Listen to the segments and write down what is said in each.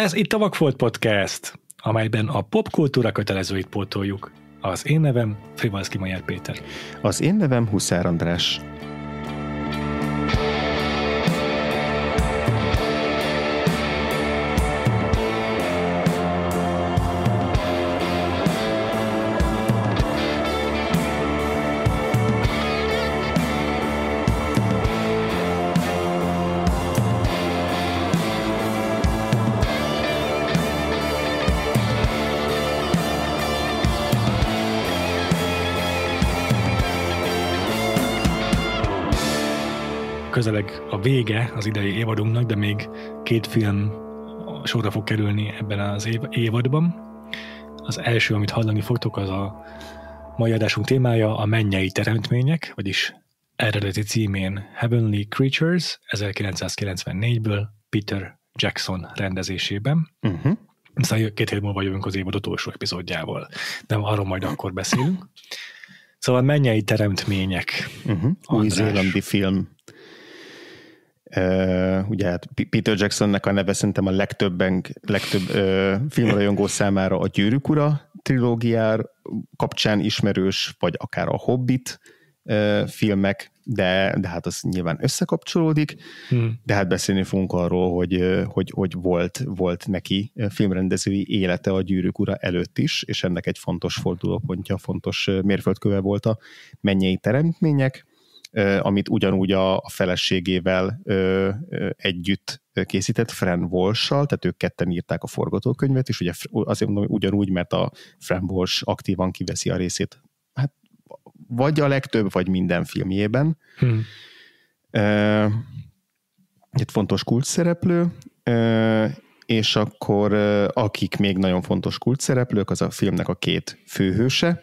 Ez itt a Vakfolt Podcast, amelyben a popkultúra kötelezőit pótoljuk. Az én nevem Frivalszki Majer Péter. Az én nevem Huszár András. két film sorra fog kerülni ebben az év, évadban. Az első, amit hallani fogtok, az a mai adásunk témája a mennyei teremtmények, vagyis eredeti címén Heavenly Creatures 1994-ből Peter Jackson rendezésében. Uh-huh. Aztán két hét múlva jövünk az évad utolsó epizódjával, de arról majd mhm. akkor beszélünk. Szóval mennyei teremtmények. Uh-huh. Új-zélandi film. Uh, ugye hát Peter Jacksonnek a neve szerintem a legtöbben, legtöbb uh, filmrajongó számára a Gyűrűk Ura trilógiár kapcsán ismerős, vagy akár a Hobbit uh, filmek, de, de hát az nyilván összekapcsolódik, hmm. de hát beszélni fogunk arról, hogy, hogy, hogy volt, volt neki filmrendezői élete a Gyűrűk Ura előtt is, és ennek egy fontos fordulópontja, fontos mérföldköve volt a mennyei teremtmények, amit ugyanúgy a, feleségével együtt készített Fran Walsh-sal, tehát ők ketten írták a forgatókönyvet, és ugye azért mondom, hogy ugyanúgy, mert a Fran Walsh aktívan kiveszi a részét. Hát vagy a legtöbb, vagy minden filmjében. Hmm. Egy fontos szereplő, és akkor akik még nagyon fontos szereplők, az a filmnek a két főhőse,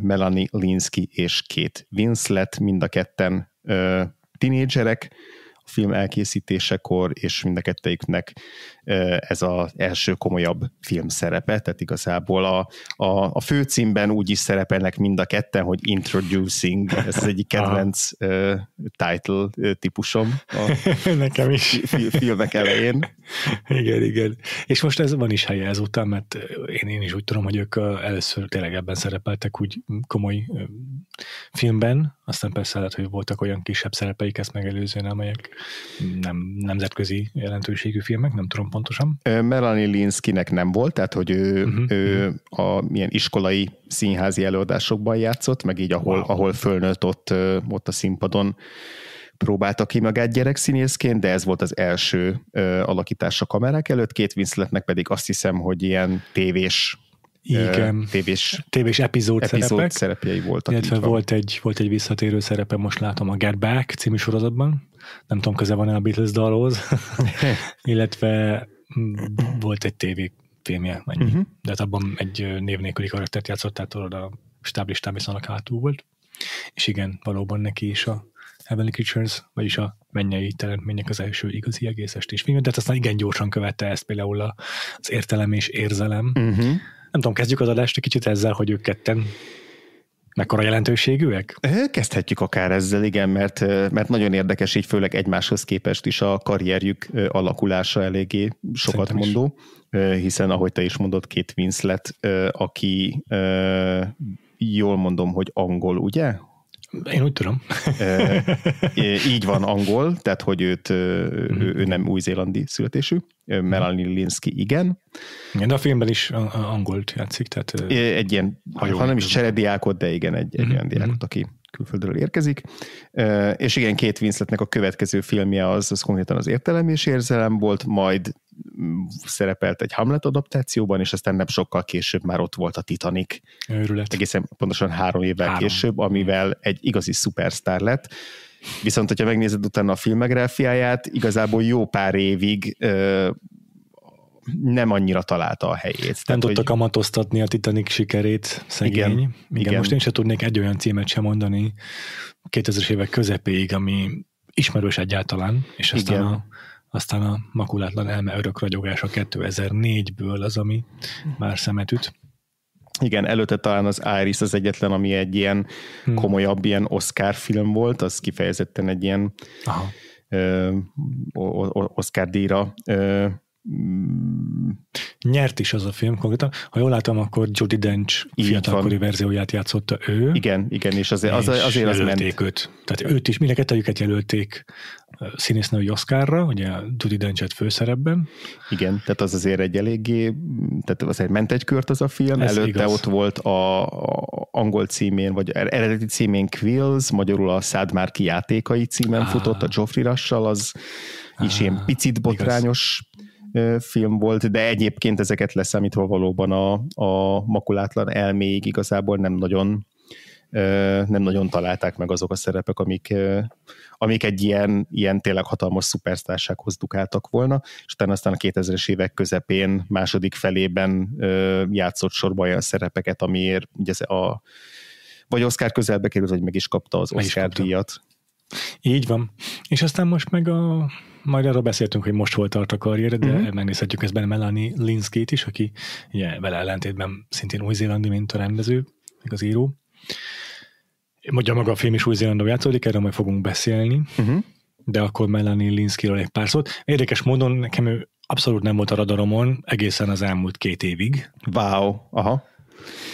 Melanie Linsky és két Winslet, mind a ketten tinédzserek, film elkészítésekor, és mind a kettőjüknek ez az első komolyabb film szerepe, tehát igazából a, a, a főcímben úgy is szerepelnek mind a ketten, hogy Introducing, ez az egyik kedvenc title típusom a Nekem is. filmek elején. igen, igen. És most ez van is helye ezután, mert én, én is úgy tudom, hogy ők először tényleg ebben szerepeltek úgy komoly filmben, aztán persze lehet, hogy voltak olyan kisebb szerepeik ezt megelőzően, amelyek nem nemzetközi jelentőségű filmek, nem tudom pontosan. Melanie Linskinek nem volt, tehát hogy ő, uh-huh. ő mhm. a milyen iskolai színházi előadásokban játszott, meg így ahol, wow. ahol fölnőtt ott, ott a színpadon próbálta ki magát gyerekszínészként, de ez volt az első ö, alakítása kamerák előtt. Két Winsletnek pedig azt hiszem, hogy ilyen tévés igen. Tévés, tévés epizód, epizód szerepek, szerepjei voltak. Illetve volt egy, volt egy visszatérő szerepe, most látom a Get Back című sorozatban. Nem tudom, köze van-e a Beatles dalhoz. illetve hm, volt egy tévé filmje, ennyi. Uh-huh. De hát abban egy név nélküli karaktert játszott, tehát tudod, a stáblistán viszonylag hátul volt. És igen, valóban neki is a Heavenly Creatures, vagyis a mennyei teremtmények az első igazi egész estés de hát aztán igen gyorsan követte ezt például az értelem és érzelem, uh-huh nem tudom, kezdjük az adást egy kicsit ezzel, hogy ők ketten mekkora jelentőségűek? Kezdhetjük akár ezzel, igen, mert, mert nagyon érdekes, így főleg egymáshoz képest is a karrierjük alakulása eléggé sokat Szerintem mondó, is. hiszen ahogy te is mondod, két Winslet, aki jól mondom, hogy angol, ugye? Én úgy tudom. e, így van angol, tehát hogy őt, mm-hmm. ő, nem új-zélandi születésű. Melanie Linsky igen. Igen, de a filmben is angolt játszik. Tehát, egy ilyen, ha nem is cserediákot, de igen, egy, egy mm-hmm. olyan diákot, mhm. aki külföldről érkezik. És igen, két Winsletnek a következő filmje az, az konkrétan az értelem és érzelem volt, majd szerepelt egy Hamlet adaptációban, és aztán nem sokkal később már ott volt a Titanic. Őrület. Egészen pontosan három évvel három. később, amivel egy igazi szupersztár lett. Viszont, hogyha megnézed utána a filmegráfiáját, igazából jó pár évig nem annyira találta a helyét. Nem tudta hogy... kamatoztatni a Titanic sikerét, szegény. Igen, igen, igen, most én sem tudnék egy olyan címet sem mondani 2000-es évek közepéig, ami ismerős egyáltalán, és aztán igen. a aztán a makulátlan elme örök ragyogása 2004-ből az, ami már szemet üt. Igen, előtte talán az Iris az egyetlen, ami egy ilyen hmm. komolyabb ilyen Oscar film volt, az kifejezetten egy ilyen Aha. Ö, Oscar díjra ö, Mm, nyert is az a film konkrétan. Ha jól látom, akkor Jodie Dench fiatalkori verzióját játszotta ő. Igen, igen, és azért és az, azért az ment. Őt. Tehát őt is, mind a kettőjüket jelölték színésznői Oscarra, ugye Judy Denchet főszerepben. Igen, tehát az azért egy eléggé, tehát azért ment egy kört az a film, Ez előtte igaz. ott volt a, a angol címén, vagy er-, eredeti címén Quills, magyarul a Szádmárki játékai címen ah. futott a Geoffrey Rush-sal, az ah. is ilyen picit botrányos film volt, de egyébként ezeket leszámítva valóban a, a makulátlan elméig igazából nem nagyon nem nagyon találták meg azok a szerepek, amik, amik egy ilyen, ilyen tényleg hatalmas szupersztársághoz dukáltak volna, és utána aztán a 2000-es évek közepén, második felében játszott sorba olyan szerepeket, amiért ugye a, vagy Oscar közelbe került, vagy meg is kapta az Oscar díjat. Így van. És aztán most meg a majd arról beszéltünk, hogy most hol tart a karrier, de uh-huh. megnézhetjük ezt benne Melanie Linskét is, aki ugye, vele ellentétben szintén új-zélandi, mint a rendező, meg az író. Mondja maga a film is új-zélandon játszódik, erről majd fogunk beszélni, uh-huh. de akkor Melanie Linskéről egy pár szót. Érdekes módon nekem ő abszolút nem volt a radaromon egészen az elmúlt két évig. Wow, aha.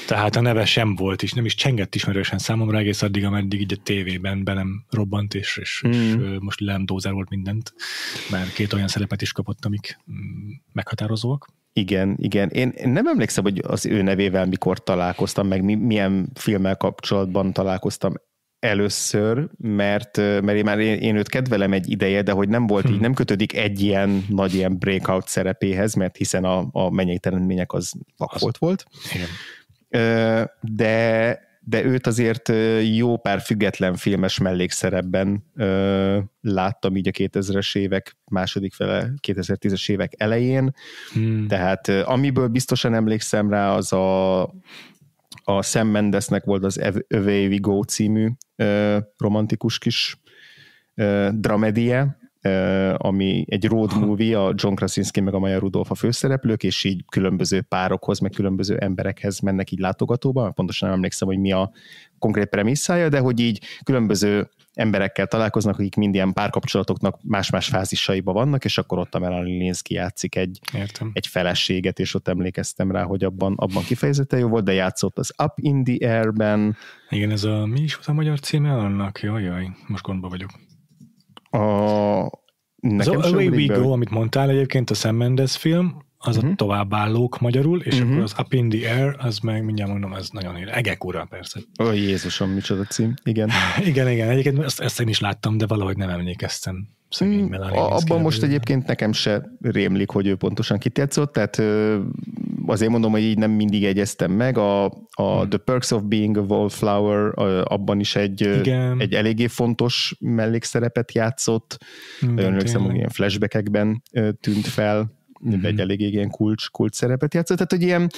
Tehát a neve sem volt, és nem is csengett ismerősen számomra egész addig, ameddig így a tévében nem robbant, és, és, mm. és most Dozer volt mindent, mert két olyan szerepet is kapott, amik mm, meghatározóak. Igen, igen. Én, én nem emlékszem, hogy az ő nevével mikor találkoztam, meg mi, milyen filmmel kapcsolatban találkoztam először, mert, mert én már én, én őt kedvelem egy ideje, de hogy nem volt hmm. így, hm. nem kötődik egy ilyen nagy ilyen breakout szerepéhez, mert hiszen a, a mennyei teremtmények az vakolt volt. Igen de, de őt azért jó pár független filmes mellékszerepben láttam így a 2000-es évek második fele, 2010-es évek elején, hmm. tehát amiből biztosan emlékszem rá, az a a Sam Mendesnek volt az Away We Go című romantikus kis dramedie, ami egy road movie, a John Krasinski meg a Maya Rudolph a főszereplők, és így különböző párokhoz, meg különböző emberekhez mennek így látogatóba, pontosan nem emlékszem, hogy mi a konkrét premisszája, de hogy így különböző emberekkel találkoznak, akik mind ilyen párkapcsolatoknak más-más fázisaiba vannak, és akkor ott a Melanie Linsky játszik egy, Értem. egy feleséget, és ott emlékeztem rá, hogy abban, abban kifejezetten jó volt, de játszott az Up in the Air-ben. Igen, ez a, mi is volt a magyar címe annak? Jaj, jaj, most gondba vagyok. A, nekem az Away We Go, amit mondtál egyébként, a Sam Mendes film, az uh-huh. a mhm. továbbállók magyarul, és uh-huh. akkor az Up in the Air, az meg mindjárt mondom, az nagyon ér. Egek ura, persze. Ó, Jézusom, micsoda cím. Igen. igen, igen. Egyébként ezt, ezt én is láttam, de valahogy nem emlékeztem. Szegény hmm, Abban most egyébként nekem se rémlik, hogy ő pontosan kit játszott, tehát azért mondom, hogy így nem mindig egyeztem meg, a, a hmm. The Perks of Being a Wallflower abban is egy, Igen. egy eléggé fontos mellékszerepet játszott, hmm, Igen, emlékszem, hogy ilyen flashbackekben tűnt fel, hmm. egy eléggé ilyen kulcs, kulcs szerepet játszott, tehát hogy ilyen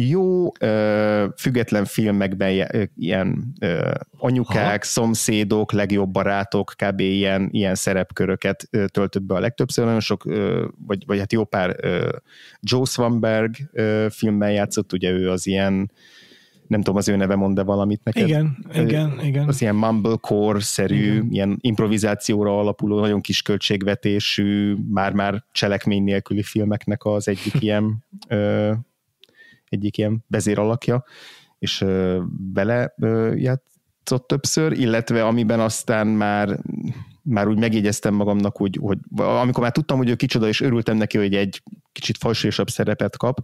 jó ö, független filmekben ilyen ö, anyukák, ha. szomszédok, legjobb barátok, kb. ilyen, ilyen szerepköröket ö, töltött be a legtöbbször. Nagyon sok, ö, vagy, vagy hát jó pár ö, Joe Swanberg ö, filmben játszott, ugye ő az ilyen nem tudom, az ő neve mond-e valamit neked? Igen, igen, igen. Az ilyen mumblecore-szerű, igen. ilyen improvizációra alapuló, nagyon kis költségvetésű, már-már cselekmény nélküli filmeknek az egyik ilyen ö, egyik ilyen alakja és bele játszott többször, illetve amiben aztán már már úgy megjegyeztem magamnak, hogy, hogy amikor már tudtam, hogy ő kicsoda, és örültem neki, hogy egy kicsit fajsúlyosabb szerepet kap,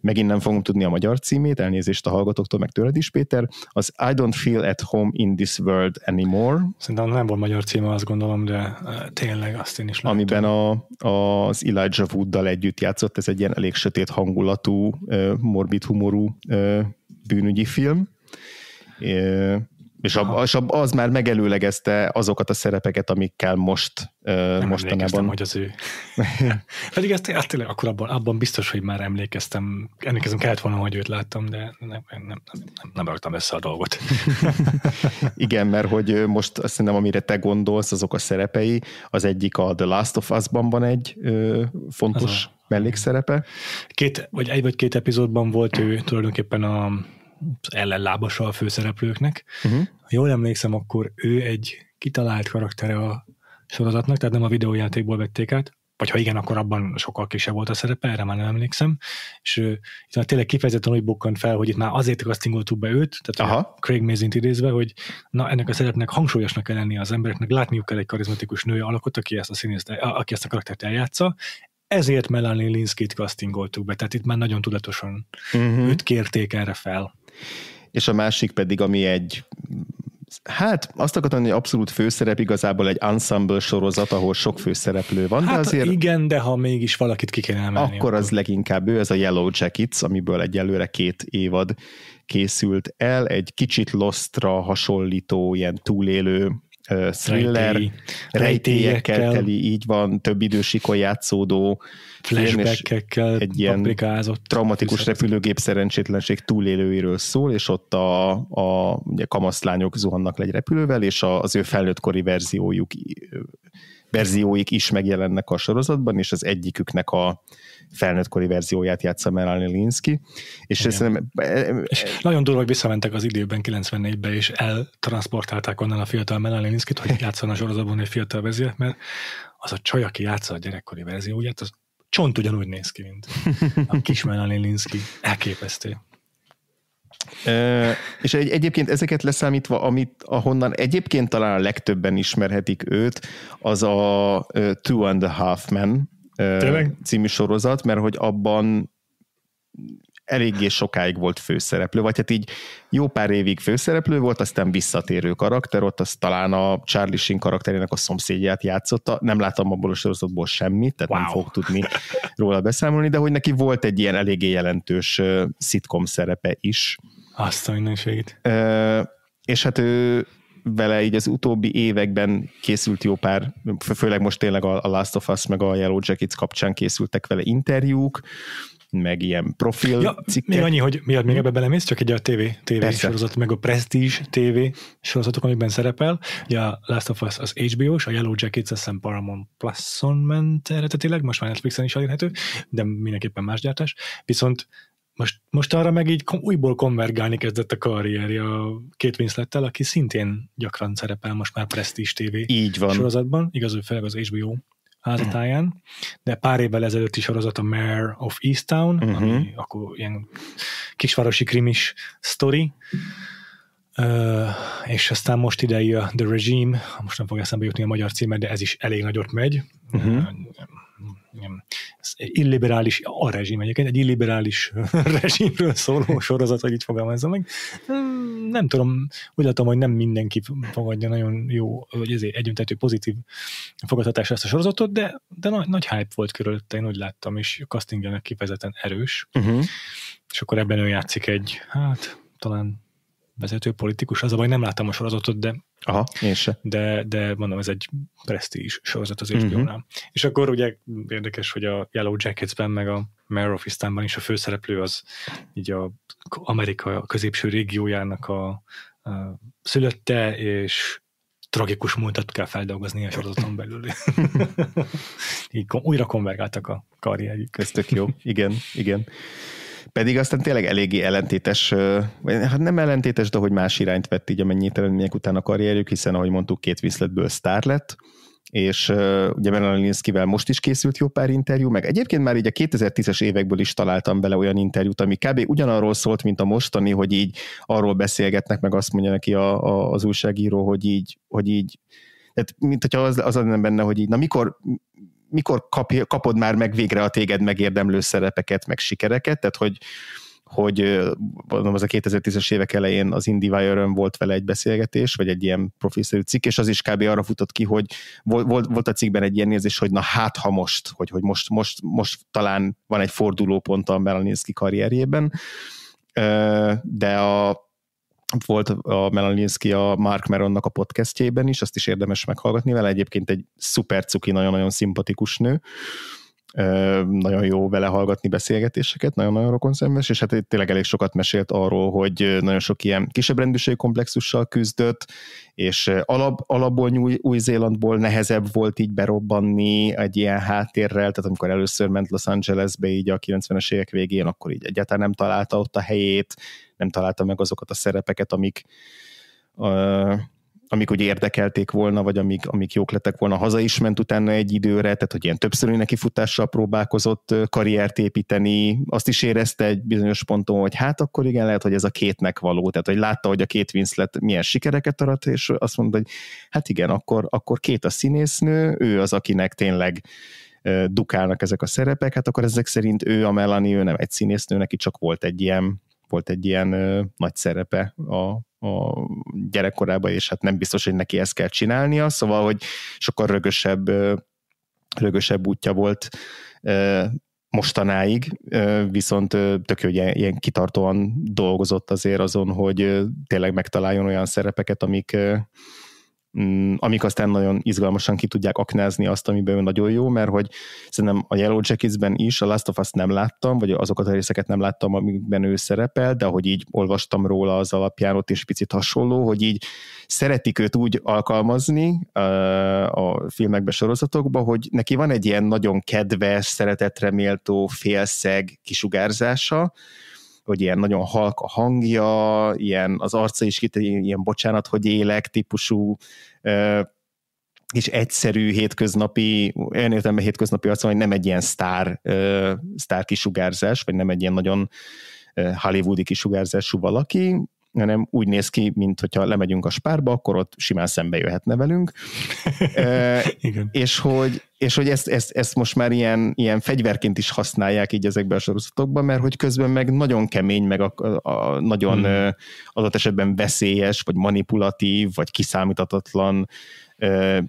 megint nem fogom tudni a magyar címét, elnézést a hallgatóktól, meg tőled is, Péter, az I don't feel at home in this world anymore. Szerintem nem volt magyar címe, azt gondolom, de tényleg azt én is láttam. Amiben a, az Elijah Wooddal együtt játszott, ez egy ilyen elég sötét hangulatú, morbid humorú bűnügyi film és, a, és az már megelőlegezte azokat a szerepeket, amikkel most Nem mostanában. hogy az ő. Pedig ezt hát tényleg akkor abban, abban biztos, hogy már emlékeztem. Emlékezem kellett volna, hogy őt láttam, de nem, nem, nem, nem, nem raktam össze a dolgot. Igen, mert hogy most azt hiszem, amire te gondolsz, azok a szerepei, az egyik a The Last of Us-ban van egy ö, fontos mellékszerepe. Két, vagy egy vagy két epizódban volt ő tulajdonképpen a ellenlábasa a főszereplőknek. Uh-huh. Ha jól emlékszem, akkor ő egy kitalált karaktere a sorozatnak, tehát nem a videójátékból vették át, vagy ha igen, akkor abban sokkal kisebb volt a szerepe, erre már nem emlékszem, és ő, itt már tényleg kifejezetten úgy bukkant fel, hogy itt már azért kasztingoltuk be őt, tehát Aha. Craig Mazin-t idézve, hogy na ennek a szerepnek hangsúlyosnak kell lennie az embereknek, látniuk kell egy karizmatikus női alakot, aki ezt a színészt, aki ezt a karaktert eljátsza, ezért Melanie Linsky-t kasztingoltuk be, tehát itt már nagyon tudatosan uh-huh. őt kérték erre fel és a másik pedig, ami egy Hát azt akartam, hogy abszolút főszerep igazából egy ensemble sorozat, ahol sok főszereplő van, hát de azért... igen, de ha mégis valakit ki kell emelni. Akkor, akkor az leginkább ő, ez a Yellow Jackets, amiből egyelőre két évad készült el, egy kicsit Lostra hasonlító ilyen túlélő thriller, Rejtély, rejtélyekkel teli, így van, több idősikon játszódó, flashbackekkel egy ilyen traumatikus repülőgép szerencsétlenség túlélőiről szól, és ott a, a ugye kamaszlányok zuhannak le egy repülővel, és a, az ő felnőttkori verziójuk verzióik is megjelennek a sorozatban, és az egyiküknek a felnőttkori verzióját játsza Melanie Linsky. És, ez nem, e, e, és nagyon durva, hogy visszamentek az időben 94-be, és eltransportálták onnan a fiatal Melanie Linskyt, hogy játszon a sorozatban egy fiatal vezér, mert az a csaj, aki játsza a gyerekkori verzióját, az csont ugyanúgy néz ki, mint a kis Melanie Linsky. Elképesztő. E, és egy, egyébként ezeket leszámítva, amit ahonnan egyébként talán a legtöbben ismerhetik őt, az a Two and a Half Men uh, című sorozat, mert hogy abban eléggé sokáig volt főszereplő, vagy hát így jó pár évig főszereplő volt, aztán visszatérő karakter, ott az talán a Charlie Sheen karakterének a szomszédját játszotta, nem láttam abból a sorozatból semmit, tehát wow. nem fog tudni róla beszámolni, de hogy neki volt egy ilyen eléggé jelentős szitkom szerepe is. Azt a mindenségét. Ö, és hát ő vele így az utóbbi években készült jó pár, főleg most tényleg a Last of Us meg a Yellow Jackets kapcsán készültek vele interjúk, meg ilyen profil ja, Még annyi, hogy miatt még ebbe belemész, csak egy a TV, TV sorozat, meg a Prestige TV sorozatok, amikben szerepel. Ugye a Last of Us az HBO-s, a Yellow Jackets azt hiszem Paramount Plus-on ment eredetileg, most már Netflixen is elérhető, de mindenképpen más gyártás. Viszont most, most arra meg így újból konvergálni kezdett a karrierje a két Winslettel, aki szintén gyakran szerepel most már Prestige TV így van. sorozatban, igaz, hogy főleg az HBO házatáján, de pár évvel ezelőtt is sorozat a Mayor of Easttown, uh-huh. ami mhm. akkor ilyen kisvárosi krimis sztori, Uh, és aztán most idei a The Regime, most nem fog eszembe jutni a magyar címet, de ez is elég nagyot megy. Uh-huh illiberális, a rezsim egyébként, egy illiberális rezsimről szóló sorozat, hogy így fogalmazza meg. Hm, nem tudom, úgy látom, hogy nem mindenki fogadja nagyon jó, vagy ezért együttető pozitív fogadhatásra ezt a sorozatot, de, de nagy, nagy hype volt körülötte, én úgy láttam, és castingjának kifejezetten erős. Uh-huh. És akkor ebben ő játszik egy, hát talán vezető politikus. Az a baj, nem láttam a sorozatot, de Aha, én se. De, de mondom, ez egy presztízs sorozat az hbo mhm. Uh-huh. És akkor ugye érdekes, hogy a Yellow Jackets-ben meg a Mare of Istanban is a főszereplő az így a Amerika a középső régiójának a, a szülötte, és tragikus múltat kell feldolgozni a sorozaton belül. így újra konvergáltak a karrierjük. Ez tök jó. Igen, igen. Pedig aztán tényleg eléggé ellentétes, hát nem ellentétes, de hogy más irányt vett így a mennyitelenények után a karrierjük, hiszen ahogy mondtuk, két viszletből sztár lett, és uh, ugye Melanie Linskyvel most is készült jó pár interjú, meg egyébként már így a 2010-es évekből is találtam bele olyan interjút, ami kb. ugyanarról szólt, mint a mostani, hogy így arról beszélgetnek, meg azt mondja neki a, a, az újságíró, hogy így, hogy így tehát mint hogyha az, az lenne benne, hogy így, na mikor, mikor kap, kapod már meg végre a téged megérdemlő szerepeket, meg sikereket, tehát hogy hogy mondom, az a 2010-es évek elején az indiewire volt vele egy beszélgetés, vagy egy ilyen professzorú cikk, és az is kb. arra futott ki, hogy volt, volt, a cikkben egy ilyen nézés, hogy na hát ha most, hogy, hogy most, most, most talán van egy fordulópont a Melaninsky karrierjében, de a volt a Melaninski a Mark Meronnak a podcastjében is, azt is érdemes meghallgatni vele, egyébként egy szuper cuki, nagyon-nagyon szimpatikus nő, nagyon jó vele hallgatni beszélgetéseket, nagyon-nagyon rokon szemves. és hát tényleg elég sokat mesélt arról, hogy nagyon sok ilyen kisebb rendőrségi komplexussal küzdött, és alap, alapból új, Új-Zélandból nehezebb volt így berobbanni egy ilyen háttérrel, tehát amikor először ment Los Angelesbe így a 90-es évek végén, akkor így egyáltalán nem találta ott a helyét, nem találta meg azokat a szerepeket, amik uh, amik úgy érdekelték volna, vagy amik, amik jók lettek volna. Haza is ment utána egy időre, tehát hogy ilyen neki futással próbálkozott karriert építeni, azt is érezte egy bizonyos ponton, hogy hát akkor igen, lehet, hogy ez a kétnek való, tehát hogy látta, hogy a két Winslet milyen sikereket arat, és azt mondta, hogy hát igen, akkor, akkor két a színésznő, ő az, akinek tényleg dukálnak ezek a szerepek, hát akkor ezek szerint ő a Melanie, ő nem egy színésznő, neki csak volt egy ilyen volt egy ilyen ö, nagy szerepe a a gyerekkorában, és hát nem biztos, hogy neki ezt kell csinálnia, szóval, hogy sokkal rögösebb, rögösebb útja volt mostanáig, viszont tök jó, hogy ilyen kitartóan dolgozott azért azon, hogy tényleg megtaláljon olyan szerepeket, amik, Mm, amik aztán nagyon izgalmasan ki tudják aknázni azt, amiben ő nagyon jó, mert hogy szerintem a Yellow Jackets-ben is a Last of Us nem láttam, vagy azokat a részeket nem láttam, amikben ő szerepel, de ahogy így olvastam róla az alapján, ott is picit hasonló, hogy így szeretik őt úgy alkalmazni a filmekbe, sorozatokba, hogy neki van egy ilyen nagyon kedves, szeretetre méltó félszeg kisugárzása, hogy ilyen nagyon halk a hangja, ilyen az arca is kit, ilyen bocsánat, hogy élek típusú és egyszerű hétköznapi, olyan értelemben hétköznapi arca, hogy nem egy ilyen sztár, sztár kisugárzás, vagy nem egy ilyen nagyon hollywoodi kisugárzású valaki, hanem úgy néz ki, mint hogyha lemegyünk a spárba, akkor ott simán szembe jöhetne velünk. e, Igen. És hogy, és hogy ezt, ezt, ezt most már ilyen, ilyen fegyverként is használják így ezekben a sorozatokban, mert hogy közben meg nagyon kemény, meg a, a, a nagyon hmm. adott esetben veszélyes, vagy manipulatív, vagy kiszámítatatlan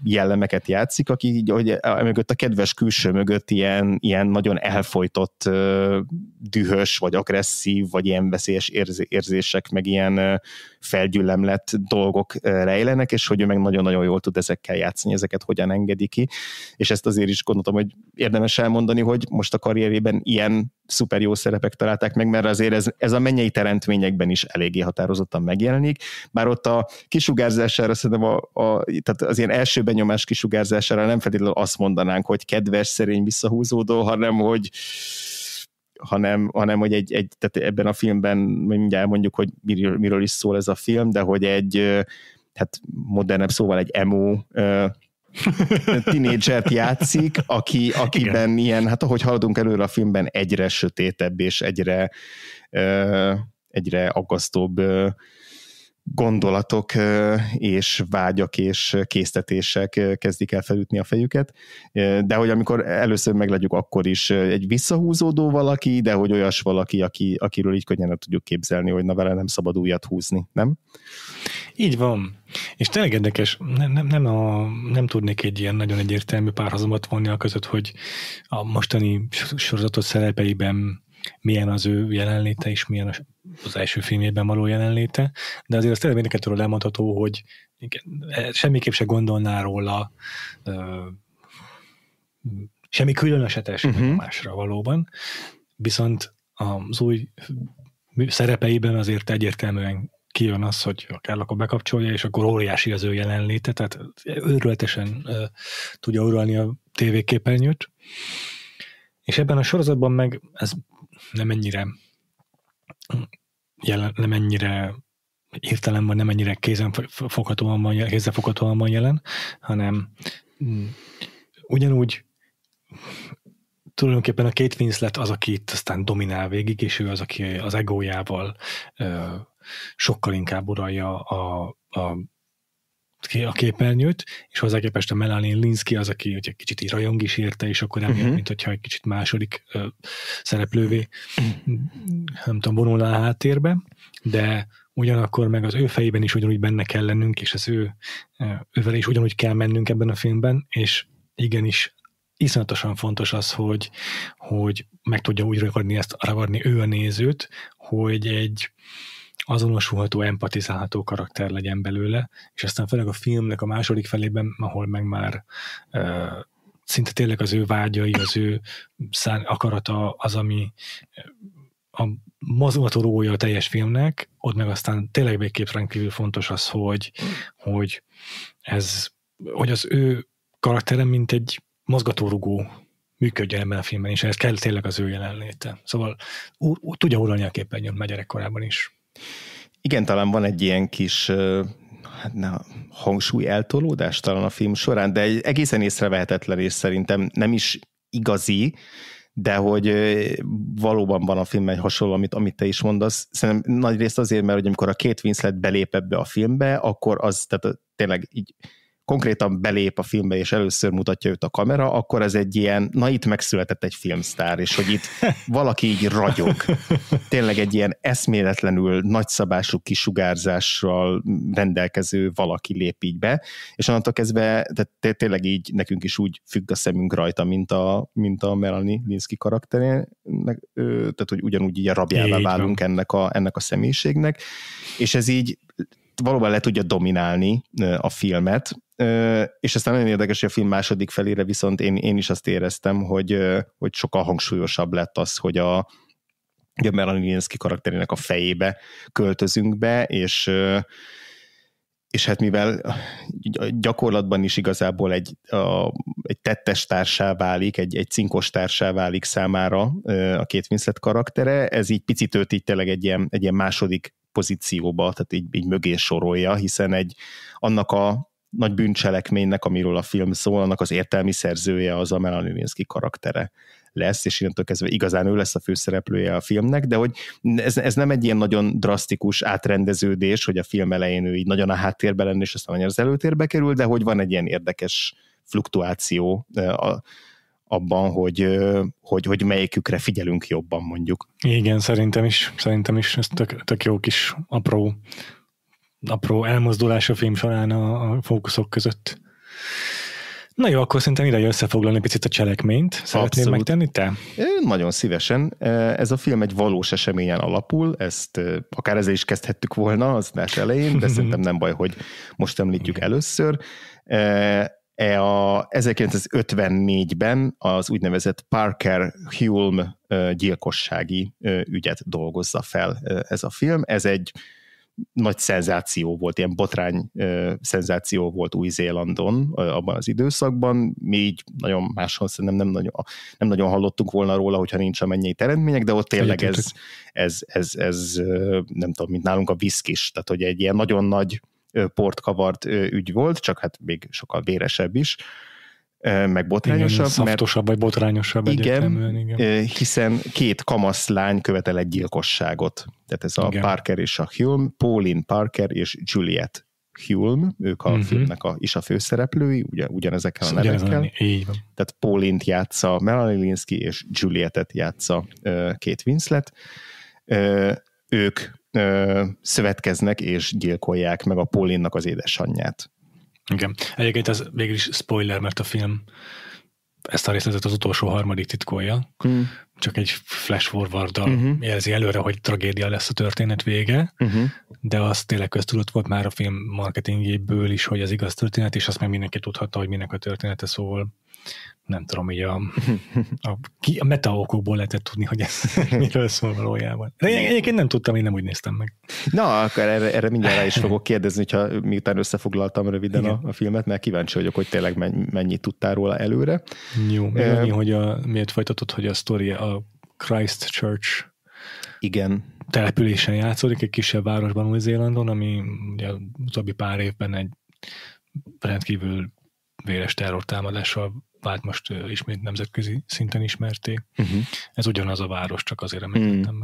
jellemeket játszik, aki így, hogy a, mögött a kedves külső mögött ilyen, ilyen nagyon elfolytott dühös, vagy agresszív, vagy ilyen veszélyes érzések, meg ilyen felgyülemlett dolgok rejlenek, és hogy ő meg nagyon-nagyon jól tud ezekkel játszani, ezeket hogyan engedi ki, és ezt azért is gondoltam, hogy érdemes elmondani, hogy most a karrierében ilyen szuper jó szerepek találták meg, mert azért ez, ez a mennyei teremtményekben is eléggé határozottan megjelenik, bár ott a kisugárzására szerintem a, a, tehát az ilyen első benyomás kisugárzására nem feltétlenül azt mondanánk, hogy kedves, szerény, visszahúzódó, hanem hogy hanem, hanem hogy egy, egy, tehát ebben a filmben mindjárt mondjuk, hogy miről, miről is szól ez a film, de hogy egy hát modernebb szóval egy emo tinédzsert játszik, aki, akiben Igen. ilyen, hát ahogy haladunk előre a filmben, egyre sötétebb és egyre, ö, egyre aggasztóbb ö, gondolatok és vágyak és késztetések kezdik el felütni a fejüket, de hogy amikor először meglegyük, akkor is egy visszahúzódó valaki, de hogy olyas valaki, aki, akiről így könnyen tudjuk képzelni, hogy na vele nem szabad újat húzni, nem? Így van. És tényleg érdekes, nem, nem, nem, a, nem tudnék egy ilyen nagyon egyértelmű párhuzamot vonni a között, hogy a mostani sorozatot szerepeiben milyen az ő jelenléte, és milyen az első filmében való jelenléte, de azért az tényleg mindkettőről elmondható, hogy e, semmiképp se gondolná róla ö, semmi különöset uh-huh. másra valóban, viszont az új szerepeiben azért egyértelműen kijön az, hogy kell, akkor bekapcsolja, és akkor óriási az ő jelenléte, tehát őrületesen uh, tudja uralni a tévéképernyőt. És ebben a sorozatban meg ez nem ennyire jelen, nem ennyire hirtelen van, nem ennyire kézenfoghatóan van, kézenfoghatóan van jelen, hanem mm, ugyanúgy tulajdonképpen a két Winslet az, aki itt aztán dominál végig, és ő az, aki az egójával ö, sokkal inkább uralja a, a a képernyőt, és hozzá képest a Melanie Linsky az, aki hogy egy kicsit így rajong is érte, és akkor nem uh-huh. Mhm. mint hogyha egy kicsit második ö, szereplővé mhm. nem tudom, vonulna a háttérbe, de ugyanakkor meg az ő fejében is ugyanúgy benne kell lennünk, és az ő ővel is ugyanúgy kell mennünk ebben a filmben, és igenis iszonyatosan fontos az, hogy, hogy meg tudja úgy ragadni ezt, ragadni ő a nézőt, hogy egy, azonosulható, empatizálható karakter legyen belőle, és aztán főleg a filmnek a második felében, ahol meg már ö, szinte tényleg az ő vágyai, az ő szán, akarata az, ami a mozgatórója a teljes filmnek, ott meg aztán tényleg végképp rendkívül fontos az, hogy, hogy ez, hogy az ő karakterem mint egy mozgatórugó működjön ebben a filmben, és ez kell tényleg az ő jelenléte. Szóval ú, ú, tudja uralni a képernyőn már gyerekkorában is. Igen, talán van egy ilyen kis hát na, hangsúly eltolódás talán a film során, de egy egészen észrevehetetlen és szerintem nem is igazi, de hogy valóban van a film egy hasonló, amit, amit te is mondasz. Szerintem nagy részt azért, mert hogy amikor a két Winslet belép ebbe a filmbe, akkor az, tehát tényleg így konkrétan belép a filmbe, és először mutatja őt a kamera, akkor ez egy ilyen, na itt megszületett egy filmsztár, és hogy itt valaki így ragyog. Tényleg egy ilyen eszméletlenül nagyszabású kisugárzással rendelkező valaki lép így be, és onnantól kezdve tehát tényleg így nekünk is úgy függ a szemünk rajta, mint a, mint a Melanie Linsky karakterén, tehát hogy ugyanúgy így a rabjává válunk ennek a, ennek a személyiségnek, és ez így valóban le tudja dominálni a filmet, és aztán nagyon érdekes, hogy a film második felére viszont én, én is azt éreztem, hogy, hogy sokkal hangsúlyosabb lett az, hogy a, a Melanie karakterének a fejébe költözünk be, és és hát mivel gyakorlatban is igazából egy, a, egy tettes társá válik, egy, egy cinkos társá válik számára a két Vincent karaktere, ez így picit őt így tényleg egy ilyen, egy ilyen második pozícióba, tehát így, így mögé sorolja, hiszen egy annak a nagy bűncselekménynek, amiről a film szól, annak az értelmi szerzője az a Melanie karaktere lesz, és innentől kezdve igazán ő lesz a főszereplője a filmnek, de hogy ez, ez nem egy ilyen nagyon drasztikus átrendeződés, hogy a film elején ő így nagyon a háttérben lenne, és aztán az előtérbe kerül, de hogy van egy ilyen érdekes fluktuáció a, abban, hogy, hogy, hogy melyikükre figyelünk jobban mondjuk. Igen, szerintem is, szerintem is, ez tök, tök jó kis apró, apró elmozdulás a film során a, a fókuszok között. Na jó, akkor szerintem ide összefoglalni picit a cselekményt. Szeretnéd Abszolút. megtenni te? Én nagyon szívesen. Ez a film egy valós eseményen alapul, ezt akár ezzel is kezdhettük volna az más elején, de szerintem nem baj, hogy most említjük először. E a 1954-ben az úgynevezett Parker-Hulme gyilkossági ügyet dolgozza fel ez a film. Ez egy nagy szenzáció volt, ilyen botrány szenzáció volt Új-Zélandon abban az időszakban. Mi így nagyon máshol szerintem nem nagyon, nem nagyon hallottunk volna róla, hogyha nincs a teremtmények, de ott tényleg ez, ez, ez, ez, nem tudom, mint nálunk a viszkis, tehát hogy egy ilyen nagyon nagy port kavart ügy volt, csak hát még sokkal véresebb is, meg botrányosabb. Igen, szaftosabb mert, vagy botrányosabb igen, igen, hiszen két kamaszlány követel egy gyilkosságot. Tehát ez a igen. Parker és a Hulme, Pauline Parker és Juliet Hulme, ők a uh-huh. filmnek a, is a főszereplői, ugye ugyanezekkel a nevekkel. Így van. Tehát Paulint játsza Melanie Linsky, és Julietet játsza uh, Kate Winslet. Uh, ők ö, szövetkeznek és gyilkolják meg a Paulinnak az édesanyját. Igen. Egyébként ez végül is spoiler, mert a film ezt a részletet az utolsó harmadik titkolja, mm. csak egy flash forward mm-hmm. jelzi előre, hogy tragédia lesz a történet vége, mm-hmm. de az tényleg köztudott volt már a film marketingjéből is, hogy az igaz történet, és azt meg mindenki tudhatta, hogy minek a története szól nem tudom, így a, a, ki, a metaokokból lehetett tudni, hogy ez miről szól valójában. De egyébként nem tudtam, én nem úgy néztem meg. Na, akkor erre, erre mindjárt rá is fogok kérdezni, hogyha miután összefoglaltam röviden a, a, filmet, mert kíváncsi vagyok, hogy tényleg mennyit tudtál róla előre. Jó, e, annyi, hogy a, miért folytatod, hogy a sztori a Christchurch igen. településen játszódik, egy kisebb városban Új-Zélandon, ami ugye az utóbbi pár évben egy rendkívül véres terrortámadással vált most ismét nemzetközi szinten ismerté. Uh-huh. Ez ugyanaz a város, csak azért említettem mhm. uh-huh.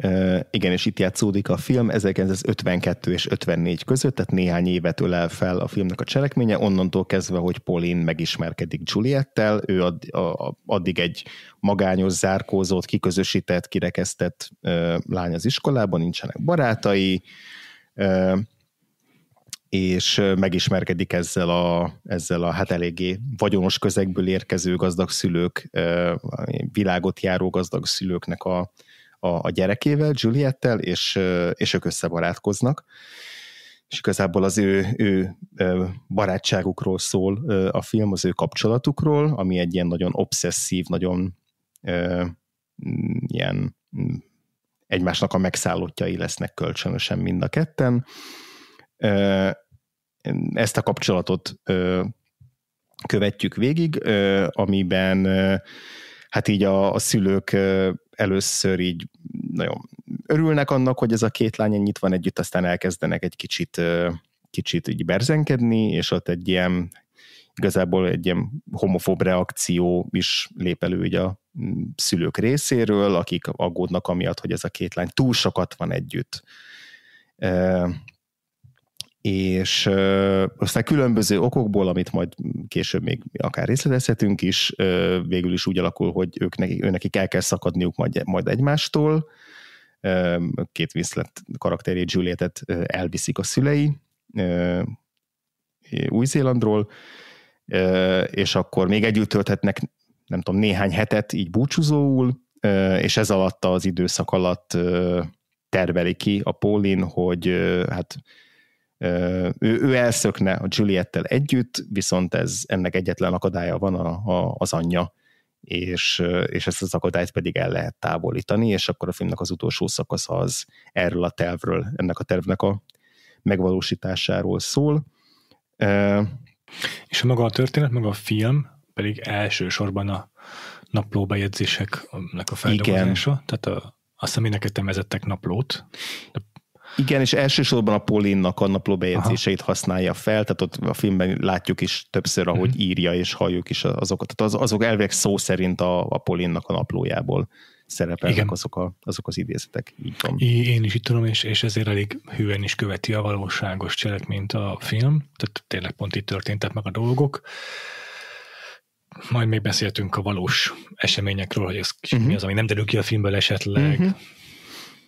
meg. igen, és itt játszódik a film 1952 és 54 között, tehát néhány évet ölel fel a filmnek a cselekménye, onnantól kezdve, hogy Pauline megismerkedik Juliettel, ő ad, a, a, addig egy magányos, zárkózott, kiközösített, kirekesztett ö, lány az iskolában, nincsenek barátai, ö, és megismerkedik ezzel a, ezzel a hát eléggé vagyonos közegből érkező gazdag szülők, világot járó gazdag szülőknek a, a, a gyerekével, Juliettel, és, és ők összebarátkoznak. És igazából az ő, ő barátságukról szól a film, az ő kapcsolatukról, ami egy ilyen nagyon obszesszív, nagyon mm, ilyen mm, egymásnak a megszállottjai lesznek kölcsönösen mind a ketten, ezt a kapcsolatot követjük végig, amiben hát így a, a szülők először így nagyon örülnek annak, hogy ez a két lány ennyit van együtt, aztán elkezdenek egy kicsit, kicsit így berzenkedni, és ott egy ilyen igazából egy ilyen homofób reakció is lép elő így a mm, szülők részéről, akik aggódnak amiatt, hogy ez a két lány túl sokat van együtt és aztán különböző okokból, amit majd később még akár részletezhetünk is, végül is úgy alakul, hogy ők nekik, őnekik el kell szakadniuk majd, majd egymástól, két Winslet karakterét, Julietet elviszik a szülei Új-Zélandról, és akkor még együtt tölthetnek, nem tudom, néhány hetet így búcsúzóul, és ez alatt az időszak alatt terveli ki a Pólin, hogy hát ő, ő elszökne a Juliettel együtt, viszont ez ennek egyetlen akadálya van a, a, az anyja, és, és ezt az akadályt pedig el lehet távolítani, és akkor a filmnek az utolsó szakasz az erről a tervről, ennek a tervnek a megvalósításáról szól. És a maga a történet, maga a film pedig elsősorban a naplóbejegyzéseknek a feldolgozása, Igen. tehát a, azt hiszem, én neked vezettek naplót, de igen, és elsősorban a Polinnak a naplóbejegyzéseit használja fel, tehát ott a filmben látjuk is többször, ahogy mm-hmm. írja és halljuk is azokat. Tehát az, azok elvek szó szerint a, a Polinnak a naplójából szerepelnek Igen. azok, a, azok az idézetek. Így van. Én is itt tudom, és, és ezért elég hűen is követi a valóságos cselekményt a film, tehát tényleg pont itt történtek meg a dolgok. Majd még beszéltünk a valós eseményekről, hogy ez uh-huh. mi az, ami nem derül ki a filmből esetleg, uh-huh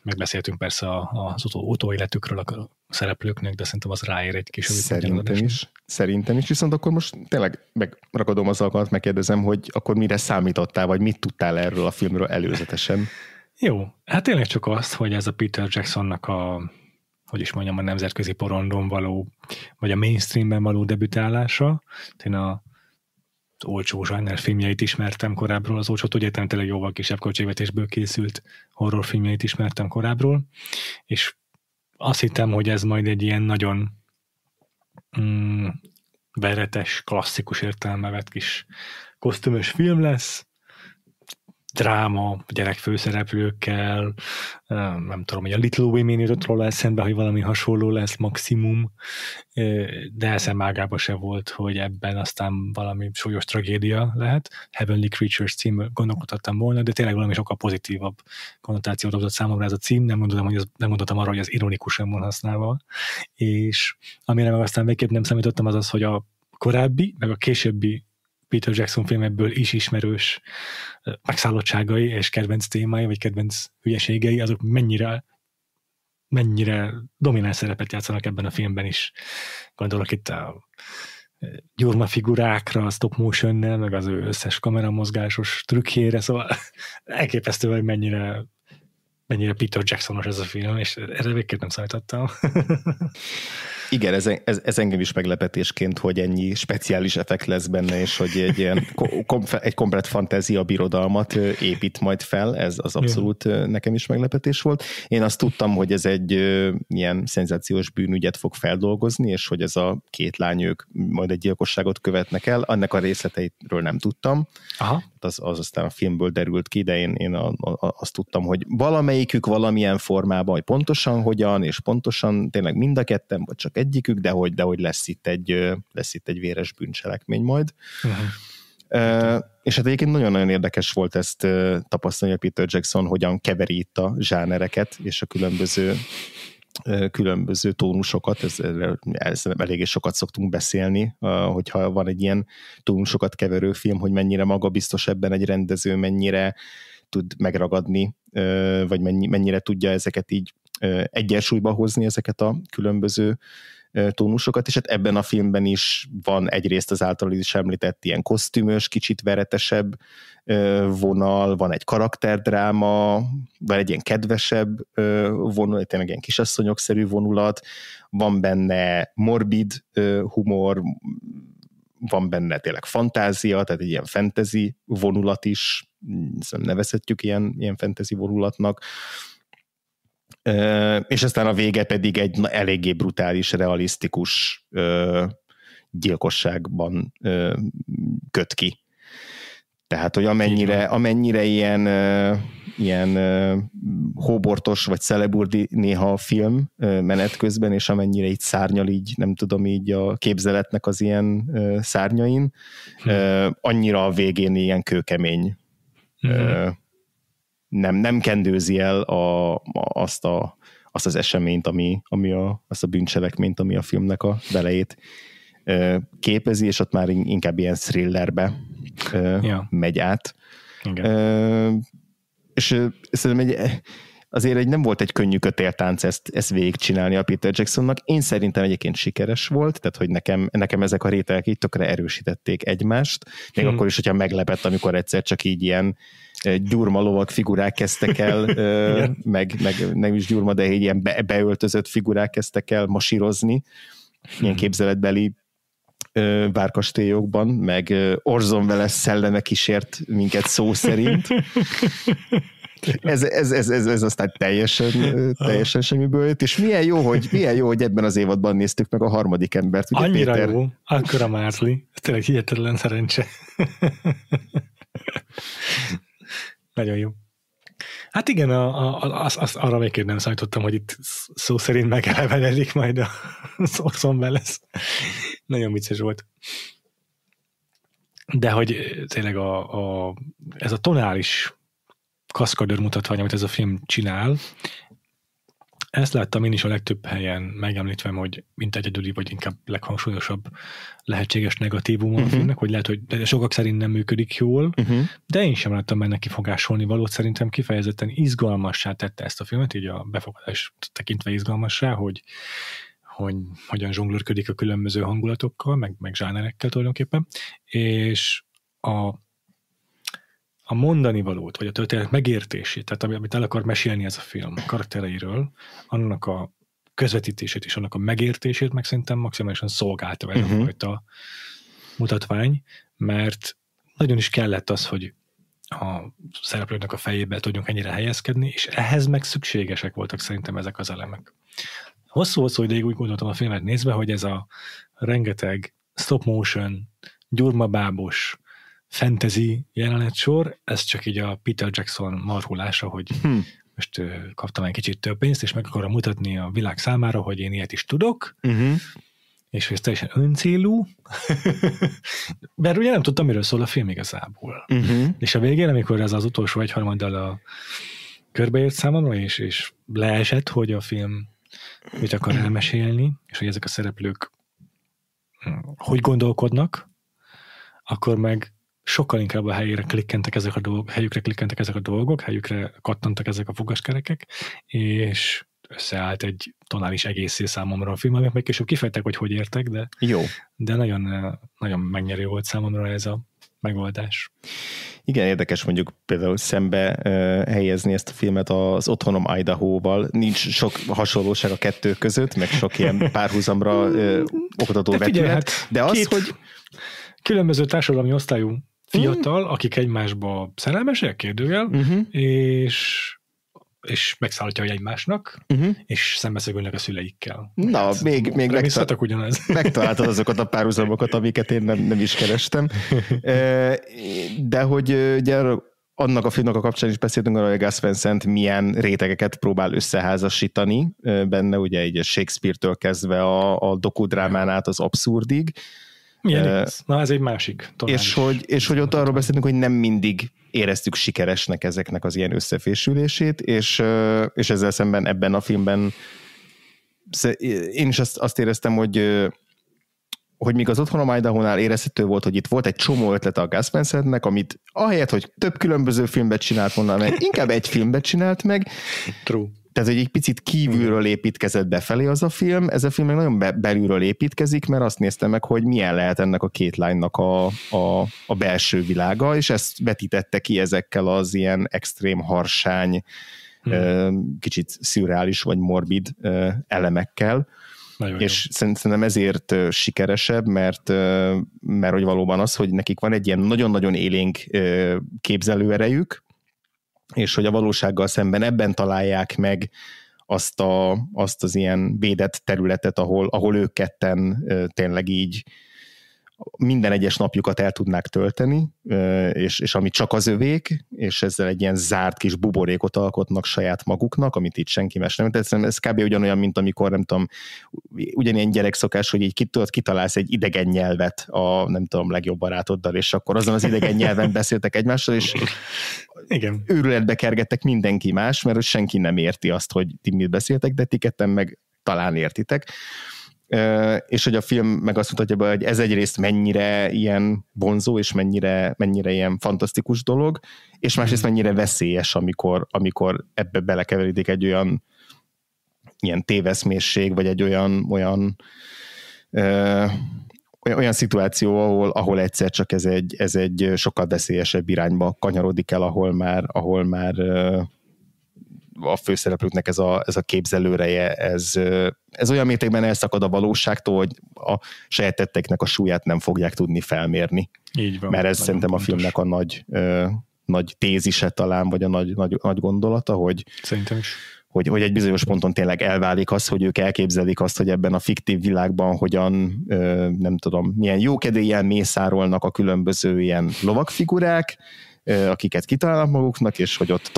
megbeszéltünk persze az utó, utóéletükről a szereplőknek, de szerintem az ráér egy kis Szerintem is. Szerintem is, viszont akkor most tényleg megragadom az alkalmat, megkérdezem, hogy akkor mire számítottál, vagy mit tudtál erről a filmről előzetesen? Jó, hát tényleg csak azt, hogy ez a Peter Jacksonnak a hogy is mondjam, a nemzetközi porondon való, vagy a mainstreamben való debütálása. Én a olcsó zsáner filmjeit ismertem korábbról, az olcsót ugye tényleg jóval kisebb költségvetésből készült horror filmjeit ismertem korábbról, és azt hittem, hogy ez majd egy ilyen nagyon mm, veretes, klasszikus értelmevet kis kosztümös film lesz, dráma, gyerek főszereplőkkel, nem tudom, hogy a Little Women jutott róla eszembe, hogy valami hasonló lesz maximum, de eszem ágába se volt, hogy ebben aztán valami súlyos tragédia lehet. Heavenly Creatures cím gondolkodhattam volna, de tényleg valami sokkal pozitívabb konnotációt adott számomra ez a cím, nem mondtam, hogy az, nem mondottam arra, hogy az ironikusan van használva, és amire meg aztán végképp nem számítottam, az az, hogy a korábbi, meg a későbbi Peter Jackson filmekből is ismerős megszállottságai és kedvenc témái, vagy kedvenc hülyeségei, azok mennyire mennyire domináns szerepet játszanak ebben a filmben is. Gondolok itt a gyurma figurákra, a stop motion meg az ő összes kameramozgásos trükkjére, szóval elképesztő, hogy mennyire mennyire Peter Jacksonos ez a film, és erre végképp nem számítottam. Igen, ez, ez, ez engem is meglepetésként, hogy ennyi speciális effekt lesz benne, és hogy egy ilyen komf, egy komplet fantázia birodalmat épít majd fel, ez az abszolút Igen. nekem is meglepetés volt. Én azt tudtam, hogy ez egy ilyen szenzációs bűnügyet fog feldolgozni, és hogy ez a két lányok majd egy gyilkosságot követnek el, annak a részleteiről nem tudtam. Aha. Hát az, az aztán a filmből derült ki, de én, én a, a, azt tudtam, hogy valamelyikük valamilyen formában, hogy pontosan hogyan, és pontosan tényleg mind a ketten, vagy csak egy egyikük, de hogy, de hogy lesz, itt egy, lesz itt egy véres bűncselekmény majd. Uh-huh. és hát egyébként nagyon-nagyon érdekes volt ezt uh, tapasztalni, a Peter Jackson hogyan keveri itt a zsánereket és a különböző uh, különböző tónusokat, ez, ez eléggé sokat szoktunk beszélni, hogyha van egy ilyen tónusokat keverő film, hogy mennyire biztos ebben egy rendező, mennyire tud megragadni, vagy mennyi, mennyire tudja ezeket így egyensúlyba hozni ezeket a különböző tónusokat, és hát ebben a filmben is van egyrészt az által is említett ilyen kosztümös, kicsit veretesebb vonal, van egy karakterdráma, van egy ilyen kedvesebb vonulat, tényleg ilyen kisasszonyokszerű vonulat, van benne morbid humor, van benne tényleg fantázia, tehát egy ilyen fantasy vonulat is, nevezhetjük ilyen, ilyen fantasy vonulatnak, és aztán a vége pedig egy eléggé brutális, realisztikus gyilkosságban köt ki. Tehát, hogy amennyire, amennyire ilyen, ilyen hóbortos vagy szeleburdi néha a film menet közben, és amennyire így szárnyal így, nem tudom, így a képzeletnek az ilyen szárnyain, hm. annyira a végén ilyen kőkemény hmm nem, nem kendőzi el a, a, azt, a, azt az eseményt, ami, ami a, azt a bűncselekményt, ami a filmnek a belejét képezi, és ott már inkább ilyen thrillerbe ja. megy át. Igen. Ö, és szerintem egy, azért egy nem volt egy könnyű kötéltánc ezt, ezt végigcsinálni a Peter Jacksonnak. Én szerintem egyébként sikeres volt, tehát hogy nekem, nekem ezek a rételek így tökre erősítették egymást, még hmm. akkor is, hogyha meglepett, amikor egyszer csak így ilyen lovak figurák kezdtek el, meg, meg nem is gyurma, de ilyen be, beöltözött figurák kezdtek el masírozni, ilyen mhm. képzeletbeli várkastélyokban, meg Orzon vele szelleme kísért minket szó szerint. Ez, ez, ez, ez, ez aztán teljesen, teljesen semmiből jött, és milyen jó, hogy, milyen jó, hogy ebben az évadban néztük meg a harmadik embert. Ugye Annyira Péter? jó, akkor a ez tényleg hihetetlen szerencse. Nagyon jó. Hát igen, a, a, az, az, arra még nem számítottam, hogy itt szó szerint megelevenedik majd a Orson lesz. Nagyon vicces volt. De hogy tényleg a, a, ez a tonális kaszkadőr mutatvány, amit ez a film csinál, ezt láttam én is a legtöbb helyen megemlítve, hogy mint egyedüli, vagy inkább leghangsúlyosabb lehetséges negatívum uh-huh. a filmnek, mhm. hogy lehet, hogy sokak szerint nem működik jól, uh-huh. de én sem láttam benne kifogásolni valót. Szerintem kifejezetten izgalmassá tette ezt a filmet, így a befogadás tekintve izgalmassá, hogy hogy hogyan zsonglőrködik a különböző hangulatokkal, meg, meg zsánerekkel tulajdonképpen, és a a mondani valót, vagy a történet megértését, tehát amit el akar mesélni ez a film a karaktereiről, annak a közvetítését és annak a megértését meg szerintem maximálisan szolgálta ez uh-huh. Mhm. a fajta mutatvány, mert nagyon is kellett az, hogy a szereplőknek a fejébe tudjunk ennyire helyezkedni, és ehhez meg szükségesek voltak szerintem ezek az elemek. Hosszú-hosszú ideig úgy gondoltam a filmet nézve, hogy ez a rengeteg stop motion, gyurmabábos, fantasy sor, ez csak így a Peter Jackson marhulása, hogy hmm. most kaptam egy kicsit több pénzt, és meg akarom mutatni a világ számára, hogy én ilyet is tudok, uh-huh. és hogy ez teljesen öncélú, mert ugye nem tudtam, miről szól a film igazából. Uh-huh. És a végén, amikor ez az utolsó egyharmaddal a körbeért számomra, és, és leesett, hogy a film mit akar elmesélni, és hogy ezek a szereplők hm, hogy gondolkodnak, akkor meg sokkal inkább a helyére klikkentek ezek a dolgok, helyükre klikkentek ezek a dolgok, helyükre kattantak ezek a fogaskerekek, és összeállt egy tonális egészé számomra a film, amit meg később kifejtek, hogy hogy értek, de, Jó. de nagyon, eh, nagyon megnyerő volt számomra ez a megoldás. Igen, érdekes mondjuk például szembe uh, helyezni ezt a filmet az Otthonom Idaho-val. Nincs sok hasonlóság a kettő között, meg sok ilyen párhuzamra uh, oktató de figyelj, vetület, hát de az, két... hogy különböző társadalmi osztályú fiatal, akik egymásba szerelmesek, kérdőjel, uh-huh. és és megszállhatja egymásnak, uh-huh. és szembeszögülnek a szüleikkel. Na, hát, még, még megtal- ugyanaz. megtaláltad azokat a párhuzamokat, amiket én nem, nem is kerestem. De hogy ugye annak a filmnek a kapcsán is beszéltünk hogy hogy Gus Vincent milyen rétegeket próbál összeházasítani benne, ugye egy Shakespeare-től kezdve a, a dokudrámán át az abszurdig, milyen igaz? Na, ez egy másik. És hogy, és hogy ott arról beszélünk, hogy nem mindig éreztük sikeresnek ezeknek az ilyen összefésülését, és, és ezzel szemben ebben a filmben én is azt, azt éreztem, hogy hogy míg az otthonom Idaho-nál érezhető volt, hogy itt volt egy csomó ötlet a Gus amit ahelyett, hogy több különböző filmet csinált volna meg, inkább egy filmet csinált meg. True tehát, egy picit kívülről építkezett befelé az a film, ez a film meg nagyon be, belülről építkezik, mert azt néztem meg, hogy milyen lehet ennek a két lánynak a, a, a belső világa, és ezt vetítette ki ezekkel az ilyen extrém harsány, hmm. kicsit szürreális vagy morbid elemekkel. Nagyon és jó. szerintem ezért sikeresebb, mert, mert hogy valóban az, hogy nekik van egy ilyen nagyon-nagyon élénk képzelőerejük, és hogy a valósággal szemben ebben találják meg azt, a, azt az ilyen védett területet, ahol, ahol ők ketten tényleg így minden egyes napjukat el tudnák tölteni, és, és ami csak az övék, és ezzel egy ilyen zárt kis buborékot alkotnak saját maguknak, amit itt senki más nem. Tehát ez kb. ugyanolyan, mint amikor, nem tudom, ugyanilyen gyerekszokás, hogy így tudod, kitalálsz egy idegen nyelvet a, nem tudom, legjobb barátoddal, és akkor azon az idegen nyelven beszéltek egymással, és Igen. őrületbe kergettek mindenki más, mert senki nem érti azt, hogy ti mit beszéltek, de ti meg talán értitek és hogy a film meg azt mutatja be, hogy ez egyrészt mennyire ilyen bonzó és mennyire, mennyire ilyen fantasztikus dolog, és másrészt mennyire veszélyes, amikor, amikor ebbe belekeveredik egy olyan ilyen téveszmérség, vagy egy olyan, olyan ö, olyan szituáció, ahol, ahol egyszer csak ez egy, ez egy sokkal veszélyesebb irányba kanyarodik el, ahol már, ahol már a főszereplőknek ez a, ez a képzelőreje, ez, ez olyan mértékben elszakad a valóságtól, hogy a saját tetteknek a súlyát nem fogják tudni felmérni. Így van. Mert ez szerintem pontos. a filmnek a nagy, ö, nagy tézise talán, vagy a nagy, nagy, nagy gondolata, hogy szerintem is. Hogy, hogy egy bizonyos ponton tényleg elválik az, hogy ők elképzelik azt, hogy ebben a fiktív világban hogyan, ö, nem tudom, milyen jókedélyen mészárolnak a különböző ilyen lovakfigurák, akiket kitalálnak maguknak, és hogy ott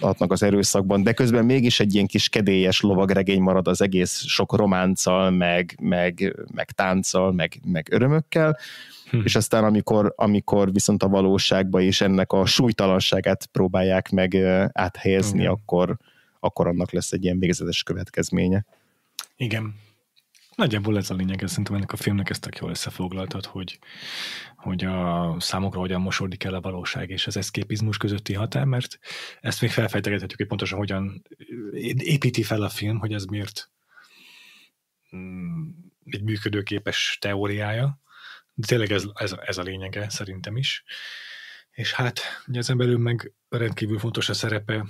adnak az erőszakban, de közben mégis egy ilyen kis kedélyes lovagregény marad az egész sok románccal, meg, meg, meg tánccal, meg, meg örömökkel, hm. és aztán amikor, amikor viszont a valóságba is ennek a súlytalanságát próbálják meg áthelyezni, hmm. akkor, akkor annak lesz egy ilyen végzetes következménye. Igen, Nagyjából ez a lényeg, ez szerintem ennek a filmnek ezt tök jól összefoglaltad, hogy, hogy a számokra hogyan mosódik el a valóság és az eszképizmus közötti határ, mert ezt még felfejtegethetjük, hogy pontosan hogyan építi fel a film, hogy ez miért mm, egy működőképes teóriája. De tényleg ez, ez, ez a lényege szerintem is. És hát ugye ezen belül meg rendkívül fontos a szerepe a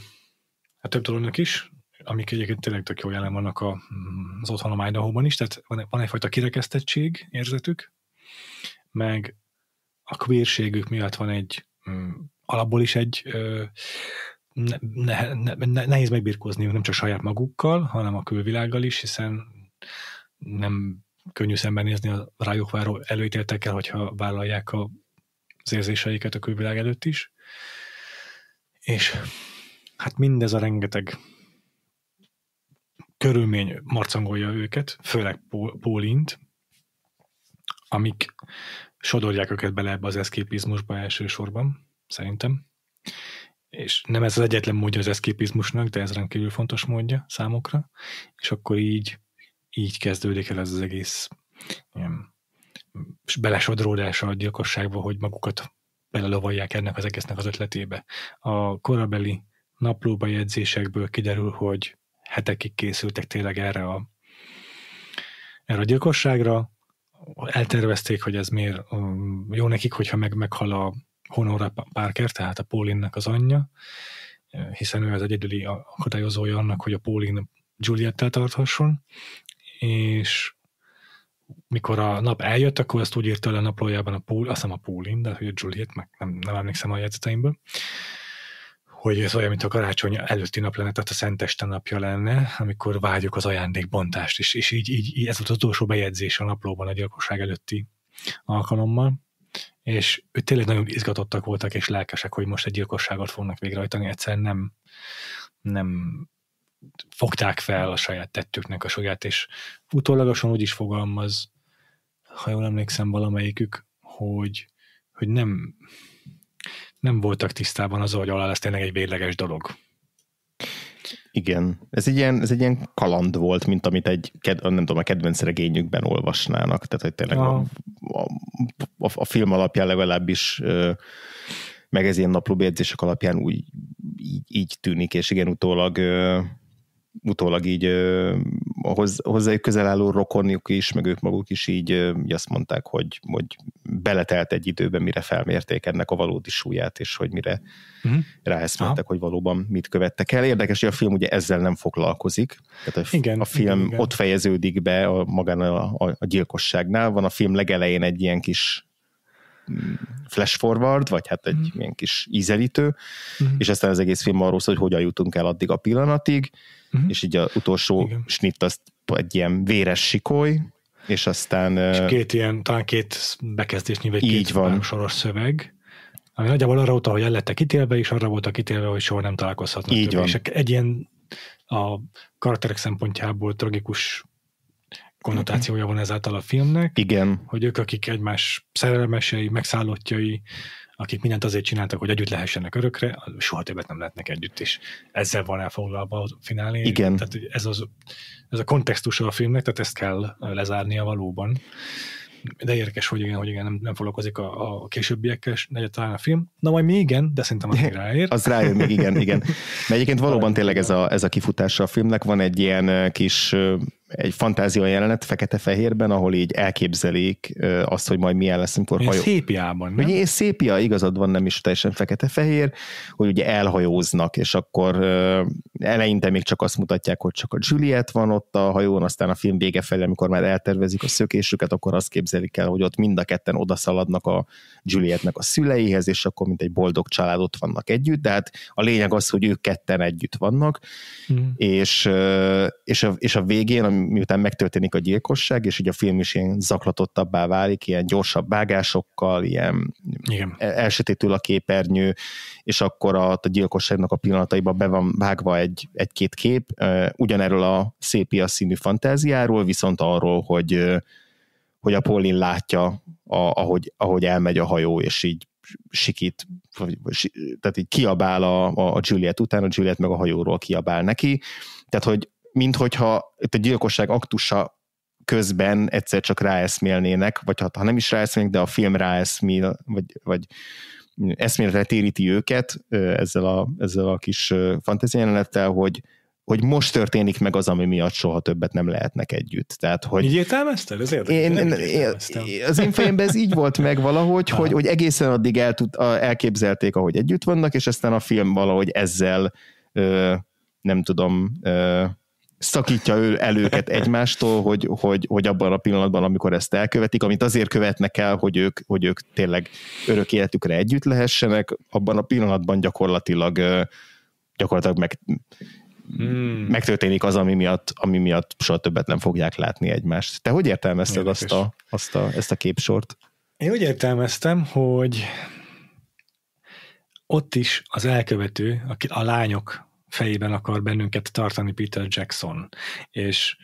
hát több dolognak is, amik egyébként tényleg tök jó jelen vannak a, mm, az otthonom Idaho-ban is, tehát van, van egyfajta kirekesztettség érzetük, meg a queerségük miatt van egy mm, alapból is egy ne, ne, ne, nehéz megbirkózni, nem csak saját magukkal, hanem a külvilággal is, hiszen nem könnyű szembenézni a rájuk váró előítéltekkel, hogyha vállalják a, az érzéseiket a külvilág előtt is. És hát mindez a rengeteg körülmény marcangolja őket, főleg Pólint, amik sodorják őket bele ebbe az eszképizmusba elsősorban, szerintem. És nem ez az egyetlen módja az eszképizmusnak, de ez rendkívül fontos módja számukra. És akkor így, így kezdődik el ez az egész ilyen, belesodródása a gyilkosságba, hogy magukat belelovalják ennek az egésznek az ötletébe. A korabeli naplóba jegyzésekből kiderül, hogy hetekig készültek tényleg erre a, erre a gyilkosságra, eltervezték, hogy ez miért um, jó nekik, hogyha meg, meghal a Honora Parker, tehát a Paulinnak az anyja, hiszen ő az egyedüli akadályozója annak, hogy a Paulin Juliettel tarthasson, és mikor a nap eljött, akkor ezt úgy írta le a naplójában a Paul, azt hiszem a Paulin, de hogy a Juliet, meg nem, nem emlékszem a jegyzeteimből, hogy ez olyan, mint a karácsony előtti nap lenne, tehát a Szenteste napja lenne, amikor vágyjuk az ajándékbontást, és, és így, így, így ez volt az utolsó bejegyzés a naplóban a gyilkosság előtti alkalommal, és ő tényleg nagyon izgatottak voltak és lelkesek, hogy most egy gyilkosságot fognak végrehajtani, egyszerűen nem, nem fogták fel a saját tettüknek a saját, és utólagosan úgy is fogalmaz, ha jól emlékszem valamelyikük, hogy, hogy nem, nem voltak tisztában az, hogy alá lesz tényleg egy végleges dolog. Igen, ez egy, ilyen, ez egy ilyen kaland volt, mint amit egy, nem tudom, a kedvenc regényükben olvasnának, tehát hogy tényleg a, a, a, a film alapján legalábbis meg ez ilyen naplóbérzések alapján úgy így, így tűnik, és igen, utólag utólag így hozzájuk közel álló rokonjuk is, meg ők maguk is így, így azt mondták, hogy, hogy beletelt egy időben, mire felmérték ennek a valódi súlyát, és hogy mire uh-huh. Mhm. ráeszméltek, hogy valóban mit követtek el. Érdekes, hogy a film ugye ezzel nem foglalkozik. Tehát a, igen, a film igen, igen. ott fejeződik be a, magán a, a, a gyilkosságnál. Van a film legelején egy ilyen kis mm, flash forward, vagy hát egy uh-huh. ilyen kis ízelítő, uh-huh. és aztán az egész film arról szól, hogy hogyan jutunk el addig a pillanatig, uh-huh. és így az utolsó Igen. snitt azt egy ilyen véres sikoly, és aztán... És két ilyen, talán két bekezdésnyi, vagy így két van. soros szöveg, ami nagyjából arra utal, hogy el lettek ítélve, és arra voltak ítélve, hogy soha nem találkozhatnak. Így többé. van. És egy ilyen a karakterek szempontjából tragikus konnotációja van ezáltal a filmnek. Igen. Hogy ők, akik egymás szerelmesei, megszállottjai, akik mindent azért csináltak, hogy együtt lehessenek örökre, soha többet nem lehetnek együtt, és ezzel van elfoglalva a finálé. Igen. Tehát ez, az, ez a kontextusa a filmnek, tehát ezt kell lezárnia valóban. De érdekes, hogy igen, hogy igen, nem, nem foglalkozik a, a későbbiekkel, negyed talán a film. Na majd még igen, de szerintem az még ráér. az rájön még, igen, igen. Mert egyébként valóban tényleg ez a, ez a kifutása a filmnek. Van egy ilyen kis egy fantázia jelenet fekete-fehérben, ahol így elképzelik azt, hogy majd milyen lesz, amikor hajó... Szépiában, nem? szépia, igazad van, nem is teljesen fekete-fehér, hogy ugye elhajóznak, és akkor eleinte még csak azt mutatják, hogy csak a Juliet van ott a hajón, aztán a film vége felé, amikor már eltervezik a szökésüket, akkor azt képzelik el, hogy ott mind a ketten odaszaladnak a Julietnek a szüleihez, és akkor mint egy boldog család ott vannak együtt, de hát a lényeg az, hogy ők ketten együtt vannak, mm. és, és, a, és a végén, miután megtörténik a gyilkosság, és így a film is ilyen zaklatottabbá válik, ilyen gyorsabb vágásokkal, ilyen Igen. E- elsötétül a képernyő, és akkor a, a gyilkosságnak a pillanataiba be van vágva egy, egy-két kép, ugyanerről a szép színű fantáziáról, viszont arról, hogy hogy a Paulin látja, a, ahogy, ahogy elmegy a hajó, és így sikít, tehát így kiabál a, a Juliet után, a Juliet meg a hajóról kiabál neki, tehát hogy mint hogyha itt a gyilkosság aktusa közben egyszer csak ráeszmélnének, vagy ha, nem is ráeszmélnek, de a film ráeszmél, vagy, vagy eszméletre téríti őket ezzel a, ezzel a kis fantáziájelenettel, hogy, hogy most történik meg az, ami miatt soha többet nem lehetnek együtt. Tehát, hogy így értelmezted? Ez érdekes. Én, én, én, az én fejemben ez így volt meg valahogy, hogy, hogy egészen addig el tud, elképzelték, ahogy együtt vannak, és aztán a film valahogy ezzel nem tudom, szakítja ő el őket egymástól, hogy, hogy, hogy abban a pillanatban, amikor ezt elkövetik, amit azért követnek el, hogy ők, hogy ők tényleg örök életükre együtt lehessenek, abban a pillanatban gyakorlatilag gyakorlatilag meg, hmm. megtörténik az, ami miatt, ami miatt soha többet nem fogják látni egymást. Te hogy értelmezted Érdekes. azt a, azt a, ezt a képsort? Én úgy értelmeztem, hogy ott is az elkövető, a, a lányok fejében akar bennünket tartani Peter Jackson. És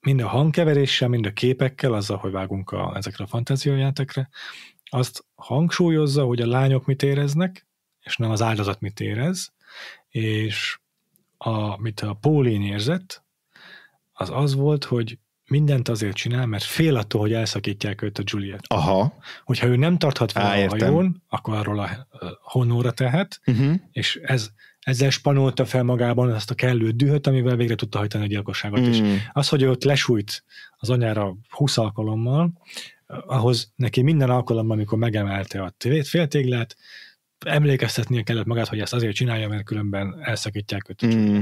mind a hangkeveréssel, mind a képekkel, azzal, hogy vágunk a, ezekre a fantáziójátekre, azt hangsúlyozza, hogy a lányok mit éreznek, és nem az áldozat mit érez, és a, mit a Pólin érzett, az az volt, hogy mindent azért csinál, mert fél attól, hogy elszakítják őt a Juliet. Aha. Hogyha ő nem tarthat fel Á, a hajón, akkor arról a honóra tehet, uh-huh. és ez ezzel spanolta fel magában azt a kellő dühöt, amivel végre tudta hajtani a gyilkosságot mm. Az, hogy ott lesújt az anyára 20 alkalommal, ahhoz neki minden alkalommal, amikor megemelte a féltéglet, emlékeztetnie kellett magát, hogy ezt azért csinálja, mert különben elszakítják őt a mm.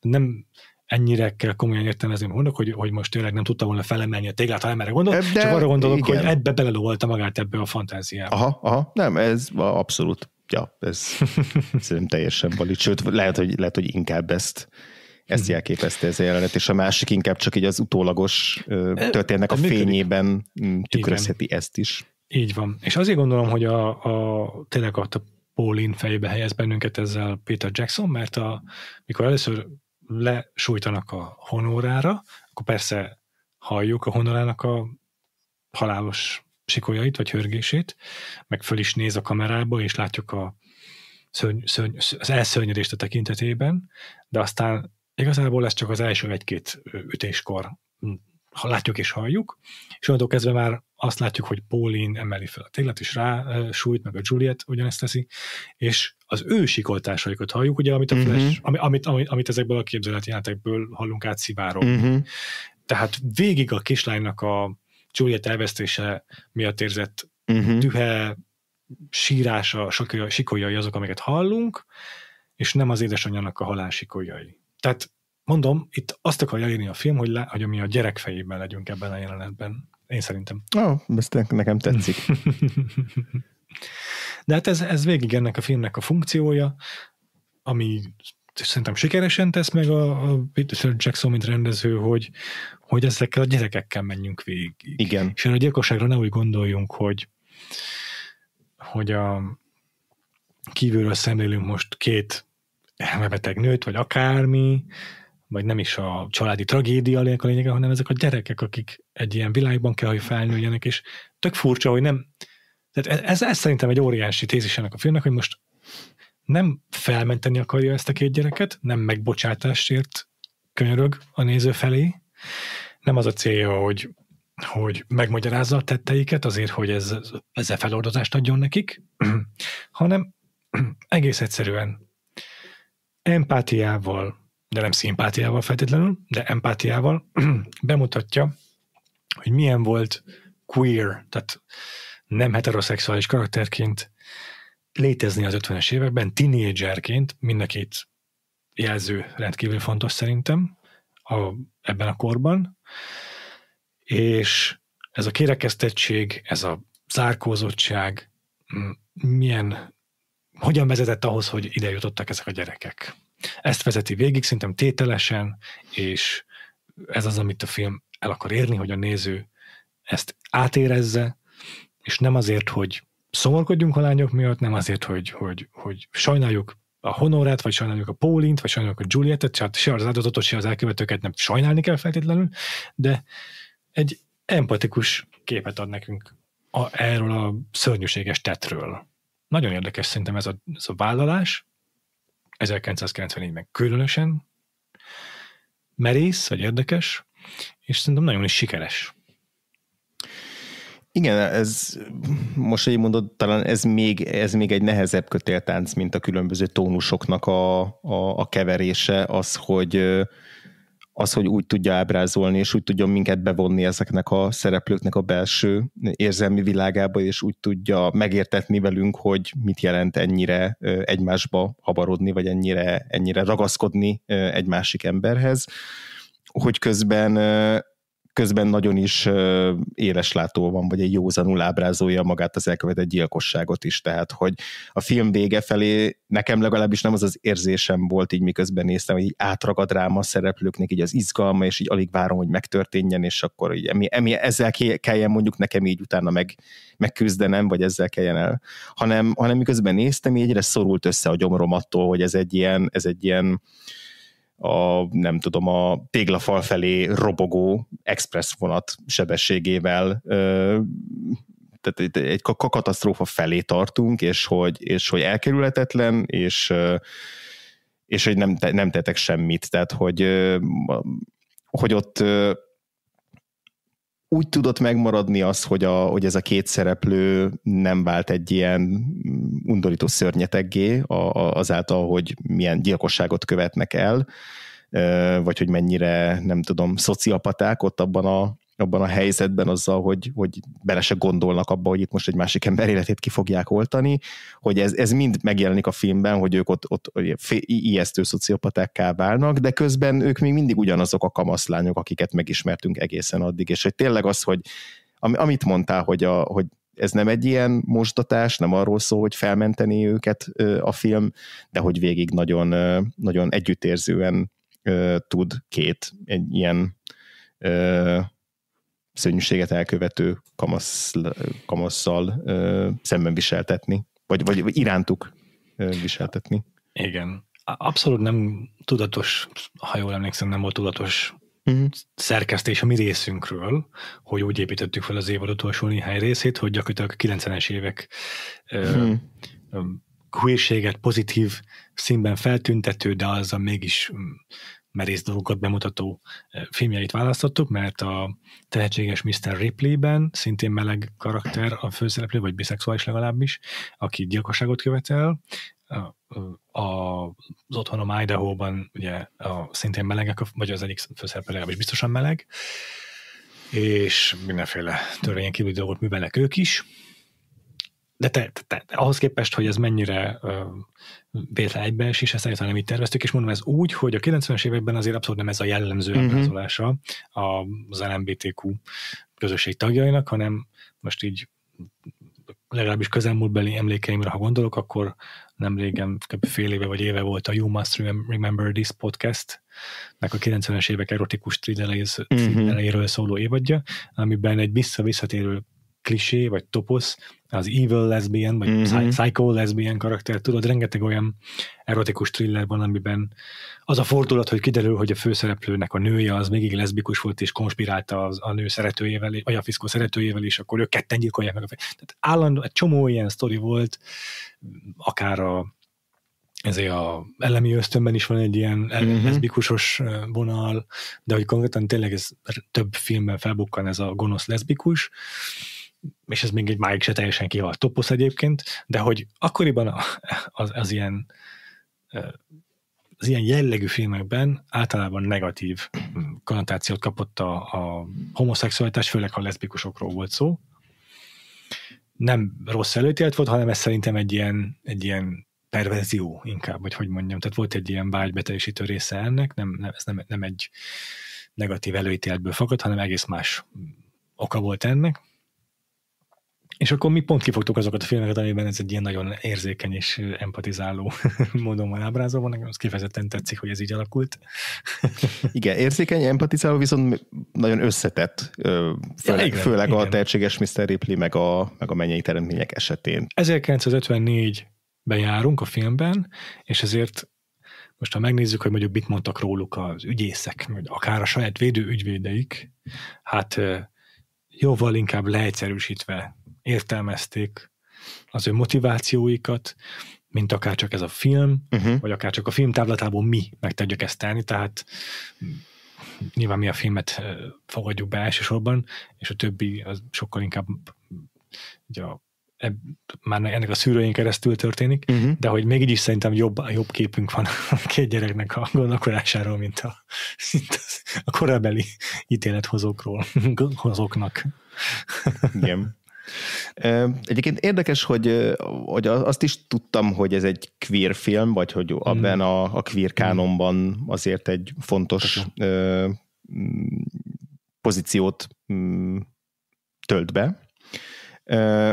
Nem ennyire kell komolyan értelmezni, mondok, hogy, hogy most tényleg nem tudta volna felemelni a téglát, ha nem gondolok, csak arra gondolok, igen. hogy ebbe belelóvalta magát ebbe a fantáziába. Aha, aha, nem, ez abszolút ja, ez szerintem teljesen valit. Sőt, lehet, hogy, lehet, hogy inkább ezt ezt mhm. jelképezte ez a jelenet, és a másik inkább csak így az utólagos történnek a fényében mm, tükrözheti Igen. ezt is. Így van. És azért gondolom, hogy a, a tényleg a Paulin fejébe helyez bennünket ezzel Peter Jackson, mert a, mikor először lesújtanak a honorára, akkor persze halljuk a honorának a halálos sikolyait vagy hörgését, meg föl is néz a kamerába, és látjuk a szörny, szörny, az elszörnyedést a tekintetében, de aztán igazából ez csak az első egy-két ütéskor hm, ha látjuk és halljuk, és onnantól kezdve már azt látjuk, hogy Paulin emeli fel a téglet, és rá sújt, meg a Juliet ugyanezt teszi, és az ő sikoltásaikat halljuk, ugye, amit a uh-huh. Flash, amit, amit, amit ezekből a képzeleti játékből hallunk át szivárogni. Uh-huh. Mhm. Tehát végig a kislánynak a Juliet elvesztése miatt érzett uh-huh. tühe, sírása, sikoljai azok, amiket hallunk, és nem az édesanyjának a halál sikoljai. Tehát mondom, itt azt akarja írni a film, hogy, le, hogy mi a gyerek fejében legyünk ebben a jelenetben. Én szerintem. Ó, oh, ezt nekem tetszik. De hát ez, ez végig ennek a filmnek a funkciója, ami szerintem sikeresen tesz meg a, a Peter Jackson, mint rendező, hogy, hogy ezekkel a gyerekekkel menjünk végig. Igen. És erre a gyilkosságra ne úgy gondoljunk, hogy, hogy a kívülről szemlélünk most két elmebeteg nőt, vagy akármi, vagy nem is a családi tragédia a lényege, hanem ezek a gyerekek, akik egy ilyen világban kell, hogy felnőjenek, és tök furcsa, hogy nem... Tehát e-, ez, ez szerintem egy óriási tézis ennek a filmnek, hogy most nem felmenteni akarja ezt a két gyereket, nem megbocsátásért könyörög a néző felé, nem az a célja, hogy, hogy megmagyarázza a tetteiket azért, hogy ez, ezzel feloldozást adjon nekik, hanem egész egyszerűen empátiával, de nem szimpátiával feltétlenül, de empátiával bemutatja, hogy milyen volt queer, tehát nem heteroszexuális karakterként létezni az 50-es években, tínédzserként, mind a két jelző rendkívül fontos szerintem, a, ebben a korban, és ez a kérekeztettség, ez a zárkózottság, milyen, hogyan vezetett ahhoz, hogy ide jutottak ezek a gyerekek. Ezt vezeti végig, szerintem tételesen, és ez az, amit a film el akar érni, hogy a néző ezt átérezze, és nem azért, hogy szomorkodjunk a lányok miatt, nem azért, hogy, hogy, hogy sajnáljuk, a Honorát, vagy sajnáljuk a Pólint, vagy sajnáljuk a Juliettet, tehát se az áldozatot, se az elkövetőket nem sajnálni kell feltétlenül, de egy empatikus képet ad nekünk a, erről a szörnyűséges tetről. Nagyon érdekes szerintem ez a, ez a vállalás, 1994-ben különösen merész, vagy érdekes, és szerintem nagyon is sikeres. Igen, ez most, hogy mondod, talán ez még, ez még egy nehezebb kötéltánc, mint a különböző tónusoknak a, a, a keverése, az, hogy az, hogy úgy tudja ábrázolni, és úgy tudjon minket bevonni ezeknek a szereplőknek a belső érzelmi világába, és úgy tudja megértetni velünk, hogy mit jelent ennyire egymásba habarodni, vagy ennyire, ennyire ragaszkodni egy másik emberhez, hogy közben közben nagyon is éleslátó van, vagy egy józanul ábrázolja magát az elkövetett gyilkosságot is, tehát hogy a film vége felé nekem legalábbis nem az az érzésem volt így miközben néztem, hogy így átragad rám a szereplőknek így az izgalma, és így alig várom, hogy megtörténjen, és akkor így emi, emi, ezzel kelljen mondjuk nekem így utána meg, megküzdenem, vagy ezzel kelljen el, hanem, hanem miközben néztem, így egyre szorult össze a gyomrom attól, hogy ez egy ilyen, ez egy ilyen a nem tudom, a téglafal felé robogó express vonat sebességével ö, tehát egy, egy katasztrófa felé tartunk, és hogy, és hogy elkerülhetetlen, és, és hogy nem, nem tettek semmit. Tehát, hogy, hogy ott úgy tudott megmaradni az, hogy, a, hogy ez a két szereplő nem vált egy ilyen undorító szörnyeteggé azáltal, hogy milyen gyilkosságot követnek el, vagy hogy mennyire, nem tudom, szociopaták ott abban a, abban a helyzetben azzal, hogy, hogy bele se gondolnak abba, hogy itt most egy másik ember életét ki fogják oltani, hogy ez, ez mind megjelenik a filmben, hogy ők ott, ott ijesztő szociopatákká válnak, de közben ők még mindig ugyanazok a kamaszlányok, akiket megismertünk egészen addig, és hogy tényleg az, hogy am, amit mondtál, hogy, a, hogy ez nem egy ilyen mosdatás, nem arról szól, hogy felmenteni őket a film, de hogy végig nagyon, nagyon együttérzően tud két egy ilyen szörnyűséget elkövető kamasz, kamasszal ö, szemben viseltetni, vagy, vagy, irántuk ö, viseltetni. Igen. Abszolút nem tudatos, ha jól emlékszem, nem volt tudatos uh-huh. szerkesztés a mi részünkről, hogy úgy építettük fel az évad utolsó néhány részét, hogy gyakorlatilag a 90-es évek uh-huh. Mhm. queerséget pozitív színben feltüntető, de azzal mégis mm, merész dolgokat bemutató eh, filmjeit választottuk, mert a tehetséges Mr. Ripley-ben szintén meleg karakter a főszereplő, vagy biszexuális legalábbis, aki gyilkosságot követel, a, az otthonom Idaho-ban ugye a, szintén melegek, vagy az egyik főszereplő legalábbis biztosan meleg, és mindenféle törvényen kívüli dolgot művelnek ők is, de te, te, te, ahhoz képest, hogy ez mennyire ö, véletlen egybeesés, ezt egyáltalán nem így terveztük, és mondom ez úgy, hogy a 90-es években azért abszolút nem ez a jellemző uh-huh. ábrázolása az LMBTQ közösség tagjainak, hanem most így legalábbis közelmúltbeli emlékeimre, ha gondolok, akkor nem régen, kb fél éve vagy éve volt a You Must Remember This podcast, nek a 90-es évek erotikus trideleiről mhm. uh-huh. szóló évadja, amiben egy vissza-visszatérő klisé vagy toposz az evil lesbian, vagy mm-hmm. psycho lesbian karakter, tudod, rengeteg olyan erotikus thriller van, amiben az a fordulat, hogy kiderül, hogy a főszereplőnek a nője az mégig leszbikus volt, és konspirálta az, a nő szeretőjével, vagy a fiszkó szeretőjével, és akkor ők ketten gyilkolják meg a fejét. Tehát állandó, egy csomó ilyen sztori volt, akár a ezért a elemi ösztönben is van egy ilyen uh leszbikusos vonal, de hogy konkrétan tényleg ez több filmben felbukkan ez a gonosz leszbikus, és ez még egy máig se teljesen kihalt toposz egyébként, de hogy akkoriban az, az ilyen az ilyen jellegű filmekben általában negatív mm, konnotációt kapott a, a homoszexualitás, főleg ha leszbikusokról volt szó. Nem rossz előtélet volt, hanem ez szerintem egy ilyen, egy ilyen perverzió inkább, vagy hogy mondjam. Tehát volt egy ilyen vágybeteljesítő része ennek, nem, nem, ez nem, nem egy negatív előítéletből fakad, hanem egész más oka volt ennek. És akkor mi pont kifogtuk azokat a filmeket, amiben ez egy ilyen nagyon érzékeny és empatizáló módon van ábrázolva. Nekem az kifejezetten tetszik, hogy ez így alakult. Igen, érzékeny, empatizáló, viszont nagyon összetett, főleg, ja, igen, főleg igen. a tehetséges Mr. Ripley meg a, meg a mennyei teremtmények esetén. 1954-ben járunk a filmben, és ezért most ha megnézzük, hogy mondjuk mit mondtak róluk az ügyészek, vagy akár a saját védő ügyvédeik, hát jóval inkább leegyszerűsítve értelmezték az ő motivációikat, mint akár csak ez a film, uh-huh. vagy akár csak a film táblatából mi meg tudjuk ezt tenni, tehát nyilván mi a filmet fogadjuk be elsősorban, és a többi az sokkal inkább ugye a, eb, már ennek a szűrőjén keresztül történik, uh-huh. de hogy még így is szerintem jobb, jobb képünk van a két gyereknek a gondolkodásáról, mint a, mint a korabeli ítélethozókról, hozóknak. Igen. Egyébként érdekes, hogy, hogy azt is tudtam, hogy ez egy queer film, vagy hogy hmm. abban a, a queer hmm. kánonban azért egy fontos ö, mm, pozíciót mm, tölt be. Ö,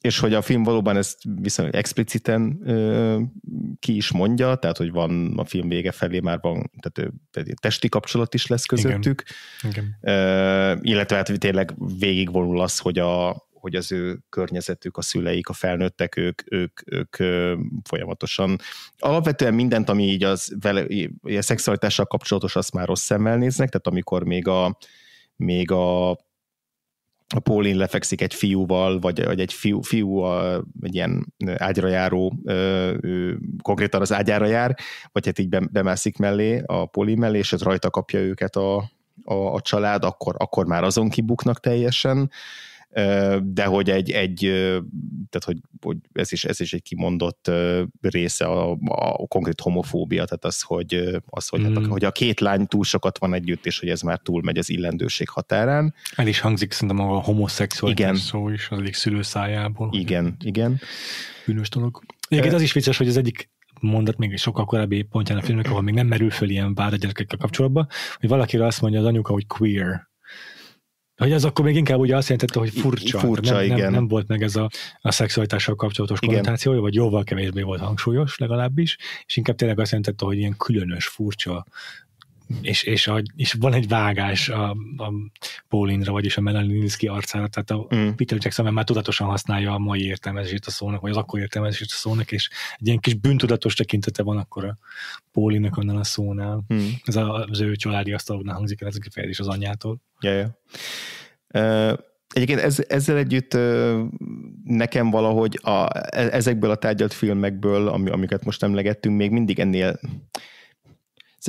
és hogy a film valóban ezt viszonylag expliciten ö, ki is mondja, tehát hogy van a film vége felé már van, tehát, tehát testi kapcsolat is lesz közöttük. Igen. Igen. Ö, illetve hát tényleg végigvonul az, hogy a, hogy az ő környezetük, a szüleik, a felnőttek, ők, ők, ők ö, folyamatosan alapvetően mindent, ami így az vele, a szexualitással kapcsolatos, azt már rossz szemmel néznek, tehát amikor még a még a a Pólin lefekszik egy fiúval, vagy, vagy egy fiú, fiú a, egy ilyen ágyra járó, ö, ö, konkrétan az ágyára jár, vagy hát így bemászik mellé, a Pólin mellé, és ez rajta kapja őket a, a, a család, akkor, akkor már azon kibuknak teljesen de hogy egy, egy tehát hogy, hogy ez, is, ez is egy kimondott része a, a konkrét homofóbia, tehát az, hogy, az, hogy, mm. hát hmm. hogy a két lány túl sokat van együtt, és hogy ez már túl megy az illendőség határán. El is hangzik szerintem a homoszexuális igen. szó is az egyik szülő szájából. Igen, igen. Bűnös dolog. Egyébként az is vicces, hogy az egyik mondat még sokkal korábbi pontján a filmnek, ahol még nem merül föl ilyen vád a gyerekekkel kapcsolatban, hogy valakire azt mondja az anyuka, hogy queer, hogy az akkor még inkább ugye azt jelentette, hogy furcsa. furcsa nem, igen. Nem, nem volt meg ez a, a szexualitással kapcsolatos igen. konnotációja, vagy jóval kevésbé volt hangsúlyos legalábbis, és inkább tényleg azt jelentette, hogy ilyen különös, furcsa és, és, a, és van egy vágás a, a Paulinra, vagyis a Melanie arcára, tehát a mm. Peter Jackson már tudatosan használja a mai értelmezését a szónak, vagy az akkor értelmezését a szónak, és egy ilyen kis bűntudatos tekintete van akkor a Paulinnak annál a szónál. Mm. Ez a, az ő családi asztaloknál hangzik el ez a kifejezés az anyjától. Ja, ja. Uh... Egyébként ez, ezzel együtt nekem valahogy a, e, ezekből a tárgyalt filmekből, ami, amiket most emlegettünk, még mindig ennél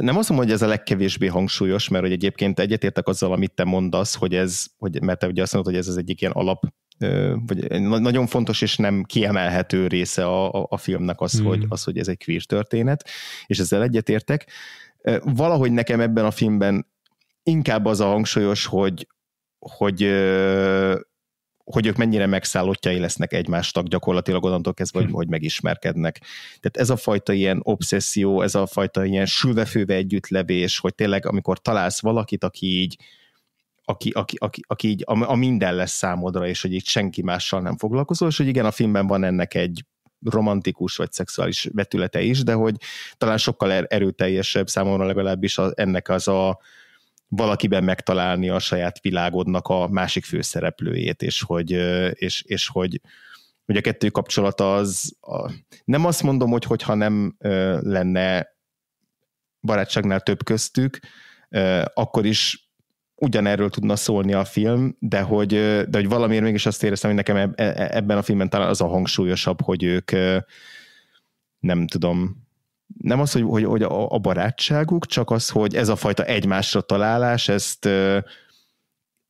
nem azt mondom, hogy ez a legkevésbé hangsúlyos, mert hogy egyébként egyetértek azzal, amit te mondasz, hogy ez, hogy, mert te ugye azt mondod, hogy ez az egyik ilyen alap, vagy nagyon fontos és nem kiemelhető része a, a, a filmnek az, mm. hogy, az, hogy ez egy queer történet, és ezzel egyetértek. Valahogy nekem ebben a filmben inkább az a hangsúlyos, hogy, hogy hogy ők mennyire megszállottjai lesznek egymástak gyakorlatilag onnantól kezdve, hogy, hm. hogy megismerkednek. Tehát ez a fajta ilyen obszesszió, ez a fajta ilyen sülvefőve együttlevés, hogy tényleg amikor találsz valakit, aki így aki, aki, aki, aki így a, a minden lesz számodra, és hogy itt senki mással nem foglalkozol, és hogy igen, a filmben van ennek egy romantikus vagy szexuális vetülete is, de hogy talán sokkal er-, erőteljesebb számomra legalábbis a, ennek az a, valakiben megtalálni a saját világodnak a másik főszereplőjét, és hogy, és, és hogy, hogy a kettő kapcsolata az, a, nem azt mondom, hogy hogyha nem ö, lenne barátságnál több köztük, ö, akkor is ugyanerről tudna szólni a film, de hogy, de hogy valamiért mégis azt éreztem, hogy nekem e, e, ebben a filmben talán az a hangsúlyosabb, hogy ők nem tudom, nem az, hogy, hogy, hogy a, barátságuk, csak az, hogy ez a fajta egymásra találás, ezt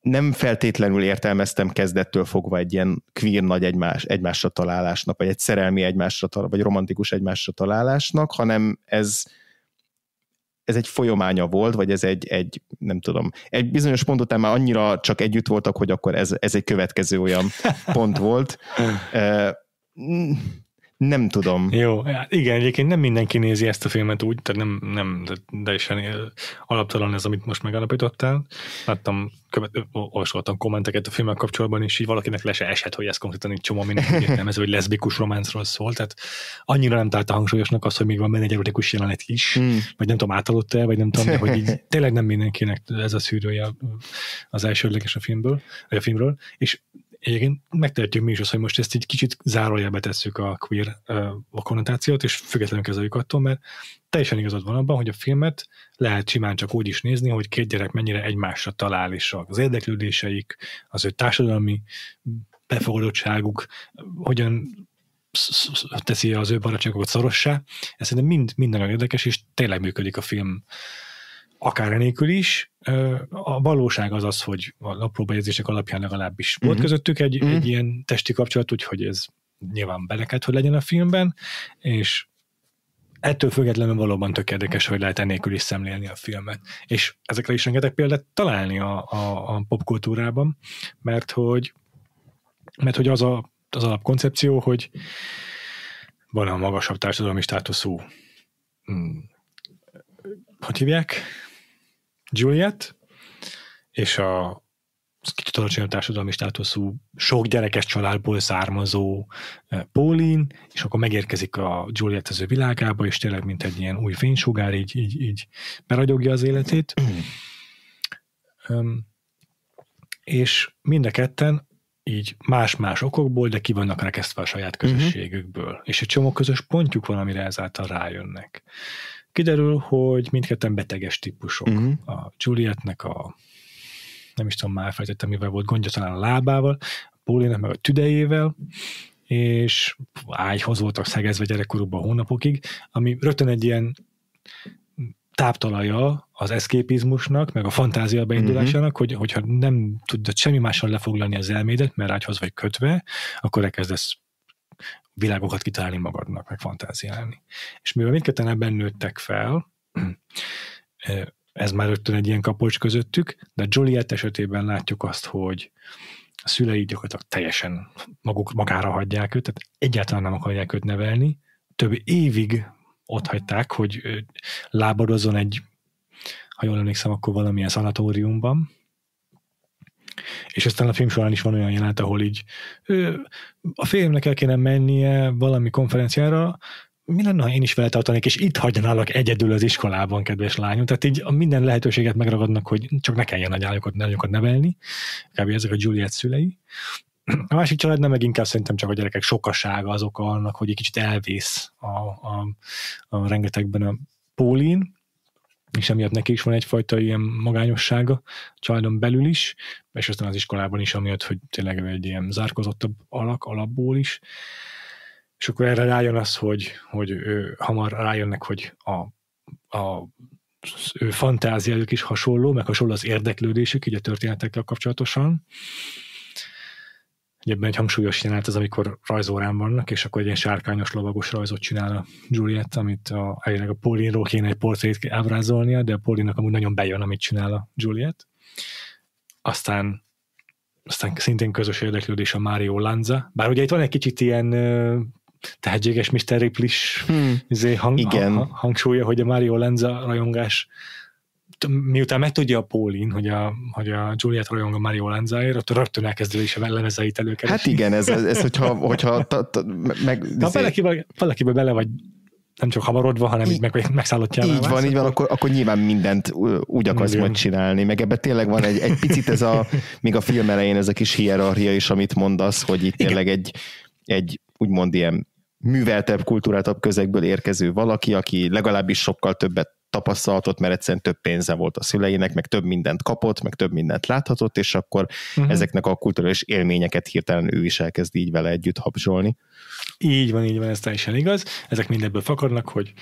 nem feltétlenül értelmeztem kezdettől fogva egy ilyen queer nagy egymás, egymásra találásnak, vagy egy szerelmi egymásra találásnak, vagy romantikus egymásra találásnak, hanem ez, ez egy folyamánya volt, vagy ez egy, egy nem tudom, egy bizonyos pont után már annyira csak együtt voltak, hogy akkor ez, ez egy következő olyan pont volt. uh, nem tudom. Jó, hát igen, egyébként nem mindenki nézi ezt a filmet úgy, tehát nem, nem de, de is alaptalan ez, amit most megalapítottál. Láttam, követ, olvasoltam kommenteket a filmmel kapcsolatban, és így valakinek le se esett, hogy ez konkrétan egy csomó, aminek nem ez hogy leszbikus románcról szól, tehát annyira nem tárta hangsúlyosnak az, hogy még van benne egy erotikus jelenet is, mm. vagy nem tudom, átaludta el, vagy nem tudom, de hogy így, tényleg nem mindenkinek ez a szűrője az elsődleges a filmből, vagy a filmről, és Egyébként megtehetjük mi is azt, hogy most ezt egy kicsit zárójelbe tesszük a queer a konnotációt, és függetlenül kezeljük attól, mert teljesen igazad van abban, hogy a filmet lehet simán csak úgy is nézni, hogy két gyerek mennyire egymásra talál, és az érdeklődéseik, az ő társadalmi befogadottságuk, hogyan teszi az ő barátságokat szorossá. Ez szerintem mind, mind nagyon érdekes, és tényleg működik a film akár enélkül is, a valóság az az, hogy a próbajegyzések alapján legalábbis uh-huh. volt mhm. közöttük egy, uh-huh. egy ilyen testi kapcsolat, úgyhogy ez nyilván beleket, hogy legyen a filmben, és ettől függetlenül valóban tök érdekes, hogy lehet enélkül is szemlélni a filmet. És ezekre is rengeteg példát találni a, a, a popkultúrában, mert hogy, mert hogy az a, az alapkoncepció, hogy van a magasabb társadalmi státuszú hmm. hogy hívják? Juliet, és a kicsit alacsonyabb társadalmi státuszú, sok gyerekes családból származó eh, Pauline, és akkor megérkezik a Juliet az ő világába, és tényleg mint egy ilyen új fénysugár, így, így, így beragyogja az életét. um, és mind a ketten így más-más okokból, de ki vannak rekesztve a saját mhm. közösségükből. Uh-huh. És egy csomó közös pontjuk van, amire ezáltal rájönnek. Kiderül, hogy mindketten beteges típusok. Uh-huh. A Julietnek a nem is tudom, már feltettem, mivel volt gondja talán a lábával, a Pólinak meg a tüdejével, és ágyhoz voltak szegezve gyerekkorukban hónapokig, ami rögtön egy ilyen táptalaja az eszképizmusnak, meg a fantázia beindulásának, uh-huh. hogy, hogyha nem tudod semmi mással lefoglalni az elmédet, mert ágyhoz vagy kötve, akkor elkezdesz világokat kitalálni magadnak, meg fantáziálni. És mivel mindketten ebben nőttek fel, ez már rögtön egy ilyen kapocs közöttük, de Joliet esetében látjuk azt, hogy a szülei gyakorlatilag teljesen maguk magára hagyják őt, tehát egyáltalán nem akarják őt nevelni. Több évig ott hagyták, hogy lábadozzon egy, ha jól emlékszem, akkor valamilyen szanatóriumban, és aztán a film során is van olyan jelenet, ahol így ő, a filmnek el kéne mennie valami konferenciára, mi lenne, ha én is vele tartanék, és itt hagynálak egyedül az iskolában, kedves lányom. Tehát így a minden lehetőséget megragadnak, hogy csak ne kelljen nagyányokat, nagyokat nevelni, kb. ezek a Juliet szülei. A másik család nem meg inkább szerintem csak a gyerekek sokasága az oka annak, hogy egy kicsit elvész a, a, a rengetegben a Pólin, és emiatt neki is van egyfajta ilyen magányossága családon belül is, és aztán az iskolában is, amiatt, hogy tényleg egy ilyen zárkozottabb alak alapból is. És akkor erre rájön az, hogy, hogy ő, hamar rájönnek, hogy a, a ő fantáziájuk is hasonló, meg hasonló az érdeklődésük így a történetekkel kapcsolatosan, Ugye ebben egy hangsúlyos jelenet az, amikor rajzórán vannak, és akkor egy ilyen sárkányos lovagos rajzot csinál a Juliet, amit a, a Paulinról kéne egy portrét ábrázolnia, de a Paulinnak amúgy nagyon bejön, amit csinál a Juliet. Aztán aztán szintén közös érdeklődés a Mario Lanza, bár ugye itt van egy kicsit ilyen tehetséges Mr. Ripley-s hmm. Izé, hang, hang, hangsúlya, hogy a Mario Lanza rajongás miután megtudja a Pólin, hogy a, hogy a Juliet rajong a Mario Lanzáért, ott rögtön elkezdő is a lemezeit előkeresni. Hát igen, ez, ez hogyha, hogyha ta, ta, meg... Ha valakiben izé- valaki bele vagy nem csak hamarodva, hanem így, meg, megszállottjál. Így van, így van, akkor, akkor nyilván mindent úgy akarsz majd csinálni, meg ebben tényleg van egy, egy picit ez a, még a film elején ez a kis hierarchia is, amit mondasz, hogy itt tényleg egy, egy úgymond ilyen műveltebb, kultúráltabb közegből érkező valaki, aki legalábbis sokkal többet tapasztalatot, mert egyszerűen több pénze volt a szüleinek, meg több mindent kapott, meg több mindent láthatott, és akkor uh-huh. ezeknek a kulturális élményeket hirtelen ő is elkezd így vele együtt habzsolni. Így van, így van, ez teljesen igaz. Ezek mindebből fakadnak, hogy,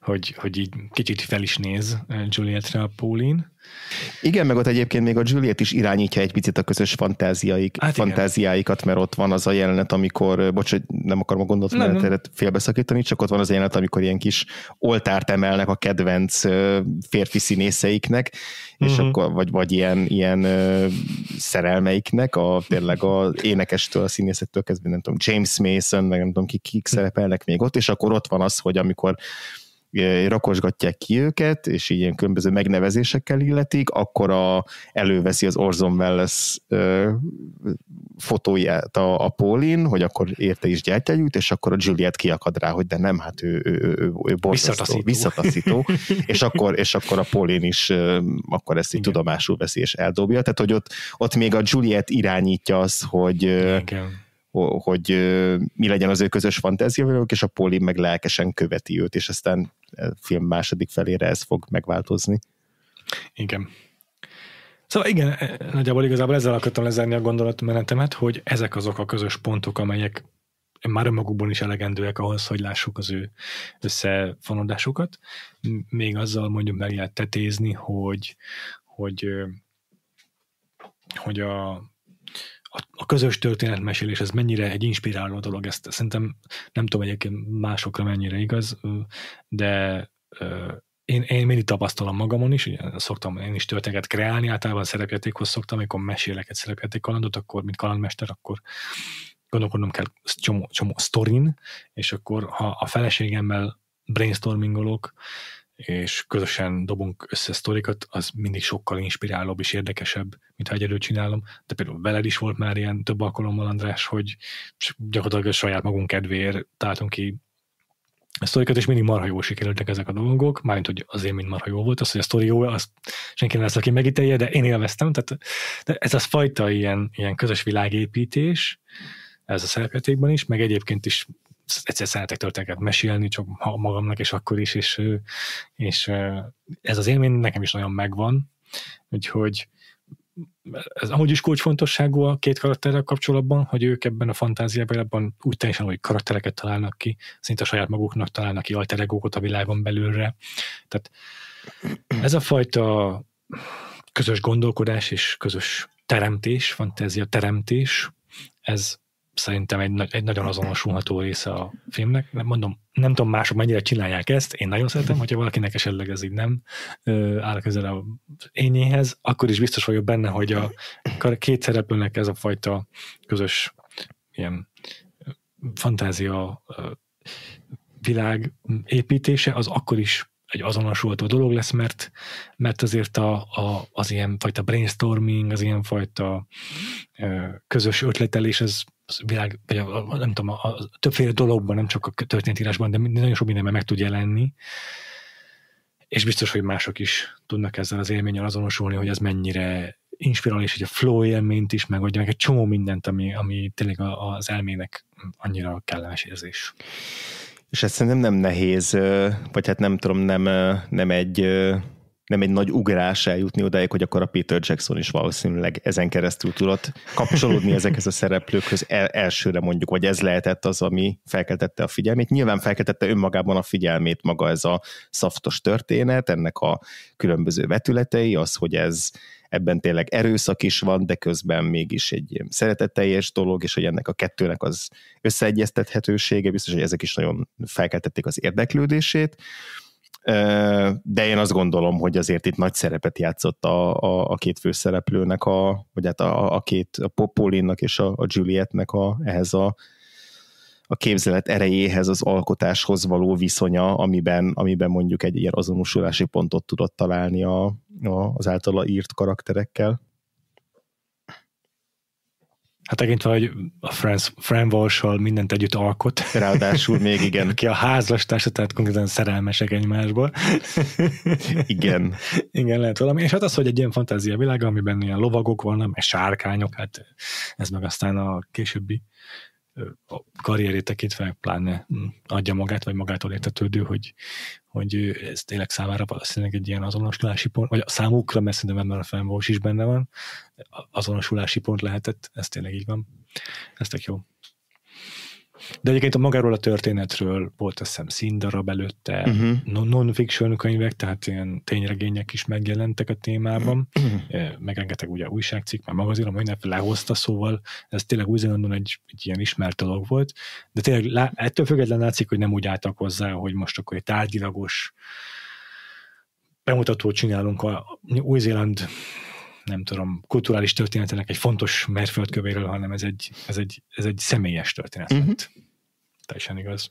hogy, hogy így kicsit fel is néz eh, Julietre a Paulin. Igen, meg ott egyébként még a Juliet is irányítja egy picit a közös fantáziáik, hát fantáziáikat, mert ott van az a jelenet, amikor, eh, bocs, nem akarom a gondolatmeneteret félbeszakítani, csak ott van az a jelenet, amikor ilyen kis oltárt emelnek a kedvenc eh, férfi színészeiknek, és hmm és akkor, vagy, vagy ilyen, ilyen ö, szerelmeiknek, a, tényleg a énekestől, a színészettől kezdve, nem tudom, James Mason, meg nem tudom, kik, kik hm. szerepelnek még ott, és akkor ott van az, hogy amikor rakosgatják ki őket, és így ilyen különböző megnevezésekkel illetik, akkor a, előveszi az Orzon Welles ö, fotóját a, a Pólin, hogy akkor érte is gyertyájút, és akkor a Juliet kiakad rá, hogy de nem, hát ő, ő, ő, ő visszataszító, visszataszító és, akkor, és akkor a Pólin is ö, akkor ezt így tudomásul veszi és eldobja, tehát hogy ott, ott még a Juliet irányítja az, hogy ö, Igen hogy mi legyen az ő közös fantáziájuk, és a Póli meg lelkesen követi őt, és aztán a film második felére ez fog megváltozni. Igen. Szóval igen, e, nagyjából igazából ezzel akartam lezárni a gondolatmenetemet, hogy ezek azok a közös pontok, amelyek már önmagukban is elegendőek ahhoz, hogy lássuk az ő összefonódásukat. Még azzal mondjuk meg lehet tetézni, hogy, hogy, hogy a, a közös történetmesélés, ez mennyire egy inspiráló dolog, ezt szerintem nem tudom egyébként másokra mennyire igaz, de én, én mindig tapasztalom magamon is, ugye, szoktam én is történeteket kreálni, általában szerepjátékhoz szoktam, amikor mesélek egy szerepjáték kalandot, akkor, mint kalandmester, akkor gondolkodnom kell csomó, csomó sztorin, és akkor ha a feleségemmel brainstormingolok, és közösen dobunk össze sztorikat, az mindig sokkal inspirálóbb és érdekesebb, mint ha egyedül csinálom. De például veled is volt már ilyen több alkalommal, András, hogy gyakorlatilag a saját magunk kedvéért találtunk ki a sztorikat, és mindig marha jól sikerültek ezek a dolgok, mármint, hogy azért mind marha jó volt, az, hogy a sztori jó, az senki nem lesz, aki megítélje, de én élveztem, tehát de ez az fajta ilyen, ilyen közös világépítés, ez a szerepjátékban is, meg egyébként is egyszer szeretek történeteket mesélni, csak magamnak, és akkor is, és, és ez az élmény nekem is nagyon megvan, úgyhogy ez amúgy is kulcsfontosságú a két karakterrel kapcsolatban, hogy ők ebben a fantáziában ebben úgy teljesen új karaktereket találnak ki, szinte a saját maguknak találnak ki alteregókat a világon belülre. Tehát ez a fajta közös gondolkodás és közös teremtés, fantázia teremtés, ez szerintem egy, egy nagyon azonosulható része a filmnek. Nem mondom, nem tudom mások mennyire csinálják ezt, én nagyon szeretem, hogyha valakinek esetleg ez így nem ö, áll közel a ényéhez, akkor is biztos vagyok benne, hogy a két szereplőnek ez a fajta közös ilyen fantázia világ építése, az akkor is egy azonosulható dolog lesz, mert, mert azért a, a, az fajta brainstorming, az fajta ö, közös ötletelés, ez az világ, vagy a, a, nem tudom, a, a többféle dologban, nem csak a történetírásban, de nagyon sok mindenben meg tud jelenni, és biztos, hogy mások is tudnak ezzel az élménnyel azonosulni, hogy ez mennyire inspirál, és hogy a flow élményt is megadja, meg egy csomó mindent, ami, ami tényleg az elmének annyira kellemes érzés. És ez szerintem nem nehéz, vagy hát nem tudom, nem, nem egy nem egy nagy ugrás eljutni odáig, hogy akkor a Peter Jackson is valószínűleg ezen keresztül tudott kapcsolódni ezekhez a szereplőkhöz el, elsőre mondjuk, vagy ez lehetett az, ami felkeltette a figyelmét. Nyilván felkeltette önmagában a figyelmét maga ez a szaftos történet, ennek a különböző vetületei, az, hogy ez ebben tényleg erőszak is van, de közben mégis egy szeretetteljes dolog, és hogy ennek a kettőnek az összeegyeztethetősége, biztos, hogy ezek is nagyon felkeltették az érdeklődését de én azt gondolom, hogy azért itt nagy szerepet játszott a, a, a két főszereplőnek, a, vagy hát a, a két, a Popolinnak és a, a Julietnek a, ehhez a, a képzelet erejéhez, az alkotáshoz való viszonya, amiben, amiben mondjuk egy ilyen azonosulási pontot tudott találni a, a, az általa írt karakterekkel. Hát tekintve, hogy a Franz, Fran mindent együtt alkot. Ráadásul még igen. Ki a házastársa, tehát konkrétan szerelmesek egymásból. igen. igen, lehet valami. És hát az, hogy egy ilyen fantázia világ, amiben ilyen lovagok vannak, meg sárkányok, hát ez meg aztán a későbbi karrierét tekintve pláne mm, adja magát, vagy magától értetődő, hogy, hogy ő, ez tényleg számára valószínűleg egy ilyen azonosulási pont, vagy a számukra, mert szerintem ebben a fennvós is benne van, azonosulási pont lehetett, ez tényleg így van. Ez tök jó. De egyébként a magáról a történetről volt azt hiszem színdarab előtte, uh-huh. non-fiction könyvek, tehát ilyen tényregények is megjelentek a témában, uh-huh. meg rengeteg ugye újságcikk, már magazinom, mindent lehozta, szóval ez tényleg új egy, egy ilyen ismert dolog volt, de tényleg lá, ettől függetlenül látszik, hogy nem úgy álltak hozzá, hogy most akkor egy tárgyilagos bemutatót csinálunk a Új-Zéland nem tudom, kulturális történetének egy fontos mérföldkövéről, hanem ez egy, ez egy, ez egy személyes történet. Uh-huh. Teljesen igaz.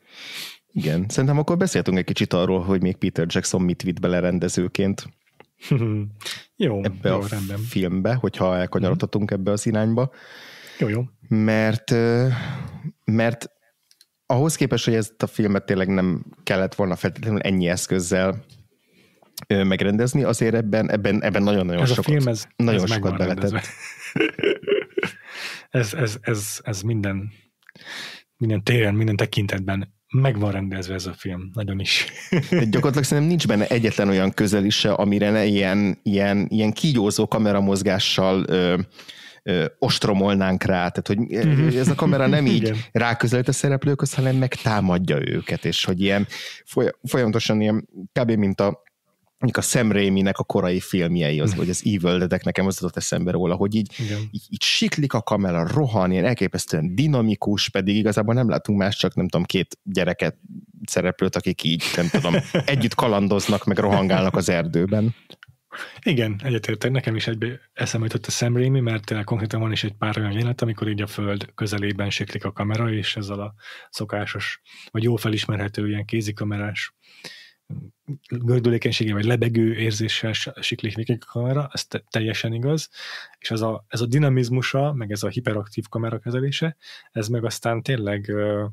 Igen, szerintem akkor beszéltünk egy kicsit arról, hogy még Peter Jackson mit vitt bele rendezőként. jó, ebbe jó, a rendben. filmbe, hogyha elkanyarodhatunk uh-huh. ebbe az irányba. Jó, jó. Mert, mert ahhoz képest, hogy ezt a filmet tényleg nem kellett volna feltétlenül ennyi eszközzel megrendezni, azért ebben, ebben, ebben nagyon-nagyon ez sokat, a film, ez, nagyon ez sokat beletett. ez, ez, ez, ez, minden, minden téren, minden tekintetben meg van rendezve ez a film, nagyon is. Gyakorlatilag szerintem nincs benne egyetlen olyan is, amire ne ilyen, ilyen, ilyen kígyózó kameramozgással ö, ö, ostromolnánk rá, tehát hogy mhm. ez a kamera nem így ráközelít a szereplők hanem megtámadja őket, és hogy ilyen folyamatosan ilyen kb. mint a mondjuk a Sam Raimi-nek a korai filmjei, az, mhm. vagy az Evil dead nekem az adott eszembe róla, hogy így, így, így siklik a kamera, rohan, ilyen elképesztően dinamikus, pedig igazából nem látunk más, csak nem tudom, két gyereket szereplőt, akik így, nem tudom, együtt kalandoznak, meg rohangálnak az erdőben. Igen, egyetértek. Nekem is egybe eszembe jutott a Sam Raimi, mert konkrétan van is egy pár olyan jelenet, amikor így a föld közelében siklik a kamera, és ezzel a szokásos, vagy jó felismerhető ilyen kézikamerás gördülékenységé, vagy lebegő érzéssel siklik nekik a kamera, ez te- teljesen igaz, és ez a, ez a dinamizmusa, meg ez a hiperaktív kamera kezelése, ez meg aztán tényleg uh,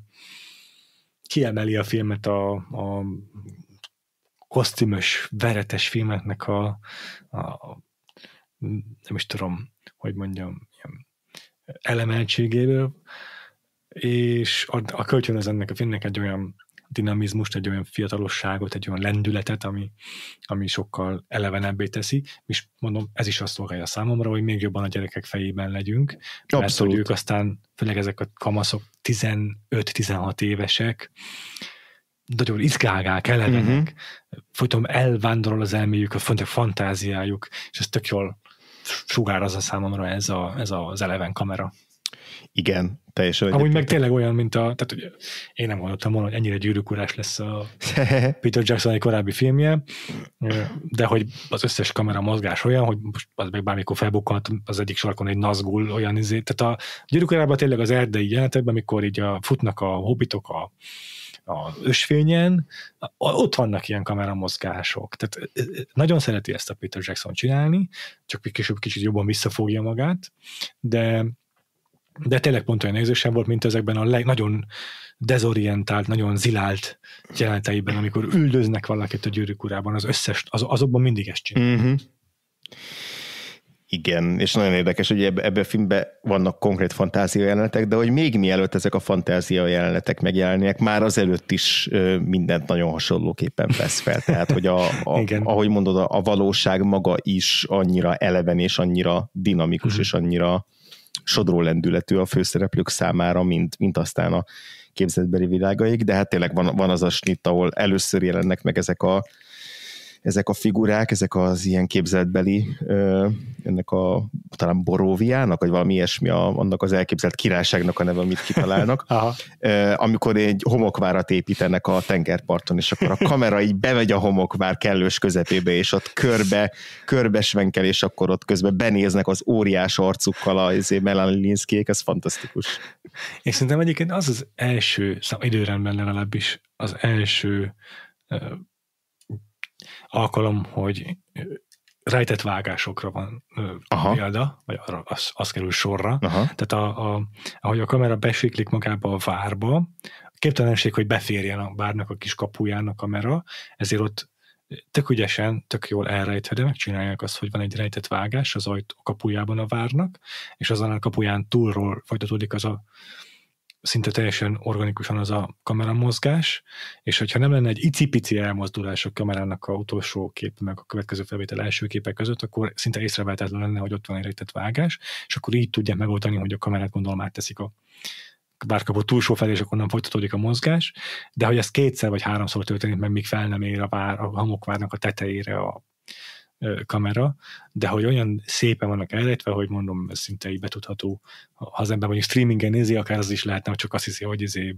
kiemeli a filmet a, a kosztümös, veretes filmeknek a, a, nem is tudom, hogy mondjam, ilyen elemeltségéből, és a, a kölcsön az ennek a filmnek egy olyan dinamizmust, egy olyan fiatalosságot, egy olyan lendületet, ami, ami sokkal elevenebbé teszi, és mondom, ez is azt szolgálja számomra, hogy még jobban a gyerekek fejében legyünk, mert hogy ők aztán, főleg ezek a kamaszok 15-16 évesek, nagyon izgálgák, elevenek, uh-huh. folyton elvándorol az elméjük, a fantáziájuk, és ez tök jól az a számomra ez, a, ez az eleven kamera igen, teljesen. Amúgy meg tényleg olyan, mint a, tehát ugye, én nem hallottam volna, hogy ennyire gyűrűkúrás lesz a Peter Jackson egy korábbi filmje, de hogy az összes kamera mozgás olyan, hogy most az meg bármikor felbukkant az egyik sarkon egy nazgul olyan izé, tehát a gyűrűkúrában tényleg az erdei jelenetekben, amikor így a, futnak a hobbitok a, az ösvényen, ott vannak ilyen kameramozgások. Tehát nagyon szereti ezt a Peter Jackson csinálni, csak később kicsit jobban visszafogja magát, de de tényleg pont olyan érzésem volt, mint ezekben a leg, nagyon dezorientált, nagyon zilált jeleneteiben, amikor üldöznek valakit a gyűrűk urában, az összes, az, azokban mindig ezt csinálják. Mm-hmm. Igen, és nagyon érdekes, hogy ebbe, ebbe a filmben vannak konkrét fantázia jelenetek, de hogy még mielőtt ezek a fantázia jelenetek megjelennek, már azelőtt is mindent nagyon hasonlóképpen vesz fel. Tehát, hogy a, a, Igen. ahogy mondod, a, a valóság maga is annyira eleven és annyira dinamikus mm. és annyira sodró lendületű a főszereplők számára, mint, mint aztán a képzetbeli világaik, de hát tényleg van, van az a snit, ahol először jelennek meg ezek a ezek a figurák, ezek az ilyen képzeletbeli, ennek a talán boróviának, vagy valami ilyesmi, a, annak az elképzelt királyságnak a neve, amit kitalálnak, amikor egy homokvárat építenek a tengerparton, és akkor a kamera így bevegy a homokvár kellős közepébe, és ott körbe, körbesvenkel, és akkor ott közben benéznek az óriás arcukkal a izé, melanilinszkék, ez fantasztikus. És szerintem egyébként az az első, időrendben legalábbis az első alkalom, hogy rejtett vágásokra van Aha. példa, vagy arra az, az kerül sorra. Aha. Tehát a, a, ahogy a kamera besiklik magába a várba, a képtelenség, hogy beférjen a várnak a kis kapuján a kamera, ezért ott tök ügyesen, tök jól elrejtve, de megcsinálják azt, hogy van egy rejtett vágás az ajtó kapujában a várnak, és azon a kapuján túlról folytatódik az a szinte teljesen organikusan az a kameramozgás, és hogyha nem lenne egy icipici elmozdulás a kamerának a utolsó kép, meg a következő felvétel első képek között, akkor szinte észrevehetetlen lenne, hogy ott van egy rejtett vágás, és akkor így tudják megoldani, hogy a kamerát gondolom átteszik a bárkapó túlsó felé, és akkor nem folytatódik a mozgás, de hogy ez kétszer vagy háromszor történik, mert még fel nem ér a, vár, a hamokvárnak a tetejére a kamera, de hogy olyan szépen vannak elrejtve, hogy mondom, ez szinte így betudható, ha az ember mondjuk streamingen nézi, akár az is lehetne, hogy csak azt hiszi, hogy izé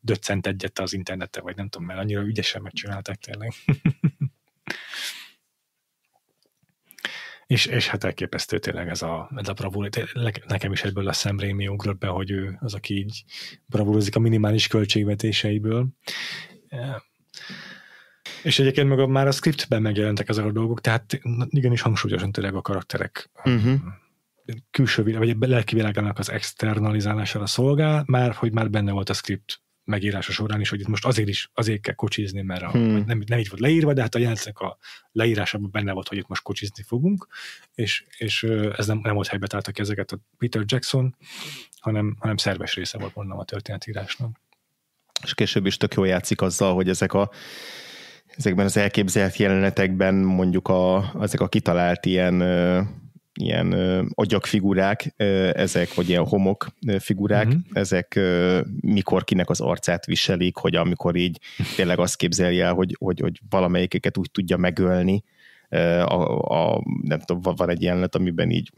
döccent egyet az interneten, vagy nem tudom, mert annyira ügyesen megcsinálták tényleg. és, és hát elképesztő tényleg ez a, ez a bravúr. Nekem is ebből a szemrémi ugrott be, hogy ő az, aki így bravúrozik a minimális költségvetéseiből. És egyébként meg már a scriptben megjelentek ezek a dolgok, tehát igenis hangsúlyosan tényleg a karakterek uh-huh. külső világ, vagy a lelki világának az externalizálására szolgál, már hogy már benne volt a script megírása során is, hogy itt most azért is azért kell kocsizni, mert a, hmm. nem, nem így volt leírva, de hát a jelentek a leírásában benne volt, hogy itt most kocsizni fogunk, és, és ez nem, nem volt helybe találtak ezeket a Peter Jackson, hanem, hanem szerves része volt mondom a történetírásnak. És később is tök jól játszik azzal, hogy ezek a ezekben az elképzelt jelenetekben mondjuk a, ezek a kitalált ilyen ilyen agyakfigurák, ezek, vagy ilyen homok figurák, uh-huh. ezek mikor kinek az arcát viselik, hogy amikor így tényleg azt képzelje el, hogy, hogy, hogy valamelyikeket úgy tudja megölni, a, a, nem tudom, van egy jelenet, amiben így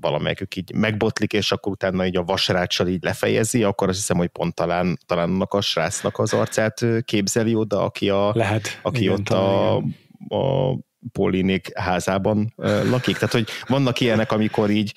valamelyikük így megbotlik, és akkor utána így a vasráccsal így lefejezi, akkor azt hiszem, hogy pont talán, talán annak a srácnak az arcát képzeli oda, aki, a, Lehet. aki igen, ott a, a Polinék házában lakik. Tehát, hogy vannak ilyenek, amikor így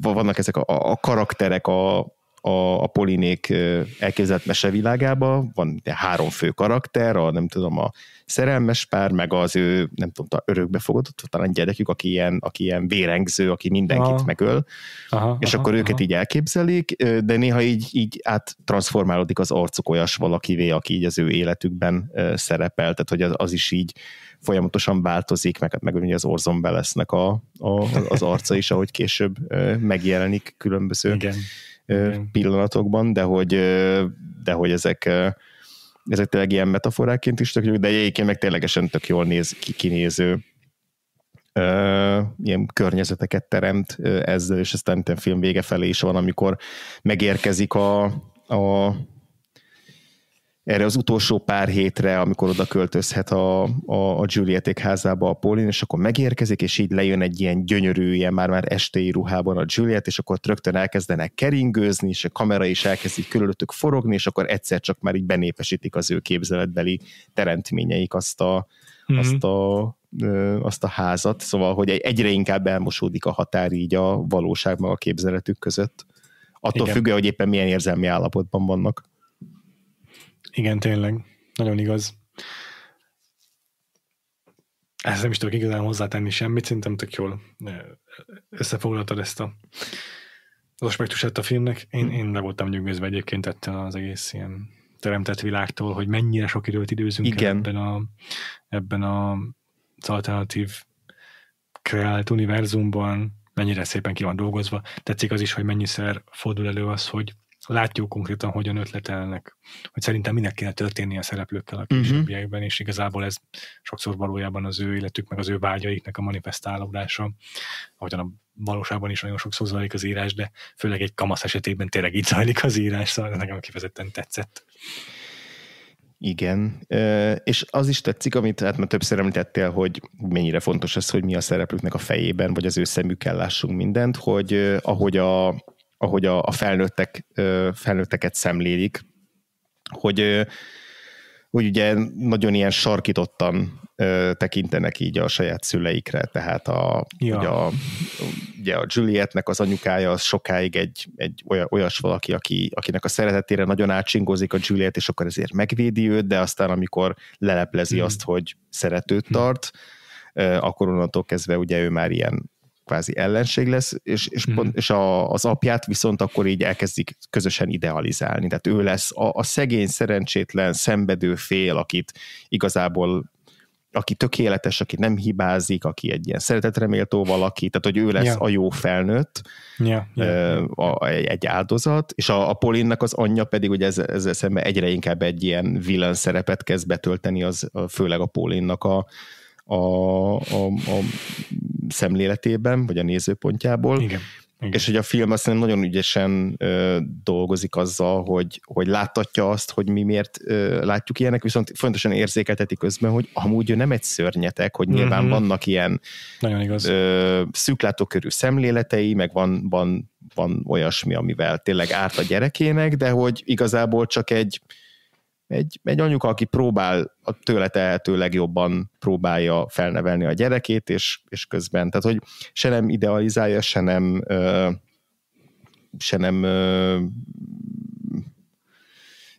vannak ezek a, a karakterek a, a, a Polinék elképzelt mesevilágába, van három fő karakter, a nem tudom, a szerelmes pár, meg az ő, nem tudom, örökbefogadott, talán gyerekük, aki ilyen, aki ilyen vérengző, aki mindenkit aha. megöl, aha, és aha, akkor aha. őket így elképzelik, de néha így, így áttransformálódik az arcuk olyas valakivé, aki így az ő életükben szerepel, tehát hogy az, az is így folyamatosan változik, meg, meg ugye az Orson Belesznek a, a, az arca is, ahogy később megjelenik különböző Igen. pillanatokban, de hogy, de hogy ezek ezek tényleg ilyen metaforáként is tök jó, de egyébként meg ténylegesen tök jól néz kinéző ö, ilyen környezeteket teremt ezzel, és aztán a film vége felé is van, amikor megérkezik a, a erre az utolsó pár hétre, amikor oda költözhet a, a, a Julieték házába a Paulin, és akkor megérkezik, és így lejön egy ilyen gyönyörű, ilyen már-már estei ruhában a Juliet, és akkor rögtön elkezdenek keringőzni, és a kamera is elkezdik körülöttük forogni, és akkor egyszer csak már így benépesítik az ő képzeletbeli teremtményeik azt a, mm-hmm. azt a ö, azt a házat, szóval, hogy egyre inkább elmosódik a határ így a valóság meg a képzeletük között. Attól függően, hogy éppen milyen érzelmi állapotban vannak. Igen, tényleg. Nagyon igaz. Ezt nem is tudok igazán hozzátenni semmit, szerintem tök jól eh, összefoglaltad ezt a az aspektusát a filmnek. Én, én le voltam nyugodva egyébként ettől az egész ilyen teremtett világtól, hogy mennyire sok időt időzünk Igen. ebben a, ebben a az alternatív kreált univerzumban, mennyire szépen ki van dolgozva. Tetszik az is, hogy mennyiszer fordul elő az, hogy látjuk konkrétan, hogyan ötletelnek, hogy szerintem minek kéne történni a szereplőkkel a későbbiekben, mhm. uh-huh. és igazából ez sokszor valójában az ő életük, meg az ő vágyaiknak a manifestálódása, ahogyan a valóságban is nagyon sokszor zajlik az írás, de főleg egy kamasz esetében tényleg így zajlik az írás, szóval nekem kifejezetten tetszett. Igen, és az is tetszik, amit hát már többször említettél, hogy mennyire fontos ez, hogy mi a szereplőknek a fejében, vagy az ő szemükkel lássunk mindent, hogy ahogy a ahogy a, a felnőttek, felnőtteket szemlélik, hogy, hogy ugye nagyon ilyen sarkítottan tekintenek így a saját szüleikre, tehát a, ja. ugye a, ugye a Julietnek az anyukája az sokáig egy, egy olyas valaki, aki, akinek a szeretetére nagyon átsingozik a Juliet, és akkor ezért megvédi őt, de aztán amikor leleplezi hmm. azt, hogy szeretőt tart, hmm. akkor onnantól kezdve ugye ő már ilyen kvázi ellenség lesz, és, és, mm. pont, és a, az apját viszont akkor így elkezdik közösen idealizálni. Tehát ő lesz a, a szegény, szerencsétlen, szenvedő fél, akit igazából aki tökéletes, aki nem hibázik, aki egy ilyen szeretetreméltó valaki, tehát hogy ő lesz yeah. a jó felnőtt, yeah, yeah, a, egy áldozat, és a, a Polinnak az anyja pedig ugye ez ez szemben egyre inkább egy ilyen villan szerepet kezd betölteni, az főleg a Polinnak a, a, a, a szemléletében, vagy a nézőpontjából. Igen. Igen. És hogy a film azt hiszem nagyon ügyesen ö, dolgozik azzal, hogy, hogy láttatja azt, hogy mi miért ö, látjuk ilyenek, viszont fontosan érzékelteti közben, hogy amúgy ő nem egy szörnyetek, hogy nyilván mm-hmm. vannak ilyen nagyon igaz. Ö, szűklátókörű szemléletei, meg van, van, van olyasmi, amivel tényleg árt a gyerekének, de hogy igazából csak egy egy, egy anyuka, aki próbál a tőle tehető legjobban próbálja felnevelni a gyerekét, és, és közben, tehát hogy se nem idealizálja, se nem ö, se nem ö,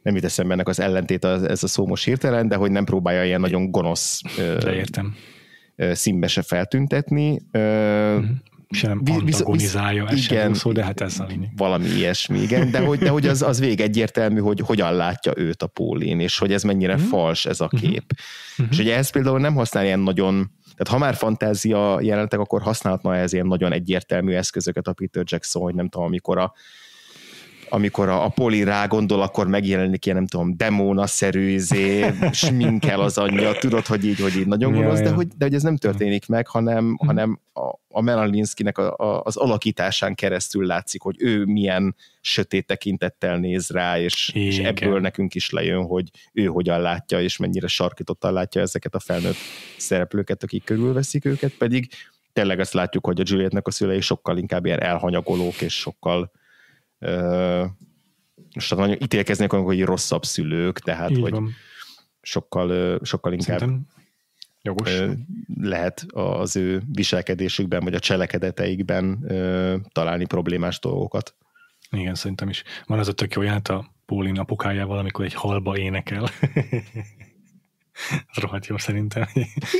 nem jut eszembe ennek az ellentét az, ez a szó most hirtelen, de hogy nem próbálja ilyen nagyon gonosz ö, Ö, színbe se feltüntetni, ö, uh-huh sem visz, antagonizálja visz, ez igen, szó, de hát ez a lényeg. Valami ilyesmi, igen, de hogy, de hogy az, az vég egyértelmű, hogy hogyan látja őt a Pólin, és hogy ez mennyire mm. fals ez a mhm. kép. Mm-hmm. És ugye ez például nem használ ilyen nagyon, tehát ha már fantázia jelentek, akkor használhatna ez ilyen nagyon egyértelmű eszközöket a Peter Jackson, hogy nem tudom, amikor a amikor a, a Poli rá gondol, akkor megjelenik ilyen, nem tudom, demónaszerű izé, sminkel az anyja, tudod, hogy így, hogy így nagyon gonosz, ja, de, Hogy, de hogy ez nem történik meg, hanem, hm. hanem a, a Melalinszkinek a, a, az alakításán keresztül látszik, hogy ő milyen sötét tekintettel néz rá, és, és ebből nekünk is lejön, hogy ő hogyan látja, és mennyire sarkítottan látja ezeket a felnőtt szereplőket, akik körülveszik őket, pedig tényleg azt látjuk, hogy a Julietnek a szülei sokkal inkább ilyen elhanyagolók, és sokkal most nagyon ítélkeznek olyan hogy rosszabb szülők, tehát Így hogy van. sokkal, sokkal inkább jogos. lehet az ő viselkedésükben, vagy a cselekedeteikben találni problémás dolgokat. Igen, szerintem is. Van az a tök jó a Pólin apukájával, amikor egy halba énekel. rohadt jó szerintem.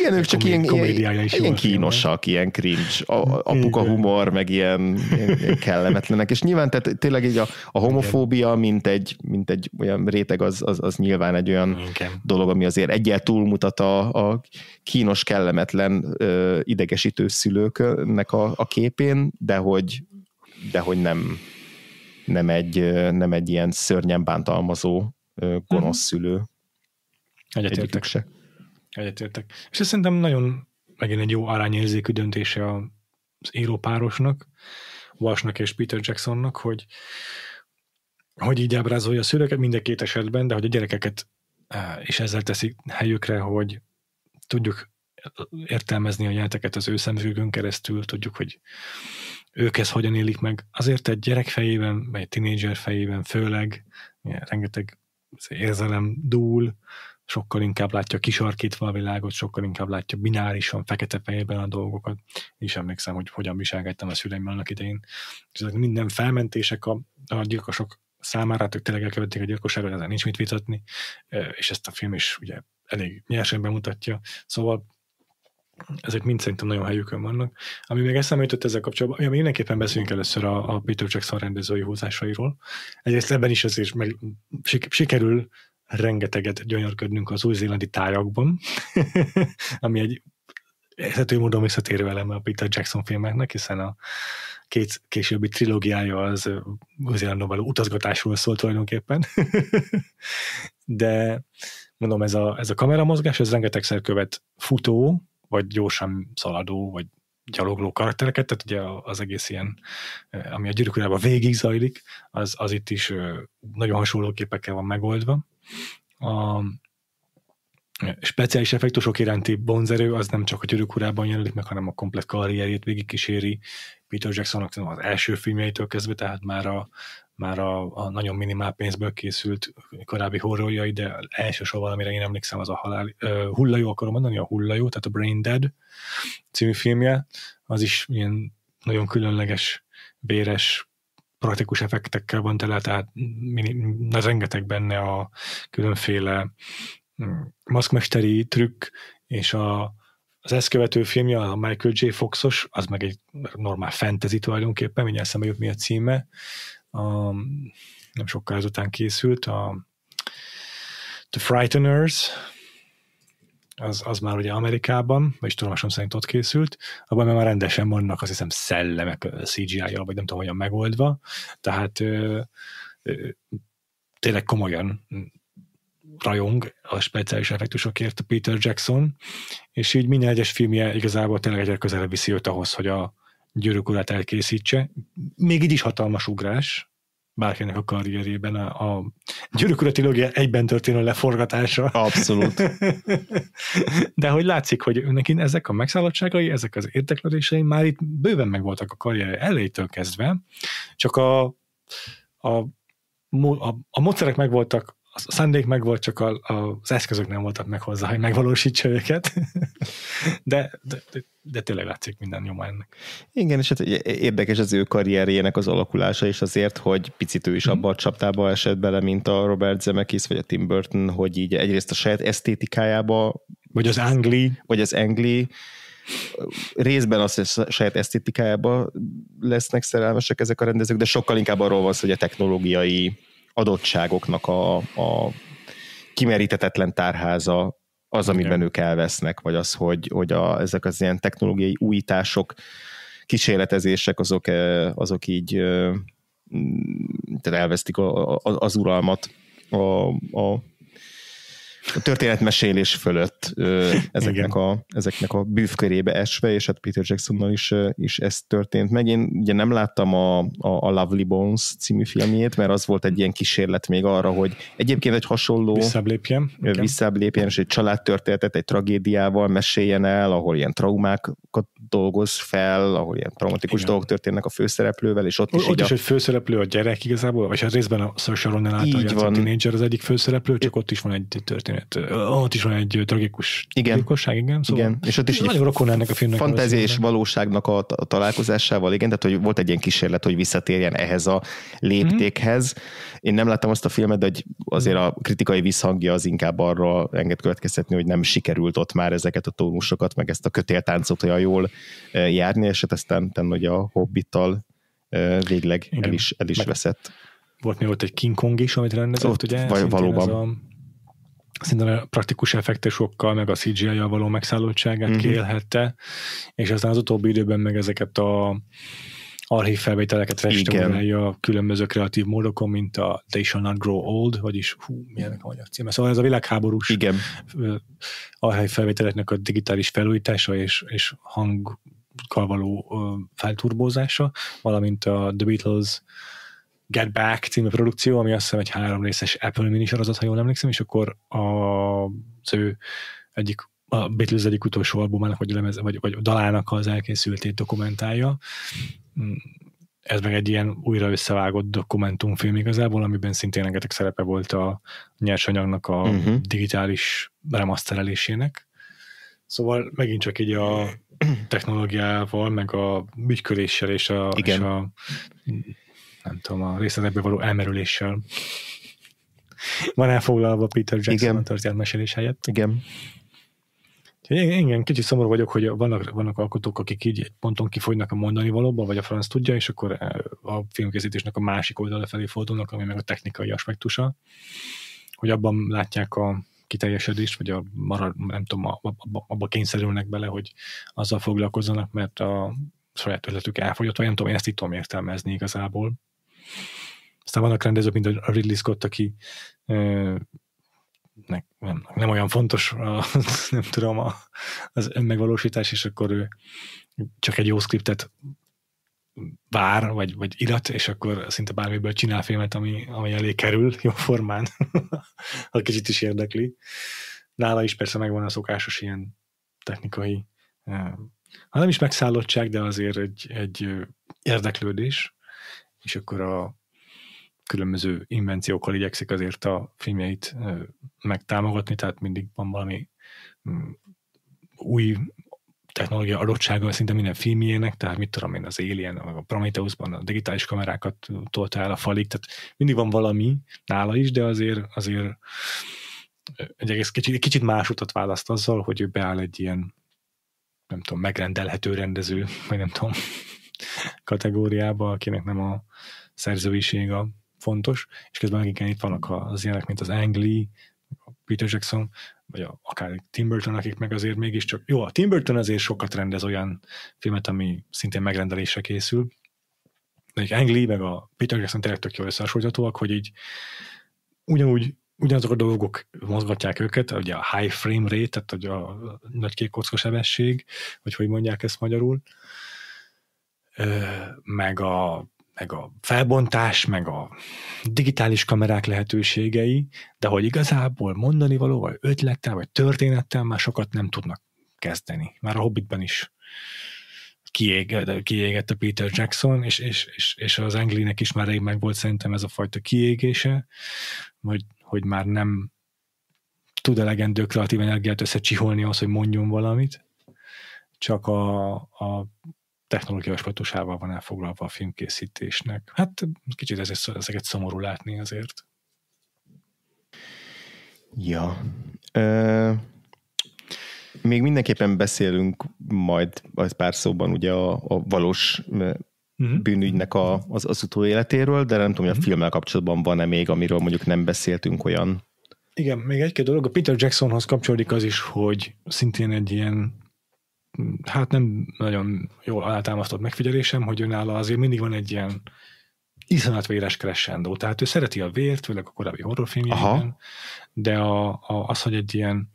Igen, ők csak ilyen, ilyen, ilyen kínosak, ilyen cringe, a, apuka humor, meg ilyen, ilyen, ilyen kellemetlenek, és nyilván tehát tényleg így a, a homofóbia, mint egy, mint egy olyan réteg, az, az, az nyilván egy olyan Igen. dolog, ami azért egyel túlmutat a, a kínos, kellemetlen, ö, idegesítő szülőknek a, a képén, de hogy, de hogy nem, nem, egy, nem egy ilyen szörnyen bántalmazó gonosz uh-huh. szülő. Egyetértek. se. Egyetértek. És ez szerintem nagyon megint egy jó arányérzékű döntése az írópárosnak, Vasnak és Peter Jacksonnak, hogy, hogy így ábrázolja a szülőket mind a két esetben, de hogy a gyerekeket és ezzel teszik helyükre, hogy tudjuk értelmezni a jelenteket az ő szemüvegön keresztül, tudjuk, hogy ők ezt hogyan élik meg. Azért egy gyerek fejében, vagy egy tinédzser fejében főleg, rengeteg érzelem dúl, sokkal inkább látja kisarkítva a világot, sokkal inkább látja binárisan, fekete fejében a dolgokat. És emlékszem, hogy hogyan viselkedtem a szüleim annak idején. És ezek minden felmentések a, a gyilkosok számára, ők tényleg elkövették a gyilkosságot, ezen nincs mit vitatni, és ezt a film is ugye elég nyersen bemutatja. Szóval ezek mind szerintem nagyon helyükön vannak. Ami még eszembe jutott ezzel kapcsolatban, ja, mindenképpen beszéljünk először a, a Peter Jackson rendezői húzásairól. Egyrészt ebben is azért meg, sikerül rengeteget gyönyörködnünk az új-zélandi tájakban, ami egy érthető módon visszatérő eleme a Peter Jackson filmeknek, hiszen a két későbbi trilógiája az új-zélandon való utazgatásról szól tulajdonképpen. De mondom, ez a, ez a kameramozgás, ez rengetegszer követ futó, vagy gyorsan szaladó, vagy gyalogló karaktereket, tehát ugye az egész ilyen, ami a gyűrűk végig zajlik, az, az itt is nagyon hasonló képekkel van megoldva a speciális effektusok iránti bonzerő az nem csak a gyűrűk urában jelenik meg, hanem a komplet karrierjét végigkíséri Peter Jacksonnak az első filmjeitől kezdve, tehát már a, már a, a nagyon minimál pénzből készült korábbi horrorjai, de elsősorban, amire én emlékszem, az a halál, uh, hullajó, akarom mondani, a hullajó, tehát a Brain Dead című filmje, az is ilyen nagyon különleges, véres, praktikus effektekkel van tele, tehát rengeteg benne a különféle mm, maszkmesteri trükk, és a, az ezt követő filmje, a Michael J. Foxos, az meg egy normál fantasy tulajdonképpen, mindjárt szembe jut mi a címe, a, nem sokkal ezután készült, a The Frighteners, az, az már ugye Amerikában, vagyis tudomásom szerint ott készült, abban már rendesen vannak azt hiszem szellemek CGI-jal, vagy nem tudom, hogyan megoldva, tehát ö, ö, tényleg komolyan rajong a speciális effektusokért Peter Jackson, és így minden egyes filmje igazából tényleg egyre közelebb viszi őt ahhoz, hogy a gyűrűk elkészítse. Még így is hatalmas ugrás, bárkinek a karrierében a, a Gyűrűk egyben történő leforgatása. Abszolút. De hogy látszik, hogy önnek ezek a megszállottságai, ezek az érteklődései már itt bőven megvoltak a karrierje elejétől kezdve, csak a, a, a, a módszerek megvoltak a szándék meg volt, csak a, a, az eszközök nem voltak meg hozzá, hogy megvalósítsa őket. de, de, de, de tényleg látszik minden nyoma ennek. Igen, és hát érdekes az ő karrierjének az alakulása is azért, hogy picit ő is mm. abba a csaptába esett bele, mint a Robert Zemeckis vagy a Tim Burton, hogy így egyrészt a saját esztétikájába vagy az angli. Vagy az angli. Részben az, hogy saját esztétikájába lesznek szerelmesek ezek a rendezők, de sokkal inkább arról van szó, hogy a technológiai adottságoknak a, a kimerítetetlen tárháza az, amiben Igen. ők elvesznek, vagy az, hogy, hogy a, ezek az ilyen technológiai újítások, kísérletezések, azok, eh, azok így eh, tehát elvesztik az uralmat a, a a történetmesélés fölött ezeknek, a, ezeknek a bűvkörébe esve, és hát Peter Jacksonnal is, is ez történt meg. Én ugye nem láttam a, a, a Lovely Bones című filmjét, mert az volt egy ilyen kísérlet még arra, hogy egyébként egy hasonló visszább lépjen, visszább lépjen és egy családtörténetet egy tragédiával meséljen el, ahol ilyen traumákat dolgoz fel, ahol ilyen traumatikus Igen. dolgok történnek a főszereplővel, és ott, o, is, ott is, a... egy főszereplő a gyerek igazából, vagy hát részben a Saoirse Ronan által így van. a tínédzser az egyik főszereplő, csak é. ott is van egy történet történet. Ott is van egy tragikus igen. tragikosság, igen. Szóval igen. És ott is nagyon rokon ennek a filmnek. Fantázia és valóságnak a, találkozásával, igen, tehát hogy volt egy ilyen kísérlet, hogy visszatérjen ehhez a léptékhez. Mm-hmm. Én nem láttam azt a filmet, de hogy azért a kritikai visszhangja az inkább arra enged következtetni, hogy nem sikerült ott már ezeket a tónusokat, meg ezt a kötéltáncot olyan jól járni, és hát aztán hogy a hobbittal végleg igen. el is, el is veszett. Volt még ott egy King Kong is, amit rendezett, ugye? Vaj, valóban. Ez a szintén a praktikus effektusokkal, meg a CGI-jal való megszállottságát mm-hmm. kélhette, és aztán az utóbbi időben meg ezeket a archív felvételeket festőművelje a különböző kreatív módokon, mint a They Shall Not Grow Old, vagyis hú, milyenek a magyar címe. Szóval ez a világháborús Igen. archív felvételeknek a digitális felújítása és, és hangkal való felturbózása, valamint a The Beatles Get Back című produkció, ami azt hiszem egy három részes Apple minisorozat, ha jól emlékszem, és akkor a, az ő egyik a Beatles egyik utolsó albumának, vagy, lemez, vagy, vagy dalának az elkészültét dokumentálja. Ez meg egy ilyen újra összevágott dokumentumfilm igazából, amiben szintén rengeteg szerepe volt a nyersanyagnak a uh-huh. digitális remasterelésének. Szóval megint csak így a technológiával, meg a bütyköléssel és a, Igen. És a nem tudom, a részletekbe való elmerüléssel van elfoglalva Peter Jackson Igen. a történelmesélés helyett. Igen. Igen, kicsit szomorú vagyok, hogy vannak, vannak alkotók, akik így ponton kifogynak a mondani valóban, vagy a franc tudja, és akkor eh, a filmkészítésnek a másik oldala felé fordulnak, ami meg a technikai aspektusa, hogy abban látják a kiteljesedést, vagy a marad, nem tudom, abba, abba kényszerülnek bele, hogy azzal foglalkozzanak, mert a saját ötletük elfogyott, vagy nem tudom, én ezt így tudom értelmezni igazából. Aztán vannak rendezők, mint a Ridley Scott, aki nek, nem, nem olyan fontos, a, nem tudom, a, az önmegvalósítás, és akkor ő csak egy jó skriptet vár, vagy, vagy irat, és akkor szinte bármiből csinál filmet, ami, ami elé kerül jó formán, ha kicsit is érdekli. Nála is persze megvan a szokásos ilyen technikai, ha nem is megszállottság, de azért egy, egy érdeklődés, és akkor a különböző invenciókkal igyekszik azért a filmjeit megtámogatni, tehát mindig van valami mm, új technológia adottsága szinte minden filmjének, tehát mit tudom én, az Alien, a Prometheusban a digitális kamerákat tolta el a falig, tehát mindig van valami nála is, de azért, azért egy egész kicsit, kicsit más utat választ azzal, hogy ő beáll egy ilyen nem tudom, megrendelhető rendező, vagy nem tudom, kategóriába, akinek nem a szerzőiség a fontos, és közben igen, itt vannak az ilyenek, mint az Ang Lee, a Peter Jackson, vagy a, akár Tim Burton, akik meg azért mégiscsak, jó, a Tim Burton azért sokat rendez olyan filmet, ami szintén megrendelésre készül, de egy Ang Lee, meg a Peter Jackson tényleg tök jól összehasonlíthatóak, hogy így ugyanúgy ugyanazok a dolgok mozgatják őket, ugye a high frame rate, tehát a nagy kék kocka sebesség, vagy hogy mondják ezt magyarul, meg a, meg a felbontás, meg a digitális kamerák lehetőségei, de hogy igazából mondani való, vagy ötlettel, vagy történettel már sokat nem tudnak kezdeni. Már a Hobbitben is kiégett a Peter Jackson, és, és, és, és az Anglinek is már rég meg volt szerintem ez a fajta kiégése, hogy, hogy már nem tud elegendő kreatív energiát összecsiholni az, hogy mondjon valamit, csak a, a technológia aspektusával van elfoglalva a filmkészítésnek. Hát kicsit ezért, ezeket szomorú látni azért. Ja. Ö, még mindenképpen beszélünk majd az pár szóban ugye a, a valós mhm. bűnügynek a, az, az utóéletéről, de nem tudom, hogy a mhm. filmmel kapcsolatban van-e még, amiről mondjuk nem beszéltünk olyan. Igen, még egy-két dolog. A Peter Jacksonhoz kapcsolódik az is, hogy szintén egy ilyen hát nem nagyon jól alátámasztott megfigyelésem, hogy önálló azért mindig van egy ilyen véres crescendo. Tehát ő szereti a vért, főleg a korábbi horrorfilmjében, de a, a, az, hogy egy ilyen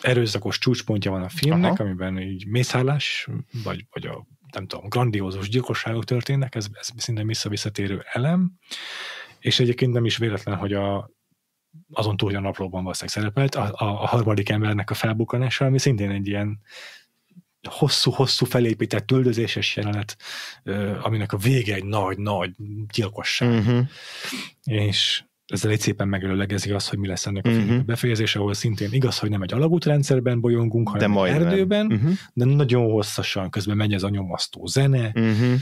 erőszakos csúcspontja van a filmnek, Aha. amiben így mészállás, vagy, vagy a nem tudom, grandiózus gyilkosságok történnek, ez, ez szinte visszavisszatérő elem, és egyébként nem is véletlen, hogy a azon túl, hogy a naplóban valószínűleg szerepelt, a, a, a harmadik embernek a felbukkanása, ami szintén egy ilyen hosszú-hosszú felépített üldözéses jelenet, aminek a vége egy nagy-nagy gyilkosság. Uh-huh. És ezzel egy szépen megelőlegezi azt, hogy mi lesz ennek a uh-huh. befejezése, ahol szintén igaz, hogy nem egy alagútrendszerben bolyongunk, hanem de erdőben, uh-huh. de nagyon hosszasan közben megy ez a nyomasztó zene, uh-huh.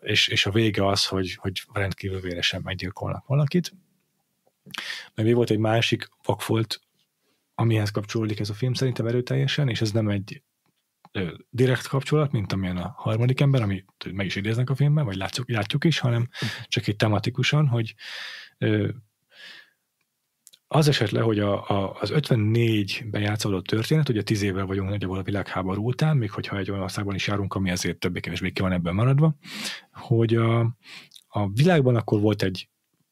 és, és a vége az, hogy, hogy rendkívül véresen meggyilkolnak valakit. Mert még volt egy másik vakfolt, amihez kapcsolódik ez a film szerintem erőteljesen, és ez nem egy ö, direkt kapcsolat, mint amilyen a harmadik ember, ami meg is idéznek a filmben, vagy látjuk, látjuk is, hanem csak egy tematikusan, hogy ö, az esett le, hogy a, a, az 54-ben játszódó történet, ugye 10 évvel vagyunk nagyjából a világháború után, még hogyha egy olyan országban is járunk, ami ezért többé-kevésbé ki van ebben maradva, hogy a, a világban akkor volt egy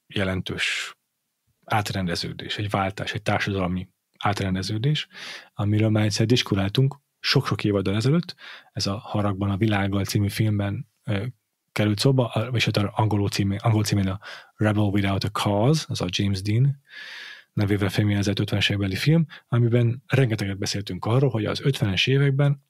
jelentős átrendeződés, egy váltás, egy társadalmi átrendeződés, amiről már egyszer diskuráltunk sok-sok évaddal ezelőtt, ez a Haragban a világgal című filmben ö, került szóba, és hát az angol, címe, angol címén a Rebel Without a Cause, az a James Dean nevével filmjelzett 50-es évekbeli film, amiben rengeteget beszéltünk arról, hogy az 50-es években